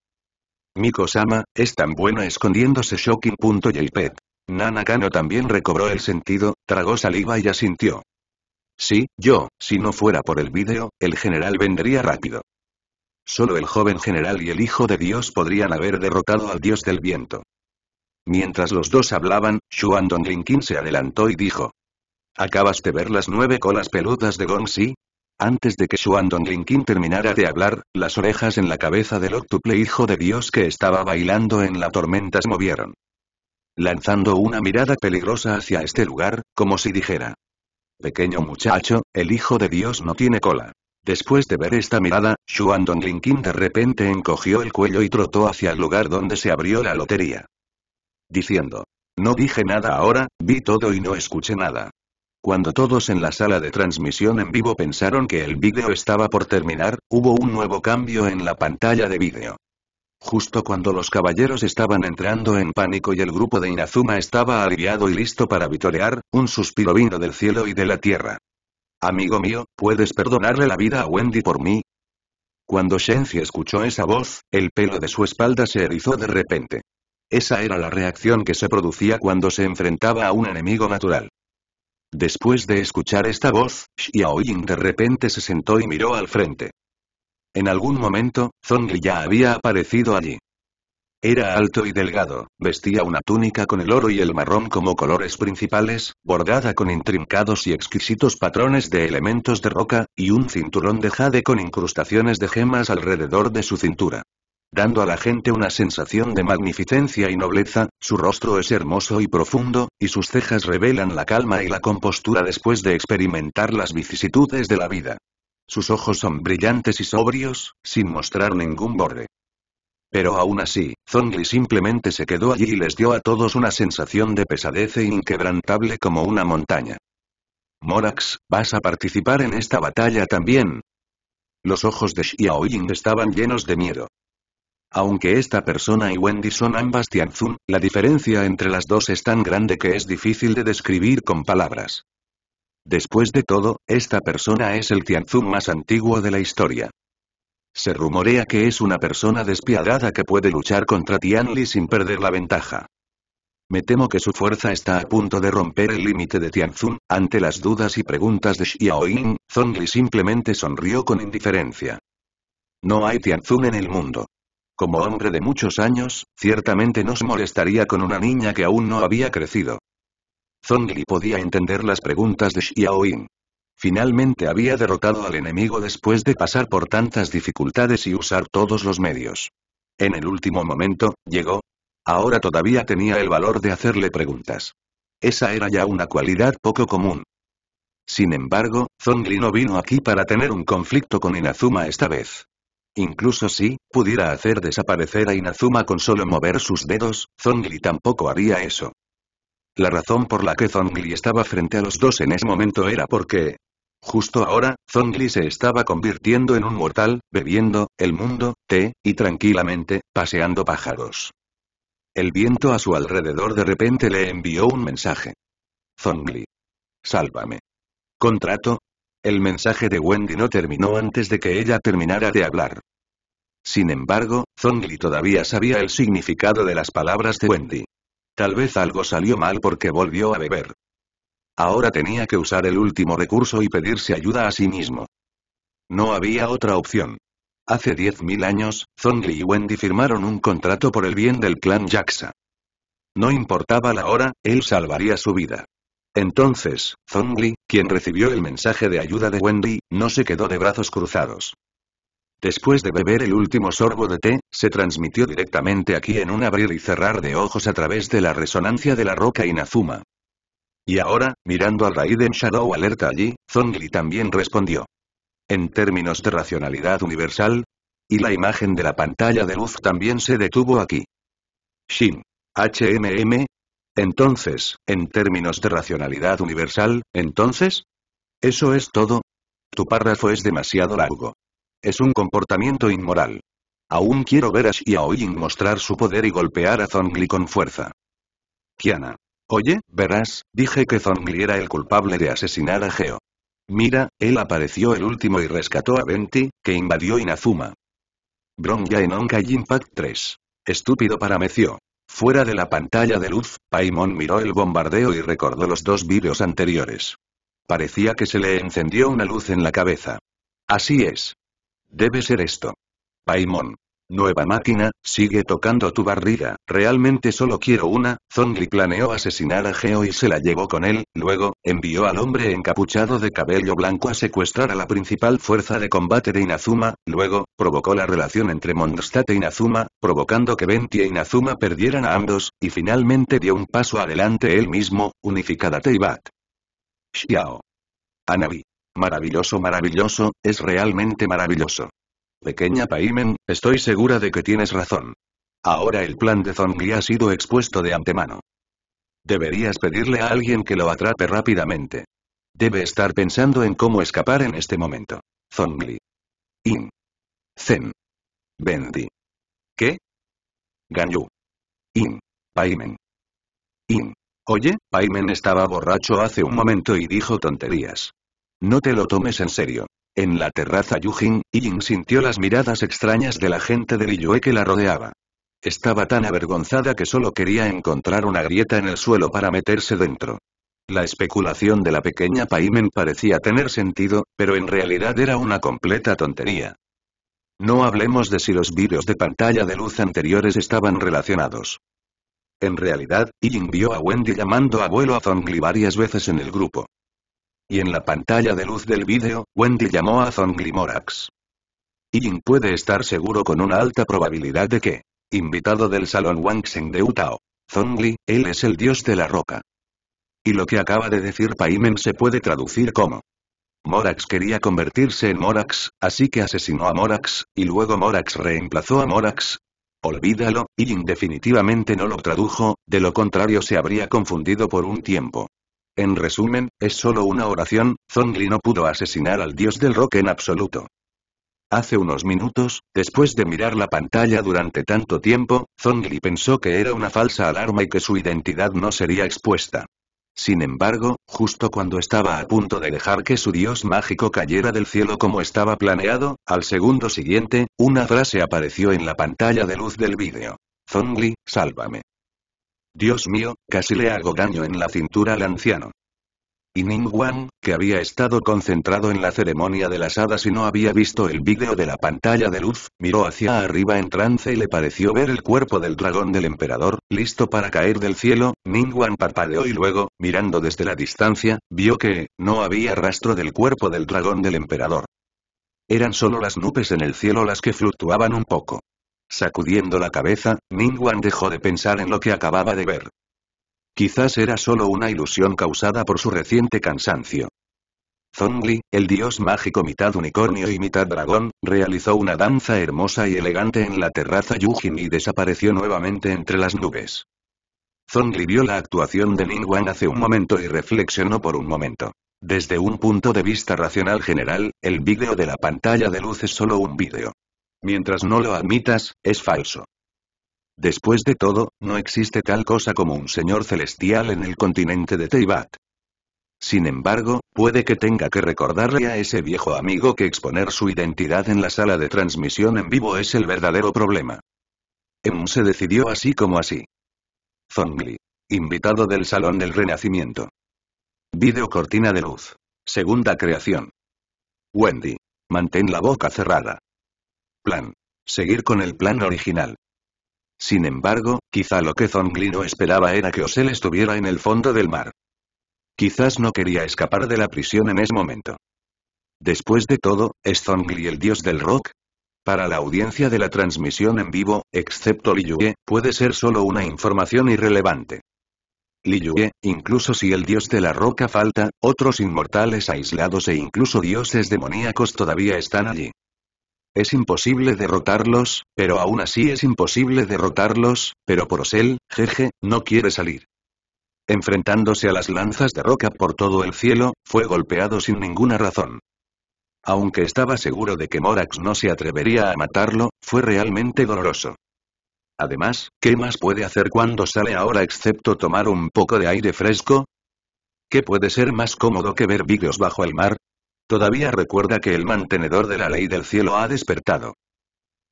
[SPEAKER 1] Miko-sama, es tan buena escondiéndose shocking.jpg. Nana también recobró el sentido, tragó saliva y asintió. Sí, yo, si no fuera por el vídeo, el general vendría rápido. Solo el joven general y el hijo de Dios podrían haber derrotado al dios del viento. Mientras los dos hablaban, Xuan Linkin se adelantó y dijo. ¿Acabas de ver las nueve colas peludas de Gong-si? Antes de que Xuan Donglinkin terminara de hablar, las orejas en la cabeza del octuple hijo de Dios que estaba bailando en la tormenta se movieron. Lanzando una mirada peligrosa hacia este lugar, como si dijera. Pequeño muchacho, el hijo de Dios no tiene cola. Después de ver esta mirada, Xuan Linkin de repente encogió el cuello y trotó hacia el lugar donde se abrió la lotería. Diciendo. No dije nada ahora, vi todo y no escuché nada. Cuando todos en la sala de transmisión en vivo pensaron que el vídeo estaba por terminar, hubo un nuevo cambio en la pantalla de vídeo. Justo cuando los caballeros estaban entrando en pánico y el grupo de Inazuma estaba aliviado y listo para vitorear, un suspiro vino del cielo y de la tierra. Amigo mío, ¿puedes perdonarle la vida a Wendy por mí? Cuando Shenzi escuchó esa voz, el pelo de su espalda se erizó de repente. Esa era la reacción que se producía cuando se enfrentaba a un enemigo natural. Después de escuchar esta voz, Ying de repente se sentó y miró al frente. En algún momento, Zongli ya había aparecido allí. Era alto y delgado, vestía una túnica con el oro y el marrón como colores principales, bordada con intrincados y exquisitos patrones de elementos de roca, y un cinturón de jade con incrustaciones de gemas alrededor de su cintura dando a la gente una sensación de magnificencia y nobleza, su rostro es hermoso y profundo, y sus cejas revelan la calma y la compostura después de experimentar las vicisitudes de la vida. Sus ojos son brillantes y sobrios, sin mostrar ningún borde. Pero aún así, Zongli simplemente se quedó allí y les dio a todos una sensación de pesadez e inquebrantable como una montaña. Morax, ¿vas a participar en esta batalla también? Los ojos de Xiaoying estaban llenos de miedo. Aunque esta persona y Wendy son ambas Tianzun, la diferencia entre las dos es tan grande que es difícil de describir con palabras. Después de todo, esta persona es el Tianzun más antiguo de la historia. Se rumorea que es una persona despiadada que puede luchar contra Tianli sin perder la ventaja. Me temo que su fuerza está a punto de romper el límite de Tianzun. Ante las dudas y preguntas de Xiaoying, Zongli simplemente sonrió con indiferencia. No hay Tianzun en el mundo. Como hombre de muchos años, ciertamente no se molestaría con una niña que aún no había crecido. Zongli podía entender las preguntas de Xiaoyin. Finalmente había derrotado al enemigo después de pasar por tantas dificultades y usar todos los medios. En el último momento, llegó. Ahora todavía tenía el valor de hacerle preguntas. Esa era ya una cualidad poco común. Sin embargo, Zongli no vino aquí para tener un conflicto con Inazuma esta vez. Incluso si, pudiera hacer desaparecer a Inazuma con solo mover sus dedos, Zongli tampoco haría eso. La razón por la que Zongli estaba frente a los dos en ese momento era porque... Justo ahora, Zongli se estaba convirtiendo en un mortal, bebiendo, el mundo, té, y tranquilamente, paseando pájaros. El viento a su alrededor de repente le envió un mensaje. Zongli. Sálvame. Contrato, el mensaje de Wendy no terminó antes de que ella terminara de hablar. Sin embargo, Zongli todavía sabía el significado de las palabras de Wendy. Tal vez algo salió mal porque volvió a beber. Ahora tenía que usar el último recurso y pedirse ayuda a sí mismo. No había otra opción. Hace 10.000 años, Zongli y Wendy firmaron un contrato por el bien del clan Jaxa. No importaba la hora, él salvaría su vida. Entonces, Zongli, quien recibió el mensaje de ayuda de Wendy, no se quedó de brazos cruzados. Después de beber el último sorbo de té, se transmitió directamente aquí en un abrir y cerrar de ojos a través de la resonancia de la roca Inazuma. Y ahora, mirando al Raiden Shadow alerta allí, Zongli también respondió. En términos de racionalidad universal, y la imagen de la pantalla de luz también se detuvo aquí. Shin. HMM, entonces, en términos de racionalidad universal, entonces? ¿Eso es todo? Tu párrafo es demasiado largo. Es un comportamiento inmoral. Aún quiero ver a Xiaoying mostrar su poder y golpear a Zongli con fuerza. Kiana. Oye, verás, dije que Zongli era el culpable de asesinar a Geo. Mira, él apareció el último y rescató a Venti, que invadió Inazuma. Bronya en Onkai Impact 3. Estúpido para Mecio. Fuera de la pantalla de luz, Paimon miró el bombardeo y recordó los dos vídeos anteriores. Parecía que se le encendió una luz en la cabeza. Así es. Debe ser esto. Paimon. Nueva máquina, sigue tocando tu barriga, realmente solo quiero una. Zongli planeó asesinar a Geo y se la llevó con él, luego, envió al hombre encapuchado de cabello blanco a secuestrar a la principal fuerza de combate de Inazuma, luego, provocó la relación entre Mondstadt e Inazuma, provocando que Venti e Inazuma perdieran a ambos, y finalmente dio un paso adelante él mismo, unificada Teibat. Xiao. Anabi. Maravilloso maravilloso, es realmente maravilloso. Pequeña Paimen, estoy segura de que tienes razón. Ahora el plan de Zongli ha sido expuesto de antemano. Deberías pedirle a alguien que lo atrape rápidamente. Debe estar pensando en cómo escapar en este momento. Zongli. In. Zen. Bendy. ¿Qué? Ganyu. In. Paimen. In. Oye, Paimen estaba borracho hace un momento y dijo tonterías. No te lo tomes en serio. En la terraza Yujin, Ying sintió las miradas extrañas de la gente de Liyue que la rodeaba. Estaba tan avergonzada que solo quería encontrar una grieta en el suelo para meterse dentro. La especulación de la pequeña Paimen parecía tener sentido, pero en realidad era una completa tontería. No hablemos de si los vídeos de pantalla de luz anteriores estaban relacionados. En realidad, Ying vio a Wendy llamando a abuelo a Zongli varias veces en el grupo. Y en la pantalla de luz del vídeo, Wendy llamó a Morax. Ying puede estar seguro con una alta probabilidad de que, invitado del Salón Wangsen de Utah, Zongli, él es el dios de la roca. Y lo que acaba de decir Paimen se puede traducir como Morax quería convertirse en Morax, así que asesinó a Morax, y luego Morax reemplazó a Morax. Olvídalo, Ying definitivamente no lo tradujo, de lo contrario se habría confundido por un tiempo. En resumen, es solo una oración, Zongli no pudo asesinar al dios del rock en absoluto. Hace unos minutos, después de mirar la pantalla durante tanto tiempo, Zongli pensó que era una falsa alarma y que su identidad no sería expuesta. Sin embargo, justo cuando estaba a punto de dejar que su dios mágico cayera del cielo como estaba planeado, al segundo siguiente, una frase apareció en la pantalla de luz del vídeo. Zongli, sálvame. Dios mío, casi le hago daño en la cintura al anciano. Y Ning Wang, que había estado concentrado en la ceremonia de las hadas y no había visto el vídeo de la pantalla de luz, miró hacia arriba en trance y le pareció ver el cuerpo del dragón del emperador, listo para caer del cielo, Ning Wang parpadeó y luego, mirando desde la distancia, vio que, no había rastro del cuerpo del dragón del emperador. Eran solo las nubes en el cielo las que fluctuaban un poco. Sacudiendo la cabeza, Wan dejó de pensar en lo que acababa de ver. Quizás era solo una ilusión causada por su reciente cansancio. Zongli, el dios mágico mitad unicornio y mitad dragón, realizó una danza hermosa y elegante en la terraza Yujin y desapareció nuevamente entre las nubes. Zongli vio la actuación de Wan hace un momento y reflexionó por un momento. Desde un punto de vista racional general, el vídeo de la pantalla de luz es solo un vídeo. Mientras no lo admitas, es falso. Después de todo, no existe tal cosa como un señor celestial en el continente de Teibat. Sin embargo, puede que tenga que recordarle a ese viejo amigo que exponer su identidad en la sala de transmisión en vivo es el verdadero problema. Em se decidió así como así. Zongli. Invitado del Salón del Renacimiento. Video cortina de luz. Segunda creación. Wendy. Mantén la boca cerrada plan. Seguir con el plan original. Sin embargo, quizá lo que no esperaba era que Osel estuviera en el fondo del mar. Quizás no quería escapar de la prisión en ese momento. Después de todo, ¿es Zongli el dios del rock? Para la audiencia de la transmisión en vivo, excepto Yue, puede ser solo una información irrelevante. Yue, incluso si el dios de la roca falta, otros inmortales aislados e incluso dioses demoníacos todavía están allí. Es imposible derrotarlos, pero aún así es imposible derrotarlos, pero Porosel, jeje, no quiere salir. Enfrentándose a las lanzas de roca por todo el cielo, fue golpeado sin ninguna razón. Aunque estaba seguro de que Morax no se atrevería a matarlo, fue realmente doloroso. Además, ¿qué más puede hacer cuando sale ahora excepto tomar un poco de aire fresco? ¿Qué puede ser más cómodo que ver vídeos bajo el mar? Todavía recuerda que el mantenedor de la ley del cielo ha despertado.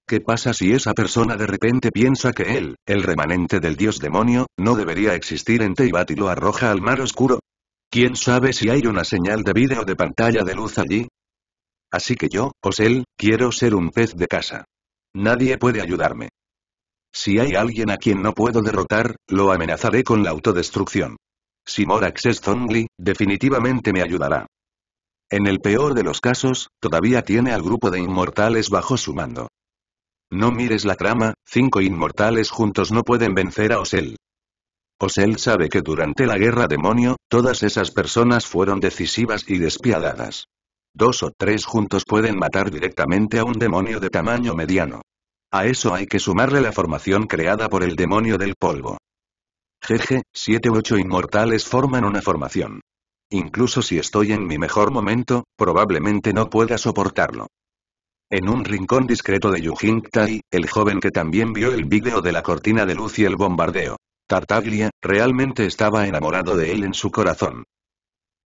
[SPEAKER 1] ¿Qué pasa si esa persona de repente piensa que él, el remanente del dios demonio, no debería existir en Teibat y lo arroja al mar oscuro? ¿Quién sabe si hay una señal de vídeo de pantalla de luz allí? Así que yo, Osel, quiero ser un pez de casa. Nadie puede ayudarme. Si hay alguien a quien no puedo derrotar, lo amenazaré con la autodestrucción. Si Morax es Zongli, definitivamente me ayudará. En el peor de los casos, todavía tiene al grupo de inmortales bajo su mando. No mires la trama, cinco inmortales juntos no pueden vencer a Osel. Osel sabe que durante la guerra demonio, todas esas personas fueron decisivas y despiadadas. Dos o tres juntos pueden matar directamente a un demonio de tamaño mediano. A eso hay que sumarle la formación creada por el demonio del polvo. Jeje, siete u ocho inmortales forman una formación. Incluso si estoy en mi mejor momento, probablemente no pueda soportarlo. En un rincón discreto de Yujin Tai, el joven que también vio el vídeo de la cortina de luz y el bombardeo. Tartaglia, realmente estaba enamorado de él en su corazón.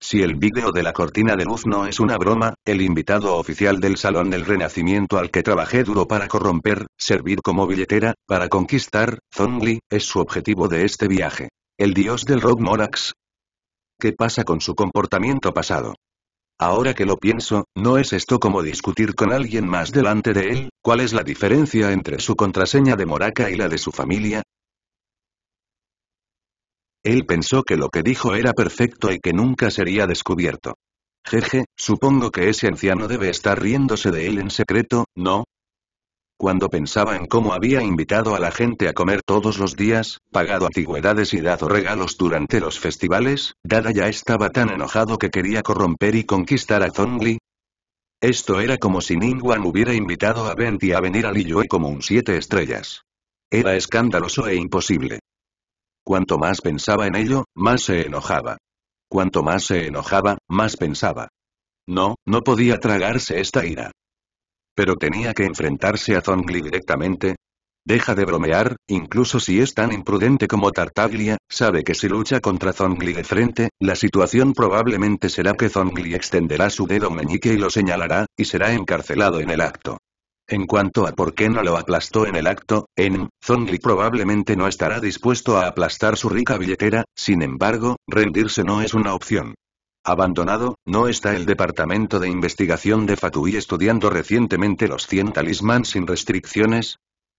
[SPEAKER 1] Si el vídeo de la cortina de luz no es una broma, el invitado oficial del Salón del Renacimiento al que trabajé duro para corromper, servir como billetera, para conquistar, Zongli, es su objetivo de este viaje. El dios del rock Morax, ¿Qué pasa con su comportamiento pasado? Ahora que lo pienso, ¿no es esto como discutir con alguien más delante de él? ¿Cuál es la diferencia entre su contraseña de moraca y la de su familia? Él pensó que lo que dijo era perfecto y que nunca sería descubierto. Jeje, supongo que ese anciano debe estar riéndose de él en secreto, ¿no? Cuando pensaba en cómo había invitado a la gente a comer todos los días, pagado antigüedades y dado regalos durante los festivales, Dada ya estaba tan enojado que quería corromper y conquistar a Zongli. Esto era como si Ningwan hubiera invitado a y a venir a Liyue como un siete estrellas. Era escandaloso e imposible. Cuanto más pensaba en ello, más se enojaba. Cuanto más se enojaba, más pensaba. No, no podía tragarse esta ira pero tenía que enfrentarse a Zongli directamente. Deja de bromear, incluso si es tan imprudente como Tartaglia, sabe que si lucha contra Zongli de frente, la situación probablemente será que Zongli extenderá su dedo meñique y lo señalará, y será encarcelado en el acto. En cuanto a por qué no lo aplastó en el acto, en Zongli probablemente no estará dispuesto a aplastar su rica billetera, sin embargo, rendirse no es una opción. Abandonado, no está el departamento de investigación de Fatui estudiando recientemente los 100 talismán sin restricciones,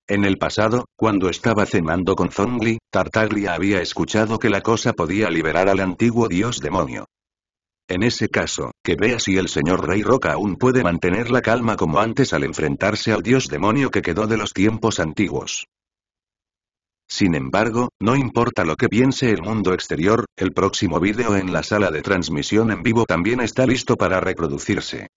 [SPEAKER 1] en el pasado, cuando estaba cenando con Zongli, Tartaglia había escuchado que la cosa podía liberar al antiguo dios demonio. En ese caso, que vea si el señor Rey Roca aún puede mantener la calma como antes al enfrentarse al dios demonio que quedó de los tiempos antiguos. Sin embargo, no importa lo que piense el mundo exterior, el próximo vídeo en la sala de transmisión en vivo también está listo para reproducirse.